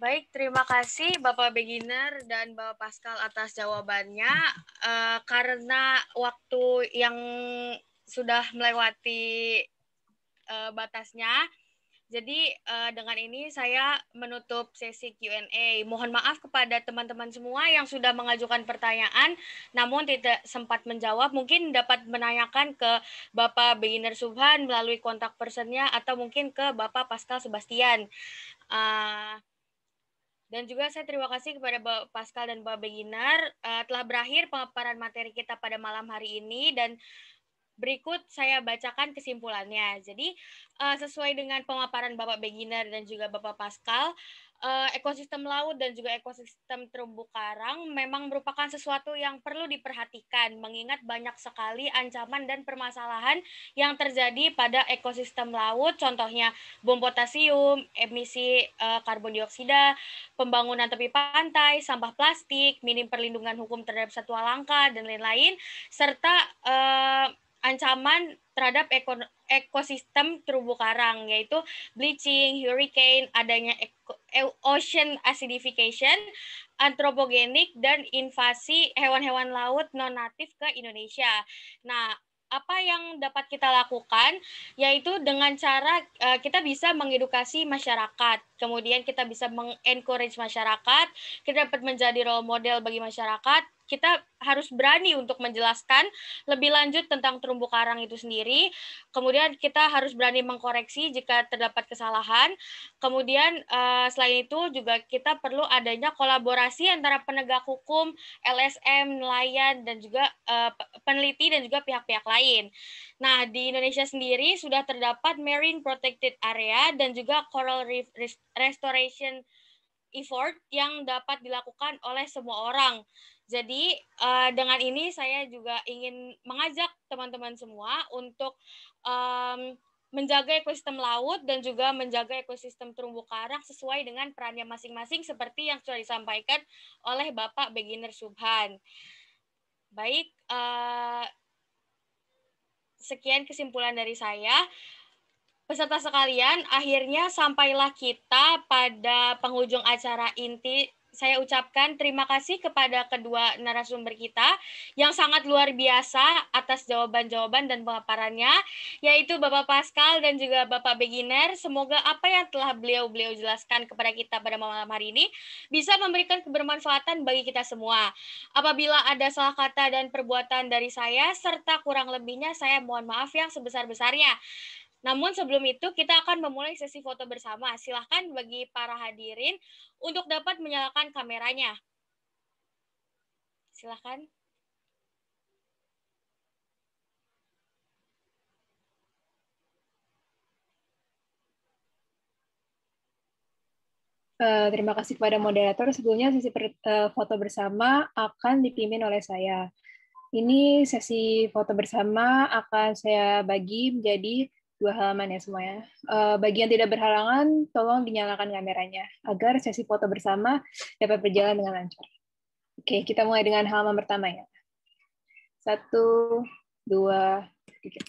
Baik, terima kasih Bapak Beginner dan Bapak Pascal atas jawabannya. Uh, karena waktu yang sudah melewati uh, batasnya. Jadi uh, dengan ini saya menutup sesi Q&A. Mohon maaf kepada teman-teman semua yang sudah mengajukan pertanyaan namun tidak sempat menjawab. Mungkin dapat menanyakan ke Bapak Beginner Subhan melalui kontak personnya atau mungkin ke Bapak Pascal Sebastian. Uh, dan juga saya terima kasih kepada Bapak Pascal dan Bapak Beginner uh, telah berakhir pemaparan materi kita pada malam hari ini dan Berikut saya bacakan kesimpulannya. Jadi, uh, sesuai dengan pemaparan Bapak Beginner dan juga Bapak Pascal, uh, ekosistem laut dan juga ekosistem terumbu karang memang merupakan sesuatu yang perlu diperhatikan, mengingat banyak sekali ancaman dan permasalahan yang terjadi pada ekosistem laut, contohnya bom potasium, emisi uh, karbon dioksida, pembangunan tepi pantai, sampah plastik, minim perlindungan hukum terhadap satwa langka, dan lain-lain, serta... Uh, ancaman terhadap ekosistem terumbu karang yaitu bleaching, hurricane, adanya e-, ocean acidification, antropogenik dan invasi hewan-hewan laut non natif ke Indonesia. Nah, apa yang dapat kita lakukan yaitu dengan cara uh, kita bisa mengedukasi masyarakat kemudian kita bisa mengencourage masyarakat kita dapat menjadi role model bagi masyarakat kita harus berani untuk menjelaskan lebih lanjut tentang terumbu karang itu sendiri. Kemudian kita harus berani mengkoreksi jika terdapat kesalahan. Kemudian eh, selain itu juga kita perlu adanya kolaborasi antara penegak hukum, LSM, nelayan dan juga eh, peneliti dan juga pihak-pihak lain. Nah, di Indonesia sendiri sudah terdapat Marine Protected Area dan juga Coral Reef Restoration effort yang dapat dilakukan oleh semua orang. Jadi uh, dengan ini saya juga ingin mengajak teman-teman semua untuk um, menjaga ekosistem laut dan juga menjaga ekosistem terumbu karang sesuai dengan perannya masing-masing seperti yang sudah disampaikan oleh Bapak Beginner Subhan. Baik, uh, sekian kesimpulan dari saya. Peserta sekalian, akhirnya sampailah kita pada penghujung acara inti saya ucapkan terima kasih kepada kedua narasumber kita yang sangat luar biasa atas jawaban-jawaban dan pengaparannya, yaitu Bapak Pascal dan juga Bapak Beginner. Semoga apa yang telah beliau-beliau jelaskan kepada kita pada malam hari ini bisa memberikan kebermanfaatan bagi kita semua. Apabila ada salah kata dan perbuatan dari saya, serta kurang lebihnya saya mohon maaf yang sebesar-besarnya. Namun sebelum itu kita akan memulai sesi foto bersama. Silahkan bagi para hadirin untuk dapat menyalakan kameranya. Silahkan. Uh, terima kasih kepada moderator. Sebelumnya sesi per, uh, foto bersama akan dipimpin oleh saya. Ini sesi foto bersama akan saya bagi menjadi dua halaman ya semuanya. Uh, bagi yang tidak berhalangan, tolong dinyalakan kameranya agar sesi foto bersama dapat berjalan dengan lancar. Oke, kita mulai dengan halaman pertama ya. Satu, dua, tiga.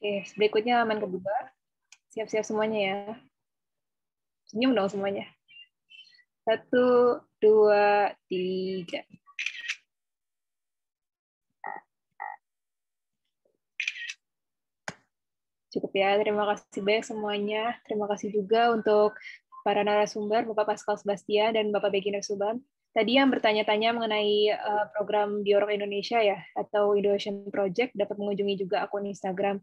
Oke, berikutnya halaman kedua. Siap-siap semuanya ya. Senyum dong semuanya. Satu, dua, tiga. Cukup ya, terima kasih banyak semuanya. Terima kasih juga untuk para narasumber, Bapak Pascal Sebastian dan Bapak Begina Suban. Tadi yang bertanya-tanya mengenai eh, program Biorok Indonesia ya, atau Indonesian Project, dapat mengunjungi juga akun Instagram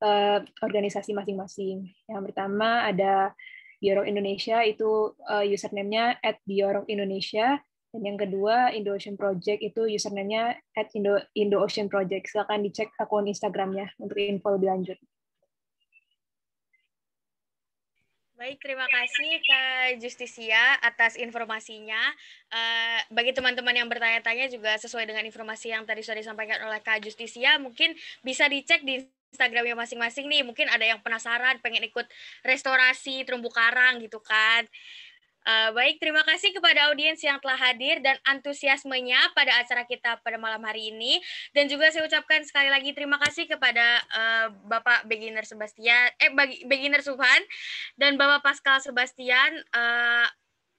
eh, organisasi masing-masing. Yang pertama ada Biorong Indonesia itu uh, username-nya at Biorong Indonesia. Dan yang kedua, Indo Ocean Project itu username-nya at Indo, Indo Ocean Project. Silahkan dicek akun Instagramnya untuk info lebih lanjut. Baik, terima kasih Kak Justisia atas informasinya. Eh, bagi teman-teman yang bertanya-tanya juga sesuai dengan informasi yang tadi sudah disampaikan oleh Kak Justisia, mungkin bisa dicek di Instagramnya masing-masing nih. Mungkin ada yang penasaran, pengen ikut restorasi terumbu karang gitu kan. Uh, baik, terima kasih kepada audiens yang telah hadir dan antusiasmenya pada acara kita pada malam hari ini. Dan juga saya ucapkan sekali lagi terima kasih kepada uh, Bapak Beginner Sebastian, eh Beginner Subhan dan Bapak Pascal Sebastian uh,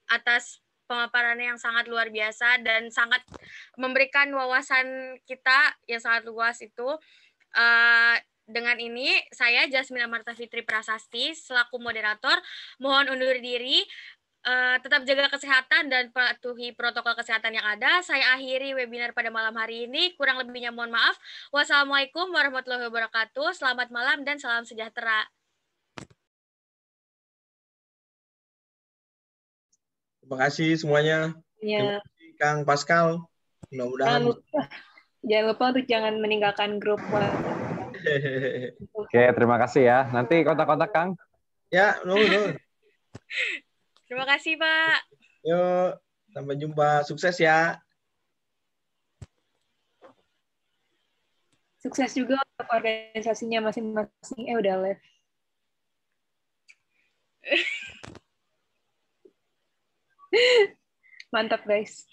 atas pemaparannya yang sangat luar biasa dan sangat memberikan wawasan kita yang sangat luas itu. Uh, dengan ini saya Jasmina Marta Fitri Prasasti selaku moderator mohon undur diri. Uh, tetap jaga kesehatan dan patuhi protokol kesehatan yang ada. Saya akhiri webinar pada malam hari ini. Kurang lebihnya mohon maaf. Wassalamualaikum warahmatullahi wabarakatuh. Selamat malam dan salam sejahtera. Terima kasih semuanya. Ya. Terima kasih Kang Pascal. Mudah-mudahan. Jangan lupa, jangan lupa untuk jangan meninggalkan grup Oke, terima kasih ya. Nanti kontak-kontak Kang. Ya, No, no. Terima kasih, Pak. Yuk, sampai jumpa. Sukses ya. Sukses juga untuk organisasinya masing-masing. Eh, udah live. Mantap, guys.